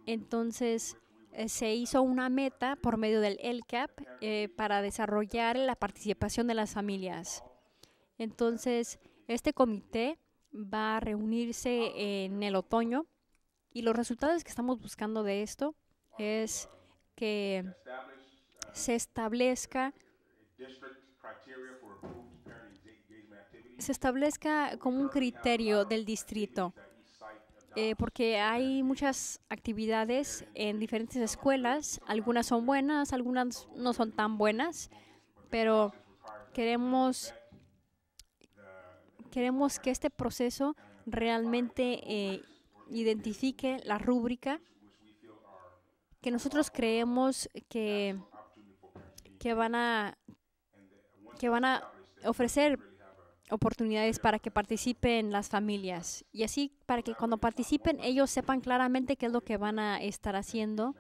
Entonces, eh, se hizo una meta por medio del LCAP eh, para desarrollar la participación de las familias. Entonces, este comité va a reunirse en el otoño y los resultados que estamos buscando de esto es que se establezca se establezca como un criterio del distrito, eh, porque hay muchas actividades en diferentes escuelas, algunas son buenas, algunas no son tan buenas, pero queremos, queremos que este proceso realmente eh, identifique la rúbrica que nosotros creemos que, que, van a, que van a ofrecer oportunidades para que participen las familias y así para que cuando participen ellos sepan claramente qué es lo que van a estar haciendo.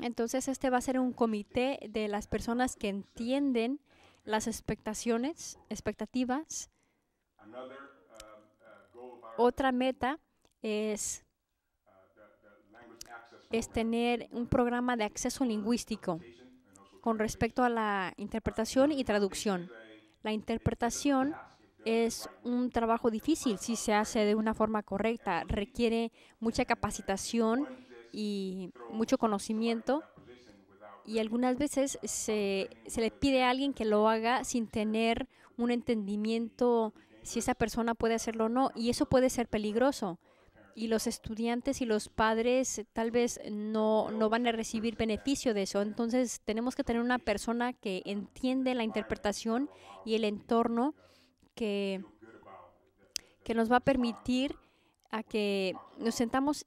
Entonces este va a ser un comité de las personas que entienden las expectaciones, expectativas. Otra meta es, es tener un programa de acceso lingüístico con respecto a la interpretación y traducción. La interpretación es un trabajo difícil si se hace de una forma correcta. Requiere mucha capacitación y mucho conocimiento. Y algunas veces se, se le pide a alguien que lo haga sin tener un entendimiento si esa persona puede hacerlo o no. Y eso puede ser peligroso y los estudiantes y los padres eh, tal vez no, van a recibir beneficio de eso. Entonces tenemos que tener una persona que entiende la interpretación y el entorno que, que nos va a permitir a que nos sentamos,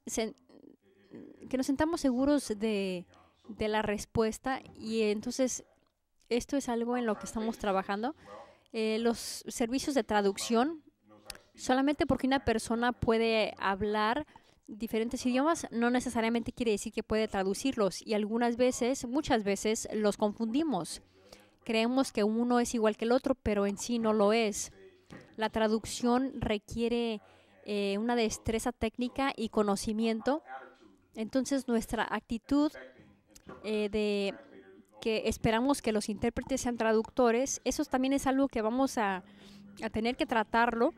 que nos sentamos seguros de, la respuesta y entonces esto es algo en lo que estamos trabajando. Eh, los servicios de traducción Solamente porque una persona puede hablar diferentes idiomas no necesariamente quiere decir que puede traducirlos y algunas veces, muchas veces, los confundimos. Creemos que uno es igual que el otro, pero en sí no lo es. La traducción requiere eh, una destreza técnica y conocimiento. Entonces nuestra actitud eh, de que esperamos que los intérpretes sean traductores, eso también es algo que vamos a tener que tratarlo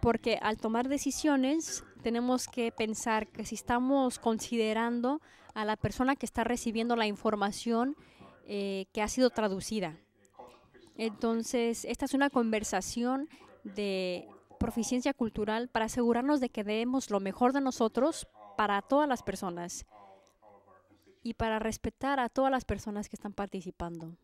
porque al tomar decisiones tenemos que pensar que si estamos considerando a la persona que está recibiendo la información eh, que ha sido traducida. Entonces, esta es una conversación de proficiencia cultural para asegurarnos de que demos lo mejor de nosotros para todas las personas y para respetar a todas las personas que están participando.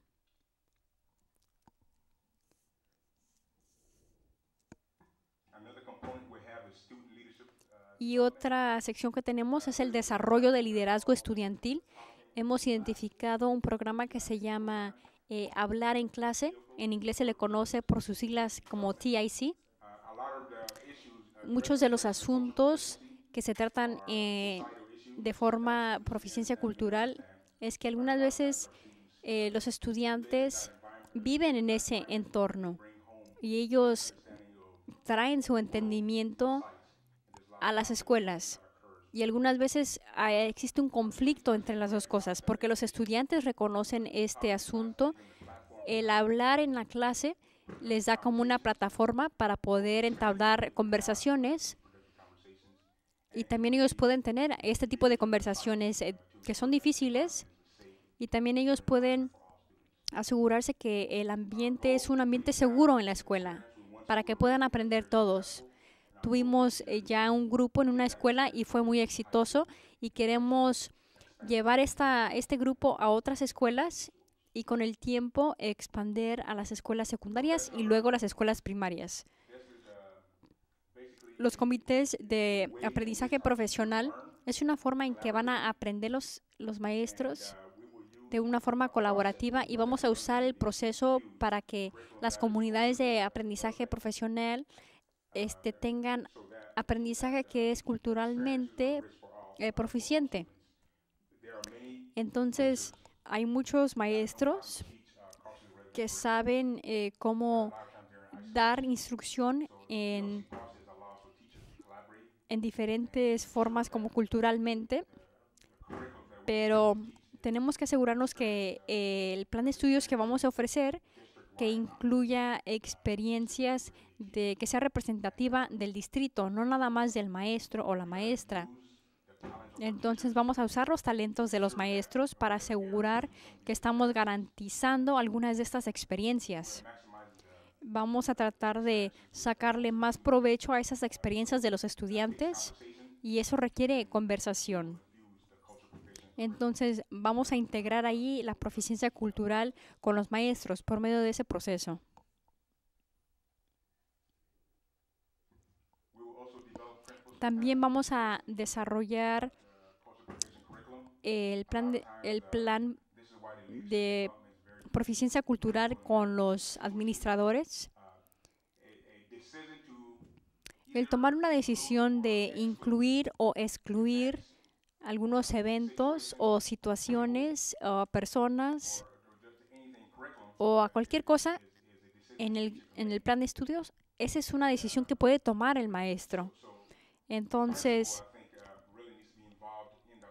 Y otra sección que tenemos es el desarrollo de liderazgo estudiantil. Hemos identificado un programa que se llama eh, Hablar en clase. En inglés se le conoce por sus siglas como TIC. Muchos de los asuntos que se tratan eh, de forma proficiencia cultural es que algunas veces eh, los estudiantes viven en ese entorno y ellos traen su entendimiento a las escuelas. Y algunas veces ah, existe un conflicto entre las dos cosas, porque los estudiantes reconocen este asunto. El hablar en la clase les da como una plataforma para poder entablar conversaciones y también ellos pueden tener este tipo de conversaciones eh, que son difíciles y también ellos pueden asegurarse que el ambiente es un ambiente seguro en la escuela para que puedan aprender todos tuvimos eh, ya un grupo en una escuela y fue muy exitoso y queremos llevar esta, este grupo a otras escuelas y con el tiempo expander a las escuelas secundarias y luego las escuelas primarias. Los comités de aprendizaje profesional es una forma en que van a aprender los, los maestros de una forma colaborativa y vamos a usar el proceso para que las comunidades de aprendizaje profesional este, tengan aprendizaje que es culturalmente eh, proficiente. Entonces, hay muchos maestros que saben eh, cómo dar instrucción en, en diferentes formas como culturalmente, pero tenemos que asegurarnos que eh, el plan de estudios que vamos a ofrecer que incluya experiencias de que sea representativa del distrito, no nada más del maestro o la maestra. Entonces vamos a usar los talentos de los maestros para asegurar que estamos garantizando algunas de estas experiencias. Vamos a tratar de sacarle más provecho a esas experiencias de los estudiantes y eso requiere conversación. Entonces vamos a integrar ahí la proficiencia cultural con los maestros por medio de ese proceso. También vamos a desarrollar el plan de, el plan de proficiencia cultural con los administradores. El tomar una decisión de incluir o excluir algunos eventos o situaciones o personas o a cualquier cosa en el, en el plan de estudios, esa es una decisión que puede tomar el maestro. Entonces,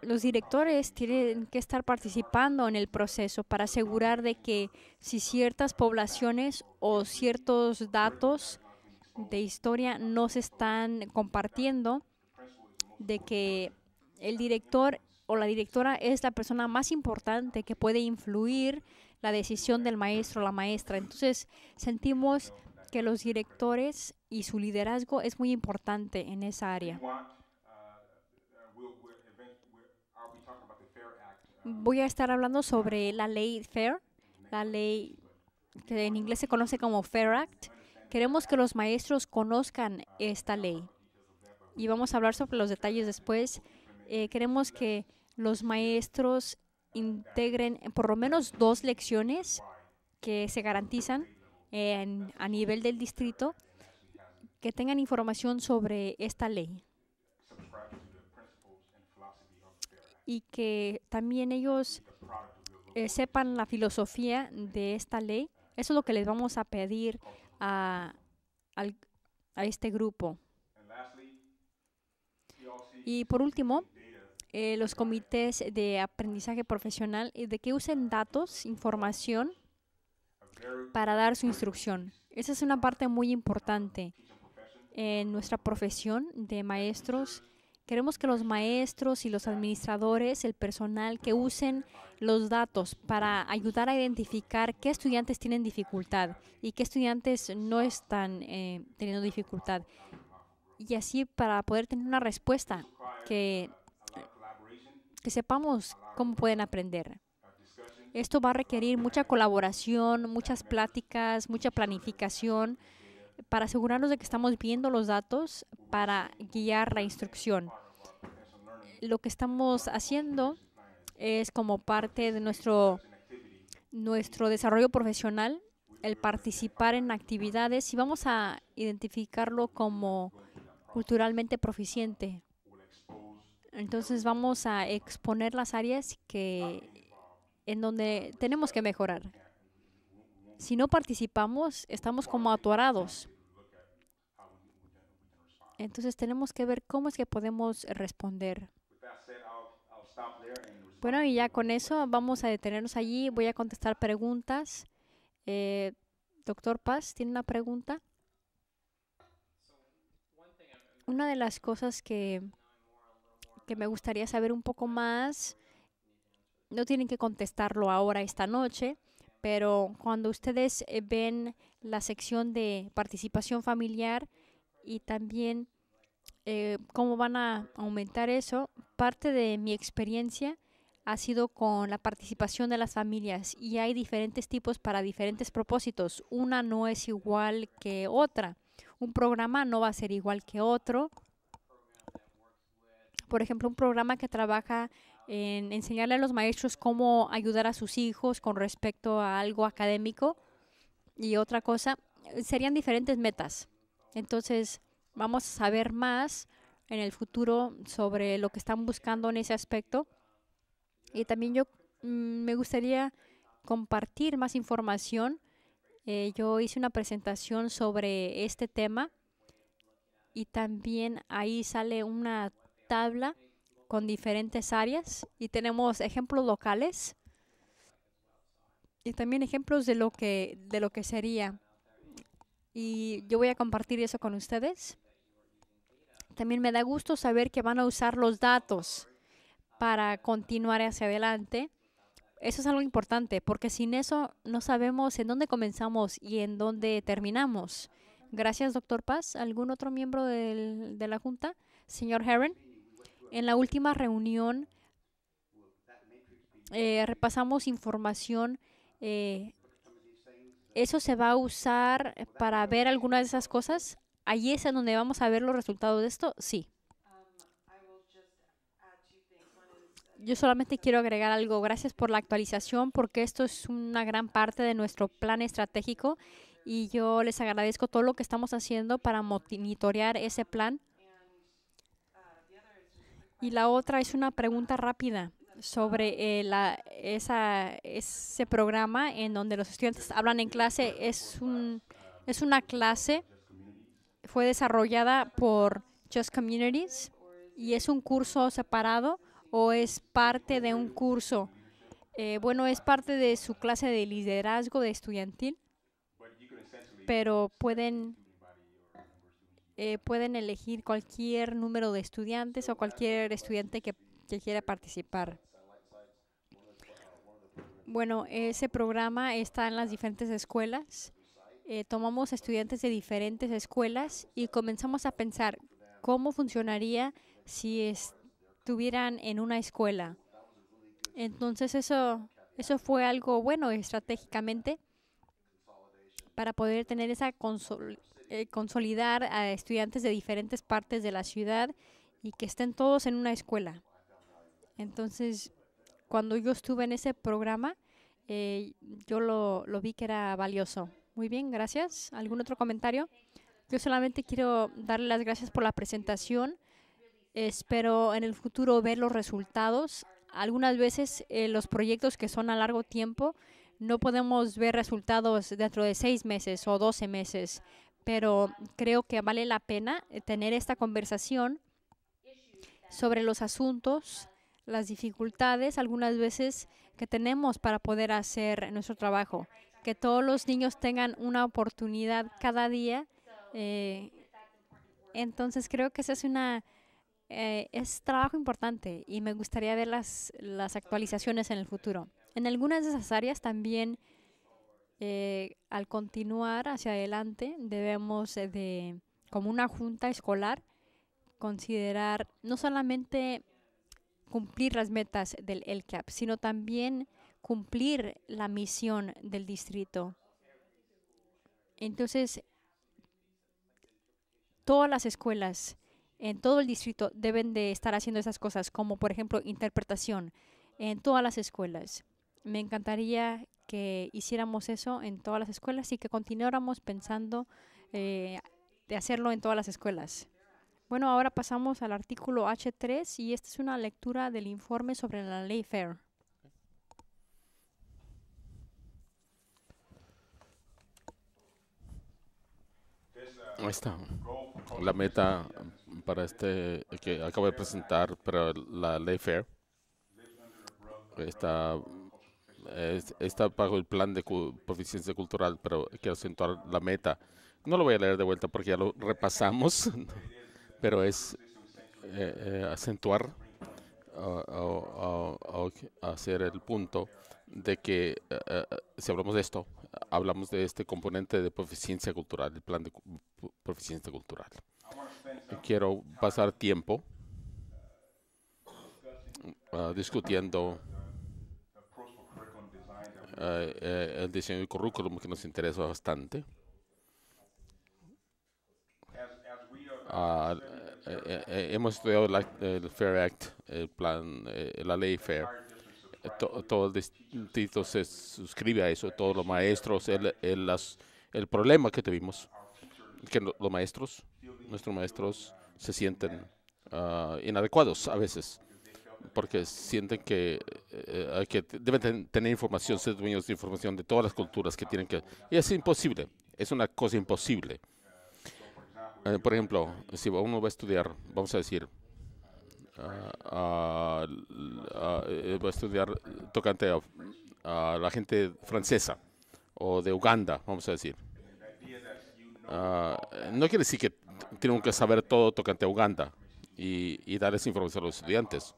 los directores tienen que estar participando en el proceso para asegurar de que si ciertas poblaciones o ciertos datos de historia no se están compartiendo, de que el director o la directora es la persona más importante que puede influir la decisión del maestro o la maestra. Entonces sentimos que los directores y su liderazgo es muy importante en esa área. Uh, uh, Voy a estar hablando sobre la ley FAIR, la ley que en inglés se conoce como FAIR Act. Queremos que los maestros conozcan esta ley y vamos a hablar sobre los detalles después eh, queremos que los maestros integren por lo menos dos lecciones que se garantizan a nivel del distrito que tengan información sobre esta ley y que también ellos eh, sepan la filosofía de esta ley. Eso es lo que les vamos a pedir a este grupo. Y por último, eh, los comités de aprendizaje profesional y eh, de que usen datos, información para dar su instrucción. Esa es una parte muy importante en nuestra profesión de maestros. Queremos que los maestros y los administradores, el personal, que usen los datos para ayudar a identificar qué estudiantes tienen dificultad y qué estudiantes no están eh, teniendo dificultad. Y así para poder tener una respuesta que que sepamos cómo pueden aprender. Esto va a requerir mucha colaboración, muchas pláticas, mucha planificación para asegurarnos de que estamos viendo los datos para guiar la instrucción. Lo que estamos haciendo es como parte de nuestro, nuestro desarrollo profesional, el participar en actividades y vamos a identificarlo como culturalmente proficiente. Entonces vamos a exponer las áreas que en donde tenemos que mejorar. Si no participamos, estamos como atorados. Entonces tenemos que ver cómo es que podemos responder. Bueno, y ya con eso vamos a detenernos allí. Voy a contestar preguntas. Eh, doctor Paz, ¿tiene una pregunta? Una de las cosas que que me gustaría saber un poco más. No tienen que contestarlo ahora esta noche, pero cuando ustedes eh, ven la sección de participación familiar y también eh, cómo van a aumentar eso, parte de mi experiencia ha sido con la participación de las familias y hay diferentes tipos para diferentes propósitos. Una no es igual que otra. Un programa no va a ser igual que otro por ejemplo, un programa que trabaja en enseñarle a los maestros cómo ayudar a sus hijos con respecto a algo académico y otra cosa, serían diferentes metas. Entonces, vamos a saber más en el futuro sobre lo que están buscando en ese aspecto. Y también yo mm, me gustaría compartir más información. Eh, yo hice una presentación sobre este tema y también ahí sale una tabla con diferentes áreas y tenemos ejemplos locales y también ejemplos de lo que de lo que sería y yo voy a compartir eso con ustedes. También me da gusto saber que van a usar los datos para continuar hacia adelante. Eso es algo importante porque sin eso no sabemos en dónde comenzamos y en dónde terminamos. Gracias, doctor Paz. ¿Algún otro miembro de la Junta? Señor Herron. En la última reunión eh, repasamos información. Eh, eso se va a usar para ver algunas de esas cosas. Allí es en donde vamos a ver los resultados de esto. Sí. Yo solamente quiero agregar algo. Gracias por la actualización porque esto es una gran parte de nuestro plan estratégico y yo les agradezco todo lo que estamos haciendo para monitorear ese plan y la otra es una pregunta rápida sobre eh, ese programa en donde los estudiantes hablan en clase. Es, una clase, fue desarrollada por Just Communities y es un curso separado o es parte de un curso. Eh, bueno, es parte de su clase de liderazgo de estudiantil, pero pueden eh, pueden elegir cualquier número de estudiantes o cualquier estudiante que, quiera participar. Bueno, ese programa está en las diferentes escuelas. Eh, tomamos estudiantes de diferentes escuelas y comenzamos a pensar cómo funcionaría si estuvieran en una escuela. Entonces eso, eso fue algo bueno estratégicamente para poder tener esa consol eh, consolidar a estudiantes de diferentes partes de la ciudad y que estén todos en una escuela. Entonces, cuando yo estuve en ese programa, eh, yo lo, vi que era valioso. Muy bien, gracias. ¿Algún otro comentario? Yo solamente quiero darle las gracias por la presentación. Espero en el futuro ver los resultados. Algunas veces eh, los proyectos que son a largo tiempo no podemos ver resultados dentro de seis meses o doce meses, pero creo que vale la pena eh, tener esta conversación sobre los asuntos, las dificultades algunas veces que tenemos para poder hacer nuestro trabajo. Que todos los niños tengan una oportunidad cada día. Eh, entonces creo que ese es una... Eh, es trabajo importante y me gustaría ver las, las actualizaciones en el futuro. En algunas de esas áreas también eh, al continuar hacia adelante debemos eh, de, como una junta escolar, considerar no solamente cumplir las metas del LCAP, sino también cumplir la misión del distrito. Entonces, todas las escuelas en todo el distrito deben de estar haciendo esas cosas, como por ejemplo interpretación en todas las escuelas. Me encantaría que hiciéramos eso en todas las escuelas y que continuáramos pensando eh, de hacerlo en todas las escuelas. Bueno, ahora pasamos al artículo H3 y esta es una lectura del informe sobre la ley FAIR. está. la meta para este que acabo de presentar para la ley FAIR está está bajo el plan de proficiencia cultural, pero quiero acentuar la meta. No lo voy a leer de vuelta porque ya lo repasamos, pero es eh, eh, acentuar o, hacer el punto de que eh, si hablamos de esto, hablamos de este componente de proficiencia cultural, el plan de proficiencia cultural. Quiero pasar tiempo ah, discutiendo eh, el diseño del currículum que nos interesa bastante. Ah, eh, eh, hemos estudiado el Fair Act, el plan, eh, la ley Fair. todo el distrito se suscribe a eso, todos los maestros. El, las, el problema que tuvimos que los maestros, nuestros maestros, se sienten ah, inadecuados a veces porque sienten que, eh, eh, que deben tener información, ser dueños de información de todas las culturas que tienen que... Y es imposible, es una cosa imposible. Eh, por ejemplo, si uno va a estudiar, vamos a decir, ah, ah, ah, va a estudiar tocante a, la gente francesa o de Uganda, vamos a decir. no quiere decir que tienen que saber todo tocante a Uganda y, y dar esa información a los estudiantes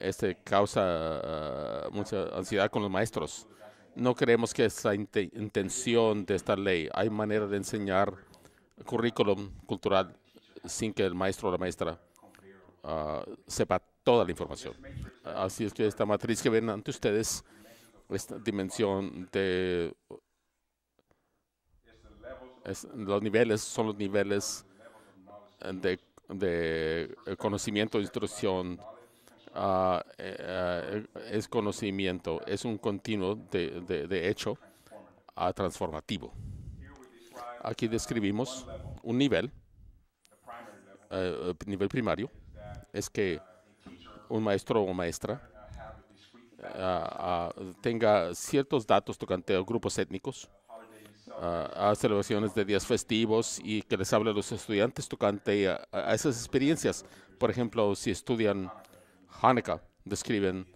este causa ah, mucha ansiedad con los maestros. No creemos que es intención de esta ley. Hay manera de enseñar currículum cultural sin que el maestro o la maestra ah, sepa toda la información. Así es que esta matriz que ven ante ustedes, esta dimensión de los niveles, son los niveles de, de conocimiento, instrucción, eh, es conocimiento, es un continuo de, hecho transformativo. Aquí describimos un nivel, uh, nivel primario, es que un maestro o maestra eh, tenga ciertos datos tocante a grupos étnicos, a celebraciones de días festivos y que les hable a los estudiantes tocante a esas experiencias. Por ejemplo, si estudian Hanukkah describen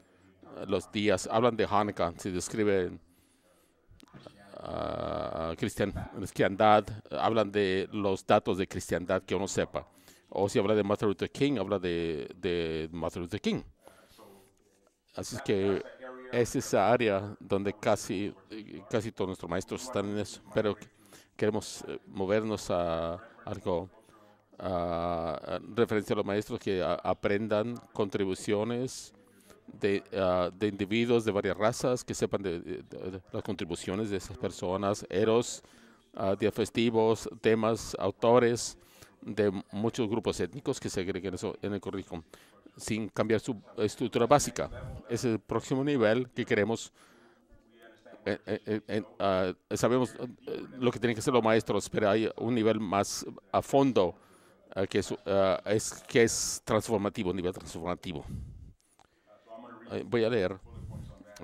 eh, los días, hablan de Hanukkah, se describen ah, ah, cristiandad, eh, hablan de los datos de cristiandad que uno sepa. O si habla de Martin Luther King, habla de, de Martin Luther King. Así que es esa área donde casi, eh, casi todos nuestros maestros están en eso, pero queremos movernos a algo referencia a los maestros que aprendan contribuciones de, individuos de varias razas, que sepan de, las contribuciones de esas personas, eros, uh, festivos, temas, autores de muchos grupos étnicos que se agreguen en el currículum, sin cambiar su estructura básica. Es el próximo nivel que queremos. Eh, eh, eh, ah, sabemos lo que tienen que hacer los maestros, pero hay un nivel más a fondo que es, ah, es, que es transformativo, nivel transformativo. Voy a leer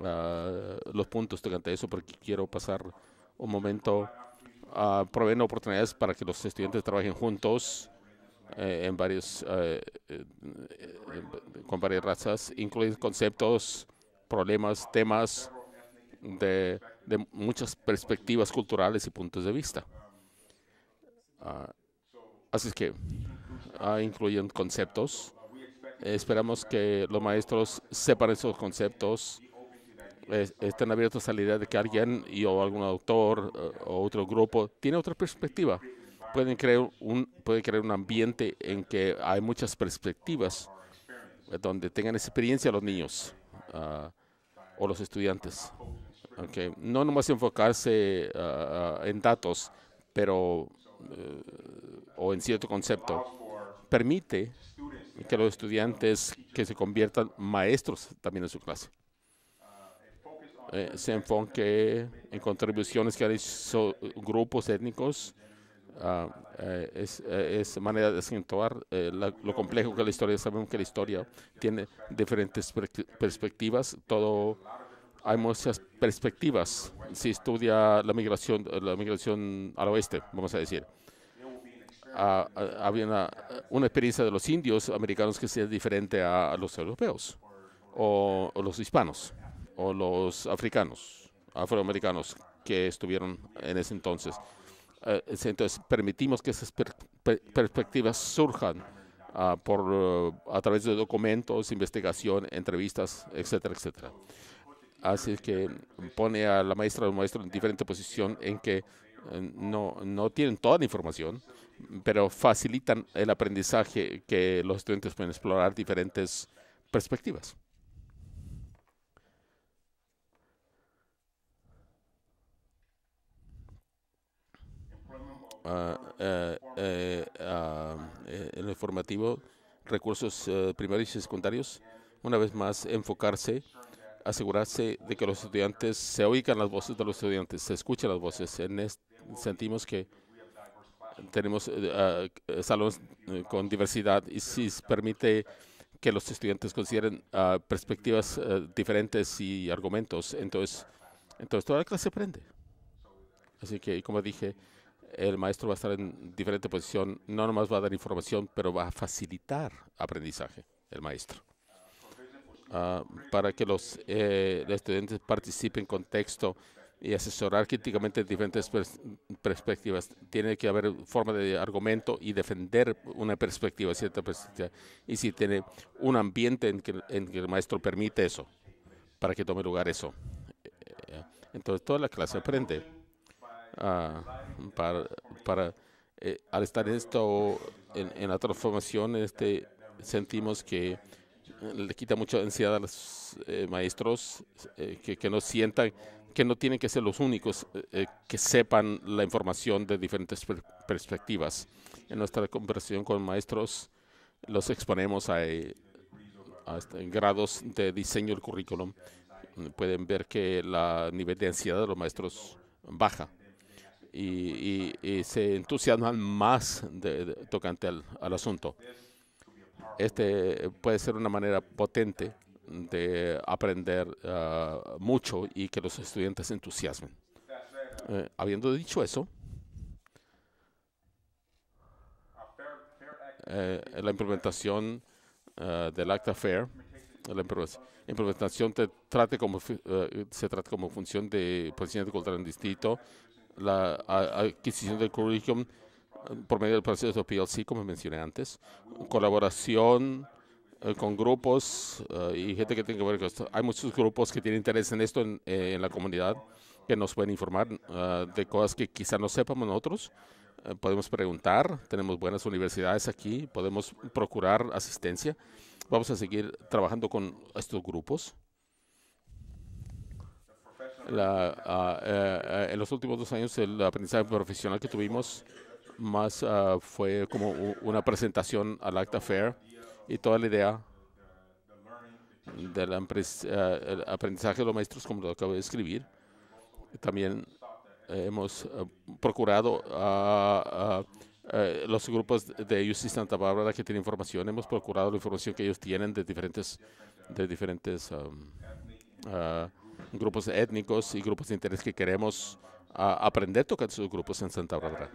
ah, los puntos durante eso porque quiero pasar un momento a ah, proveer oportunidades para que los estudiantes trabajen juntos eh, en varios, eh, eh, con varias razas, incluir conceptos, problemas, temas de, muchas perspectivas culturales y puntos de vista. Así es que ah, incluyen conceptos. Esperamos que los maestros sepan esos conceptos, están estén abiertos a la idea de que alguien y o algún autor eh, o otro grupo tiene otra perspectiva. Pueden crear un, puede crear un ambiente en que hay muchas perspectivas, eh, donde tengan experiencia los niños ah, o los estudiantes. aunque No nomás enfocarse ah, en datos, pero eh, o en cierto concepto permite que los estudiantes que se conviertan maestros también en su clase. Eh, se enfoque en contribuciones que han hecho grupos étnicos. Ah, eh, eh, es, manera de acentuar lo complejo que la historia. Sabemos que la historia tiene diferentes perspectivas. Todo hay muchas perspectivas. Si estudia la migración, la migración al oeste, vamos a decir había una, experiencia de los indios americanos que sea diferente a, los europeos, o, los hispanos, o los africanos, afroamericanos que estuvieron en ese entonces. Eh, entonces, permitimos que esas perspectivas surjan ah, por, eh, a través de documentos, investigación, entrevistas, etcétera, etcétera. Así que pone a la maestra o maestro en diferente posición en que eh, no, no tienen toda la información, pero facilitan el aprendizaje que los estudiantes pueden explorar diferentes perspectivas. Ah, eh, eh, ah, eh, en el formativo, recursos primarios y secundarios, una vez más enfocarse, asegurarse de que los estudiantes se oigan las voces de los estudiantes, se escuchen las voces. sentimos que tenemos eh, ah, eh, salones eh, con diversidad y si permite que los estudiantes consideren ah, perspectivas diferentes y argumentos. Entonces, entonces toda la clase aprende. Así que, como dije, el maestro va a estar en diferente posición. No nomás va a dar información, pero va a facilitar aprendizaje, el maestro. Ah, para que los eh, estudiantes participen con texto y asesorar críticamente diferentes perspectivas. Tiene que haber forma de argumento y defender una perspectiva, cierta perspectiva. Y si tiene un ambiente en que, el maestro permite eso, para que tome lugar eso. Entonces toda la clase aprende ah, para, eh, al estar en esto, en, la transformación, este, sentimos que le quita mucha ansiedad a los eh, maestros, eh, que no sientan que no tienen que ser los únicos eh, eh, que sepan la información de diferentes perspectivas. En nuestra conversación con maestros, los exponemos a, eh, este, grados de diseño del currículum. Pueden ver que el nivel de ansiedad de los maestros baja y, se entusiasman más de, tocante al, al asunto. Este puede ser una manera potente de aprender eh, mucho y que los estudiantes se entusiasmen. Eh, habiendo dicho eso, eh, la implementación del Acta Fair, la implementación te trate como, se trata como función de presidente cultural en distrito, la adquisición del currículum por medio del proceso PLC, como mencioné antes, colaboración eh, con grupos eh, y gente que tiene que ver con esto. Hay muchos grupos que tienen interés en esto en, eh, la comunidad que nos pueden informar de cosas que quizá no sepamos nosotros. podemos preguntar, tenemos buenas universidades aquí, podemos procurar asistencia. Vamos a seguir trabajando con estos grupos. Ah, en los últimos dos años el aprendizaje profesional que tuvimos más ah, fue como una presentación al Acta Fair y toda la idea del eh, aprendizaje de los maestros, como lo acabo de escribir. También eh, hemos eh, procurado a, los grupos de UC Santa Bárbara que tienen información, hemos procurado la información que ellos tienen de diferentes, de diferentes um, grupos étnicos y grupos de interés que queremos aprender tocando sus grupos en Santa Bárbara.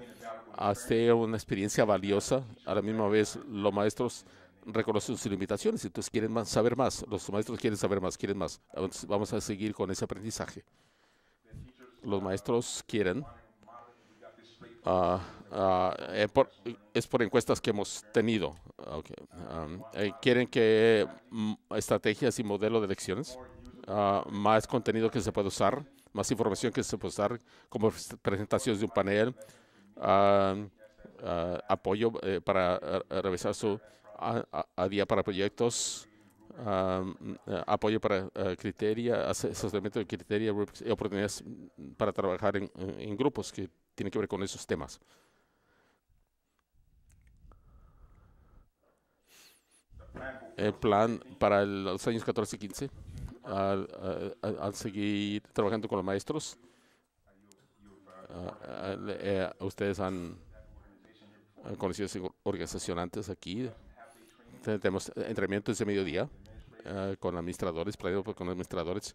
Ha sido una experiencia valiosa. A la misma vez, los maestros reconocen sus limitaciones, entonces quieren más, saber más, los maestros quieren saber más, quieren más. vamos a seguir con ese aprendizaje. Los maestros quieren, ah, ah, eh, es por encuestas que hemos tenido, ah, um, eh, quieren que mm, estrategias y modelo de lecciones, más contenido que se puede usar, más información que se puede usar, como presentaciones de un panel, apoyo eh, para revisar su a, día para proyectos, eh, apoyo para eh, criteria, asesoramiento de criteria y oportunidades para trabajar en, grupos que tienen que ver con esos temas. El plan para los años 14 y 15, eh, al, seguir trabajando con los maestros, ah, ustedes han, conocido esa organización antes aquí. Tenemos eh, entrenamientos de mediodía ah, con administradores, con administradores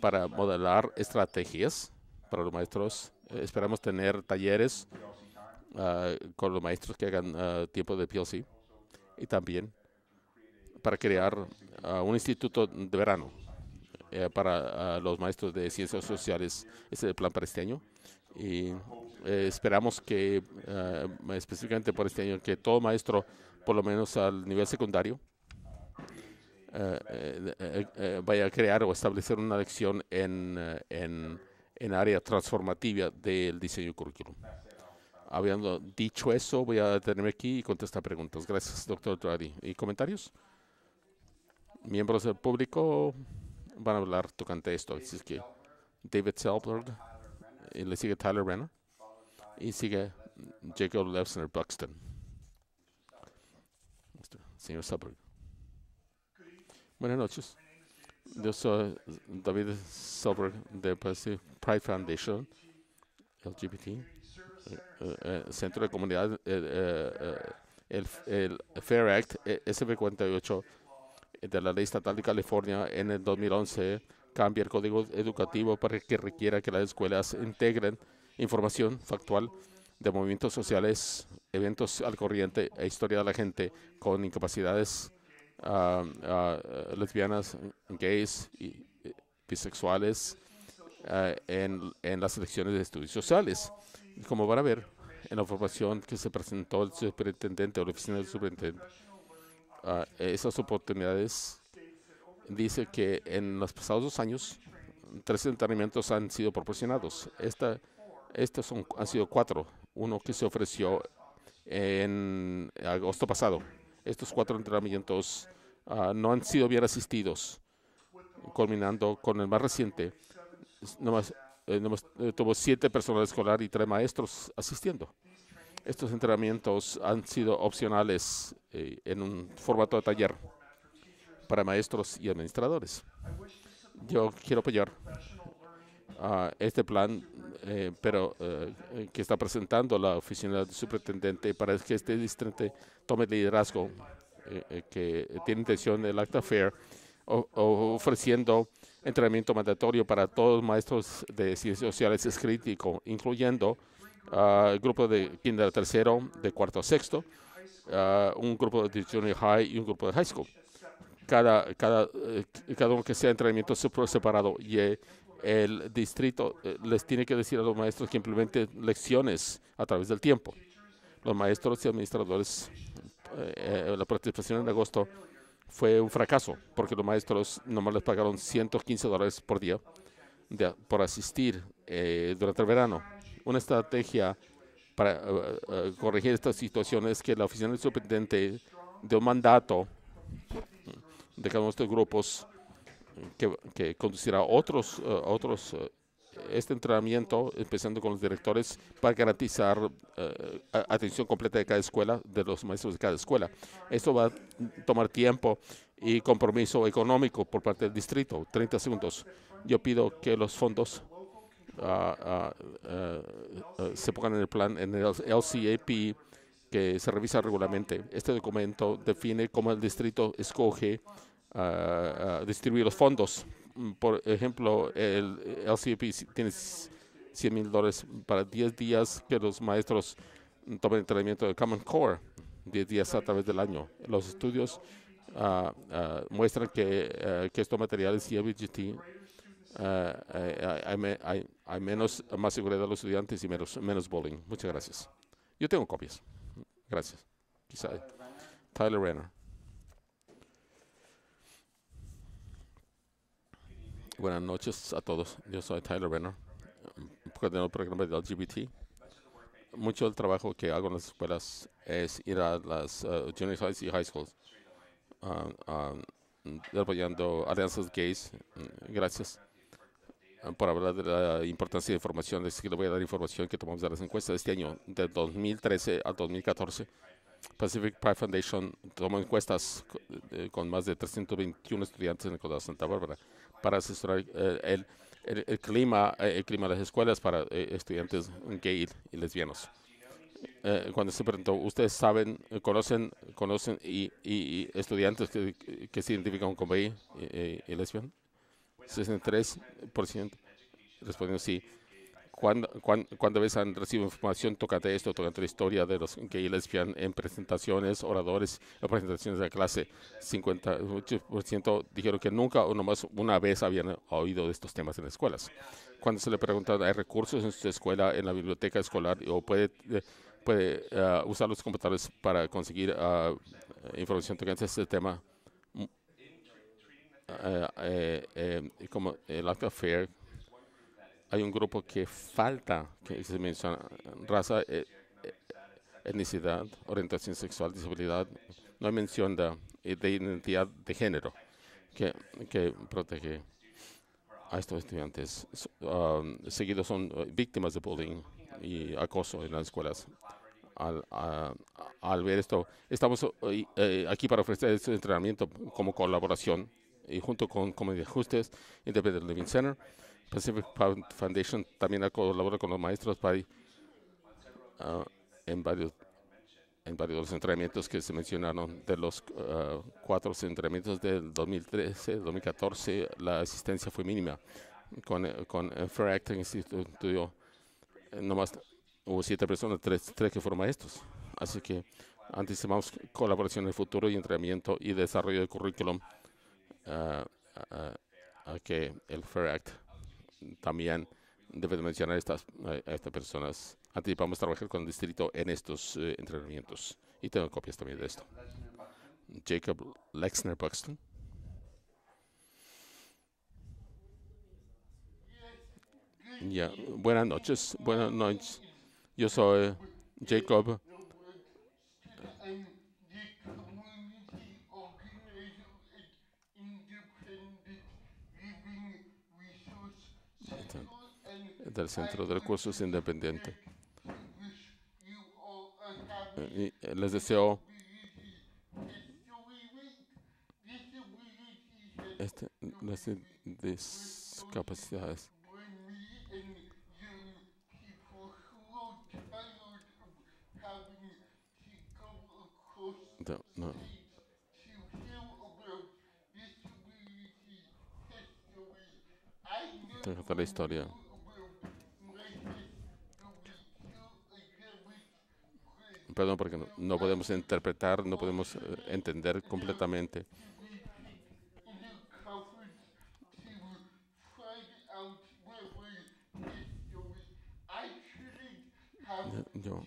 para modelar estrategias para los maestros. Eh, esperamos tener talleres ah, con los maestros que hagan ah, tiempo de PLC y también para crear un instituto de verano eh, para los maestros de ciencias sociales. Ese es el plan para este año. Y esperamos que, específicamente por este año, que todo maestro por lo menos al nivel secundario, eh, eh, eh, vaya a crear o establecer una lección en, en, área transformativa del diseño de Habiendo dicho eso, voy a detenerme aquí y contestar preguntas. Gracias, doctor Tuari. ¿Y comentarios? Miembros del público van a hablar tocante esto. Así que David Selberg, y le sigue Tyler Renner, y sigue Jacob Levsner Buxton. Señor Saberg. Buenas noches. Yo soy David Saberg de Pride Foundation LGBT, eh, eh, eh, Centro de Comunidad, el, el Fair Act SB48 de la Ley Estatal de California en el 2011 cambia el código educativo para que requiera que las escuelas integren información factual de movimientos sociales, eventos al corriente e historia de la gente con incapacidades ah, ah, eh, lesbianas, gays y eh, bisexuales eh, en, las elecciones de estudios sociales. como van a ver en la formación que se presentó el superintendente o la oficina del superintendente, ah, esas oportunidades dice que en los pasados dos años tres entrenamientos han sido proporcionados. Esta, estos son, han sido cuatro uno que se ofreció en agosto pasado. Estos cuatro entrenamientos ah, no han sido bien asistidos, culminando con el más reciente. Eh, eh, tuvo siete personal escolar y tres maestros asistiendo. Estos entrenamientos han sido opcionales eh, en un formato de taller para maestros y administradores. Yo quiero apoyar este plan eh, pero eh, que está presentando la oficina del superintendente para que este distrito tome liderazgo eh, que tiene intención del Acta Fair o, ofreciendo entrenamiento mandatorio para todos los maestros de ciencias sociales es crítico, incluyendo uh, el grupo de kinder tercero, de cuarto a sexto, un grupo de junior high y un grupo de high school. Cada, cada, cada uno que sea entrenamiento separado y el distrito eh, les tiene que decir a los maestros que implementen lecciones a través del tiempo. Los maestros y administradores, eh, eh, la participación en agosto fue un fracaso porque los maestros nomás les pagaron 115 dólares por día por asistir durante el verano. Una estrategia para corregir esta situación es que la oficina del superintendente dio un mandato de cada uno de estos grupos que, conducirá otros, eh, otros eh, este entrenamiento, empezando con los directores, para garantizar eh, atención completa de cada escuela, de los maestros de cada escuela. Esto va a tomar tiempo y compromiso económico por parte del distrito. 30 segundos. Yo pido que los fondos ah, ah, se pongan en el plan, en el LCAP, que se revisa regularmente. Este documento define cómo el distrito escoge uh, distribuir los fondos. Mm, por ejemplo, el LCP tiene 100 mil dólares para 10 días que los maestros tomen entrenamiento de Common Core, 10 días a través del año. Los estudios ah, ah, muestran que, eh, que estos materiales y EBGT eh, eh, hay, hay, menos, más seguridad de los estudiantes y menos, menos bullying. Muchas gracias. Yo tengo copias. Gracias. Tyler Renner. Buenas noches a todos. Yo soy Tyler Renner, coordinador del programa de LGBT. Mucho del trabajo que hago en las escuelas es ir a las uh, junior highs y high schools, uh, uh, um, apoyando alianzas gays. Gracias uh, por hablar de la importancia de información. Es que voy a dar información que tomamos de las encuestas de este año, de 2013 a 2014. Pacific Pride Foundation tomó encuestas uh, con más de 321 estudiantes en el condado de Santa Bárbara para asesorar eh, el, clima, eh, el clima de las escuelas para eh, estudiantes gay y lesbianos. cuando se preguntó, ustedes saben, conocen, conocen y, estudiantes que, se identifican con gay y, y lesbian? 63% respondió sí. Cuando, cuando, cuando, han recibido información, tócate esto, tócate la historia de los que y lesbian en presentaciones, oradores, o presentaciones de clase. 58% dijeron que nunca o nomás una vez habían oído de estos temas en escuelas. Cuando se le preguntan, ¿hay recursos en su escuela, en la biblioteca escolar, o puede, eh, puede ah, usar los computadores para conseguir ah, información tocante a este tema? Mm, ah, eh, eh, como el fair hay un grupo que falta, que se menciona, raza, eh, eh, etnicidad, orientación sexual, disabilidad. No hay mención de, eh, identidad de género que, protege a estos estudiantes. Um, seguidos son víctimas de bullying y acoso en las escuelas. Al, ver esto, estamos aquí para ofrecer este entrenamiento como colaboración y junto con Comedy Justes, Independent Living Center. Pacific Foundation también ha colaborado con los maestros ah, en varios en varios entrenamientos que se mencionaron de los ah, cuatro entrenamientos del 2013, 2014 la asistencia fue mínima con con eh, Fair Acting Institute eh, nomás hubo siete personas tres, tres que fueron maestros así que anticipamos colaboración en el futuro y entrenamiento y desarrollo de currículum ah, que el FAIR Act también debe mencionar estas, eh, a estas personas. anticipamos vamos a trabajar con el distrito en estos eh, entrenamientos. Y tengo copias también de esto. Jacob Lexner Buxton. Ya, buenas noches, buenas noches. Yo soy Jacob del Centro de Recursos Independientes. Y eh, les deseo este, las discapacidades. No, Tengo la historia. perdón, porque no, podemos interpretar, no podemos eh, entender completamente. Yo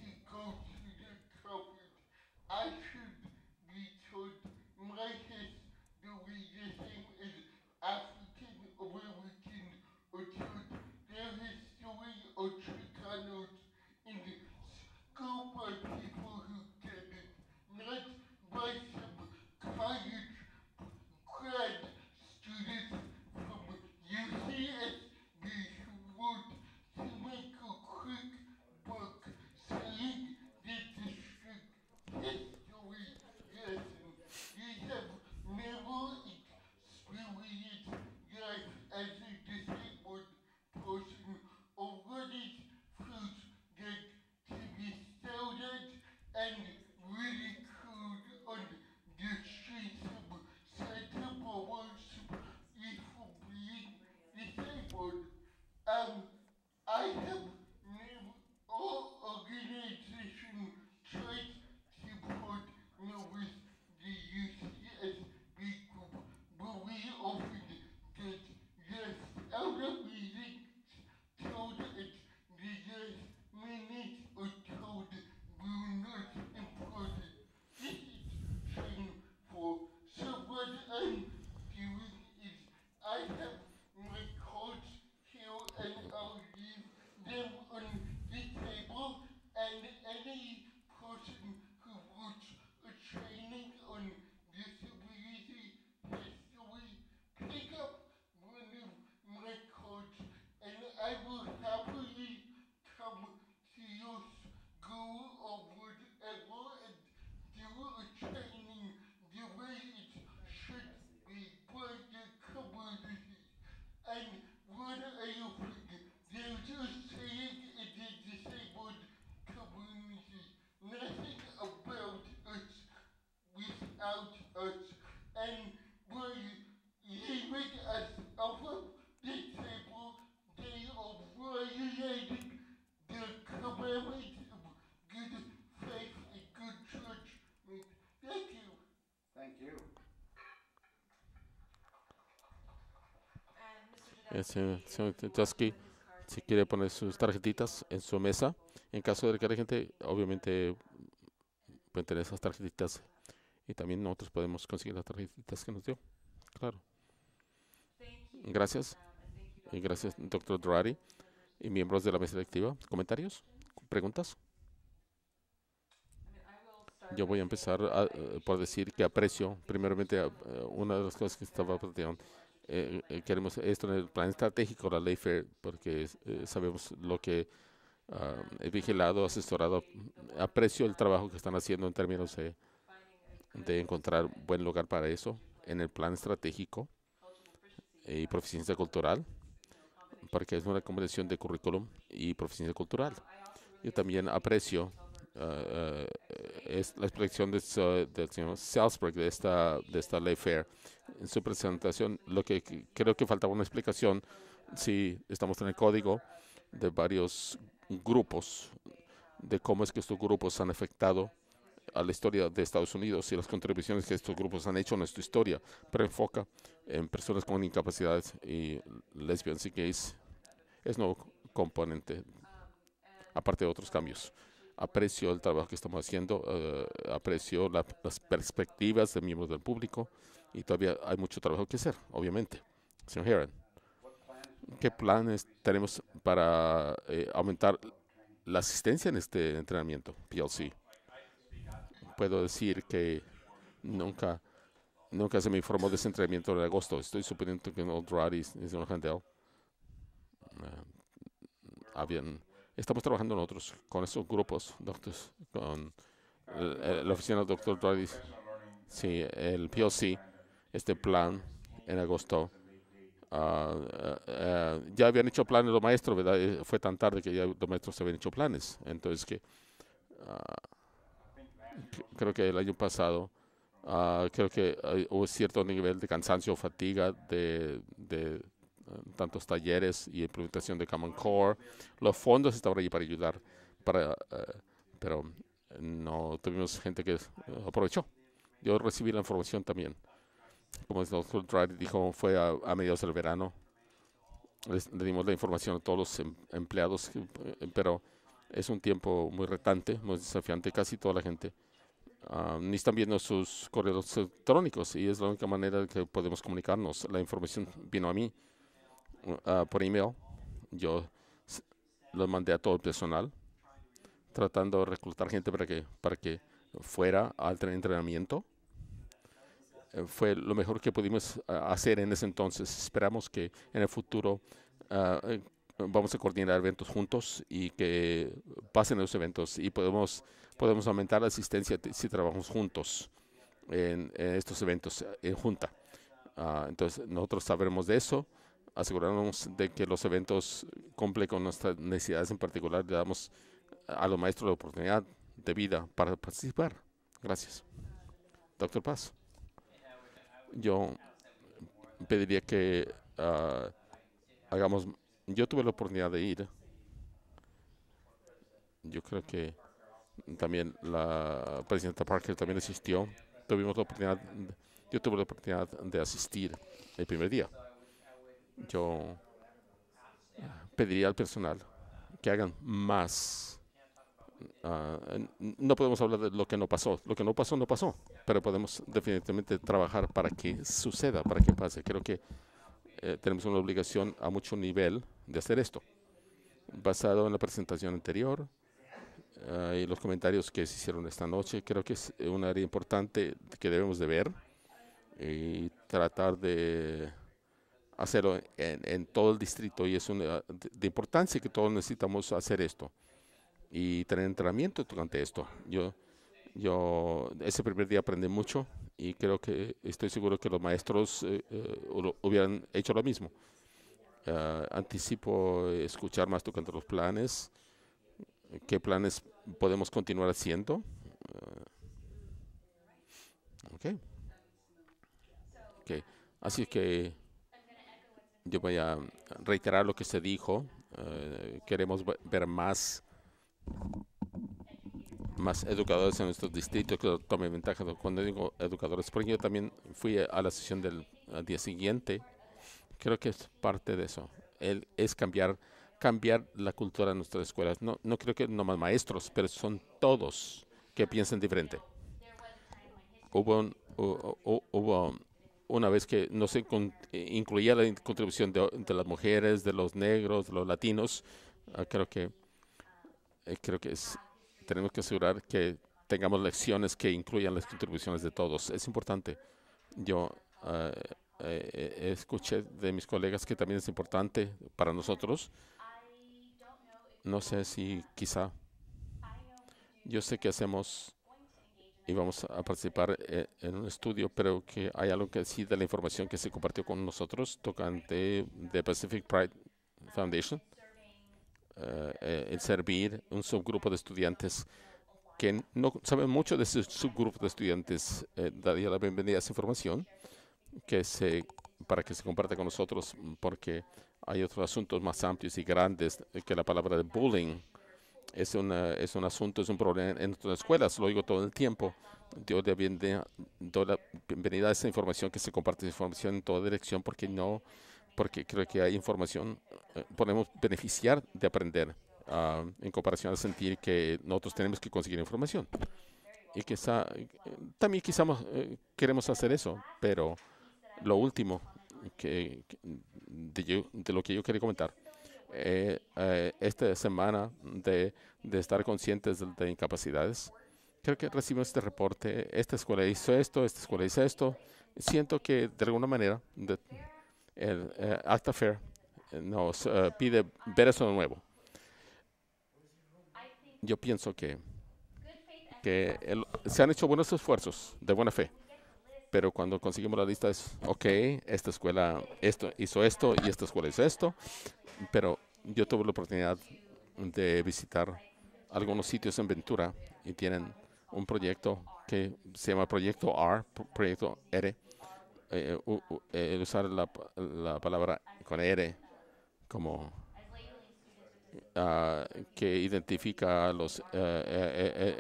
El señor, si quiere poner sus tarjetitas en su mesa, en caso de que haya gente, obviamente pueden tener esas tarjetitas y también nosotros podemos conseguir las tarjetitas que nos dio. Claro. Gracias. Y gracias, doctor Drari. y miembros de la mesa directiva. ¿Comentarios? ¿Preguntas? Yo voy a empezar eh, por decir que aprecio, primeramente, eh, una de las cosas que estaba planteando eh, eh, queremos esto en el plan estratégico, la ley FAIR, porque eh, sabemos lo que ah, he vigilado, asesorado, aprecio el trabajo que están haciendo en términos de, de encontrar buen lugar para eso en el plan estratégico y proficiencia cultural, porque es una combinación de currículum y proficiencia cultural. Yo también aprecio eh, eh, es la explicación de, del señor Salzburg de esta, de esta ley fair. En su presentación, lo que creo que faltaba una explicación, si estamos en el código de varios grupos, de cómo es que estos grupos han afectado a la historia de Estados Unidos y las contribuciones que estos grupos han hecho en nuestra historia, pero enfoca en personas con incapacidades y lesbianas y gays. Es nuevo componente, aparte de otros cambios aprecio el trabajo que estamos haciendo, eh, aprecio las perspectivas de miembros del público y todavía hay mucho trabajo que hacer, obviamente. Señor Heron, ¿qué planes tenemos para eh, aumentar la asistencia en este entrenamiento PLC? Puedo decir que nunca, nunca se me informó de ese entrenamiento de agosto. Estoy suponiendo que no Old y en Handel eh, habían Estamos trabajando otros, con esos grupos, doctores con eh, eh, la, oficina del doctor Dradis, sí, el POC, este plan en agosto. Ah, eh, ya habían hecho planes los maestros, ¿verdad? Fue tan tarde que ya los maestros se habían hecho planes. Entonces, que ah, creo que el año pasado, ah, creo que hubo cierto nivel de cansancio, fatiga, de, de tantos talleres y implementación de Common Core. Los fondos estaban allí para ayudar, eh, pero no tuvimos gente que aprovechó. Yo recibí la información también. Como el doctor dijo, fue a, mediados del verano. Les, le dimos la información a todos los em, empleados, eh, pero es un tiempo muy retante, muy desafiante. Casi toda la gente ah, ni están viendo sus correos electrónicos y es la única manera que podemos comunicarnos. La información vino a mí Ah, por email. Yo lo mandé a todo el personal, tratando de reclutar gente para que, para que fuera al entrenamiento. Eh, fue lo mejor que pudimos ah, hacer en ese entonces. Esperamos que en el futuro ah, eh, vamos a coordinar eventos juntos y que pasen los eventos y podemos, podemos aumentar la asistencia si trabajamos juntos en, estos eventos eh, en junta. entonces nosotros sabremos de eso asegurarnos de que los eventos cumplen con nuestras necesidades en particular. Le damos a los maestros la oportunidad de vida para participar. Gracias. Doctor Paz, yo pediría que ah, hagamos... Yo tuve la oportunidad de ir. Yo creo que también la presidenta Parker también asistió. Tuvimos la oportunidad, yo tuve la oportunidad de asistir el primer día yo ah, pediría al personal que hagan más. Ah, no podemos hablar de lo que no pasó. Lo que no pasó, no pasó. Pero podemos definitivamente trabajar para que suceda, para que pase. Creo que eh, tenemos una obligación a mucho nivel de hacer esto. Basado en la presentación anterior ah, y los comentarios que se hicieron esta noche, creo que es un área importante que debemos de ver y tratar de hacerlo en, en todo el distrito y es una, de importancia que todos necesitamos hacer esto y tener entrenamiento durante esto. Yo, yo ese primer día aprendí mucho y creo que estoy seguro que los maestros eh, eh, hubieran hecho lo mismo. Eh, anticipo escuchar más durante los planes, qué planes podemos continuar haciendo. okay. Okay. Así que yo voy a reiterar lo que se dijo. Eh, queremos ver más, más educadores en nuestros distritos que tomen ventaja. Cuando digo educadores, porque yo también fui a la sesión del día siguiente. Creo que es parte de eso. El, es cambiar cambiar la cultura de nuestras escuelas. No, no creo que no más maestros, pero son todos que piensen diferente. Hubo, un, hubo una vez que no se eh, incluía la contribución de, las mujeres, de los negros, de los latinos, ah, creo que, eh, creo que es, tenemos que asegurar que tengamos lecciones que incluyan las contribuciones de todos. Es importante. Yo ah, eh, escuché de mis colegas que también es importante para nosotros. No sé si quizá, yo sé que hacemos y vamos a participar eh, en un estudio, pero que hay algo que sí de la información que se compartió con nosotros tocante de Pacific Pride Foundation, el eh, eh, en servir un subgrupo de estudiantes que no saben mucho de ese subgrupo de estudiantes. daría la bienvenida a esa información que se para que se comparte con nosotros, porque hay otros asuntos más amplios y grandes que la palabra de bullying es, es un asunto, es un problema en nuestras escuelas, lo digo todo el tiempo. Yo de bienvenida, la bienvenida a esa información que se comparte información en toda dirección porque no, porque creo que hay información, eh, podemos beneficiar de aprender ah, en comparación a sentir que nosotros tenemos que conseguir información. Y quizá, también quizás eh, queremos hacer eso, pero lo último que, de lo que yo quería comentar eh, eh, esta semana de, de, estar conscientes de, incapacidades. Creo que recibimos este reporte, esta escuela hizo esto, esta escuela hizo esto. Siento que de alguna manera de, el eh, Acta Fair nos pide ver eso de nuevo. Yo pienso que, que se han hecho buenos esfuerzos de buena fe pero cuando conseguimos la lista es, ok, esta escuela esto, hizo esto y esta escuela hizo esto, pero yo tuve la oportunidad de visitar algunos sitios en Ventura y tienen un proyecto que se llama Proyecto R, Proyecto R, eh, usar la, palabra con R como ah, que identifica a los eh,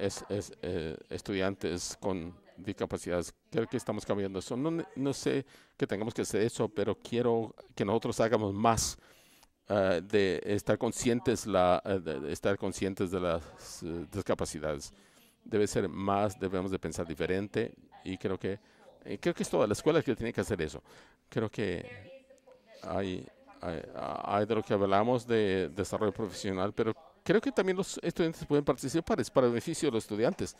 eh, estudiantes con discapacidades. Creo que estamos cambiando eso. No, no sé que tengamos que hacer eso, pero quiero que nosotros hagamos más eh, de estar conscientes, la, eh, de estar conscientes de las eh, discapacidades. Debe ser más, debemos de pensar diferente y creo que creo que es toda la escuela que tiene que hacer eso. Creo que hay, hay, hay de lo que hablamos de desarrollo profesional, pero creo que también los estudiantes pueden participar, es para beneficio de los estudiantes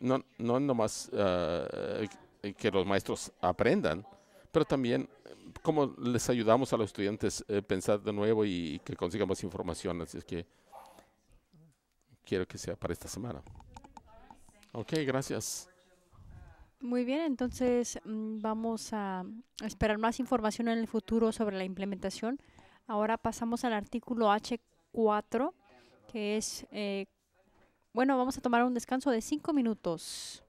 no, no nomás eh, que los maestros aprendan, pero también eh, cómo les ayudamos a los estudiantes a eh, pensar de nuevo y, que consigan más información. Así es que quiero que sea para esta semana. Ok, gracias. Muy bien, entonces mm, vamos a esperar más información en el futuro sobre la implementación. Ahora pasamos al artículo H4, que es eh, bueno, vamos a tomar un descanso de cinco minutos.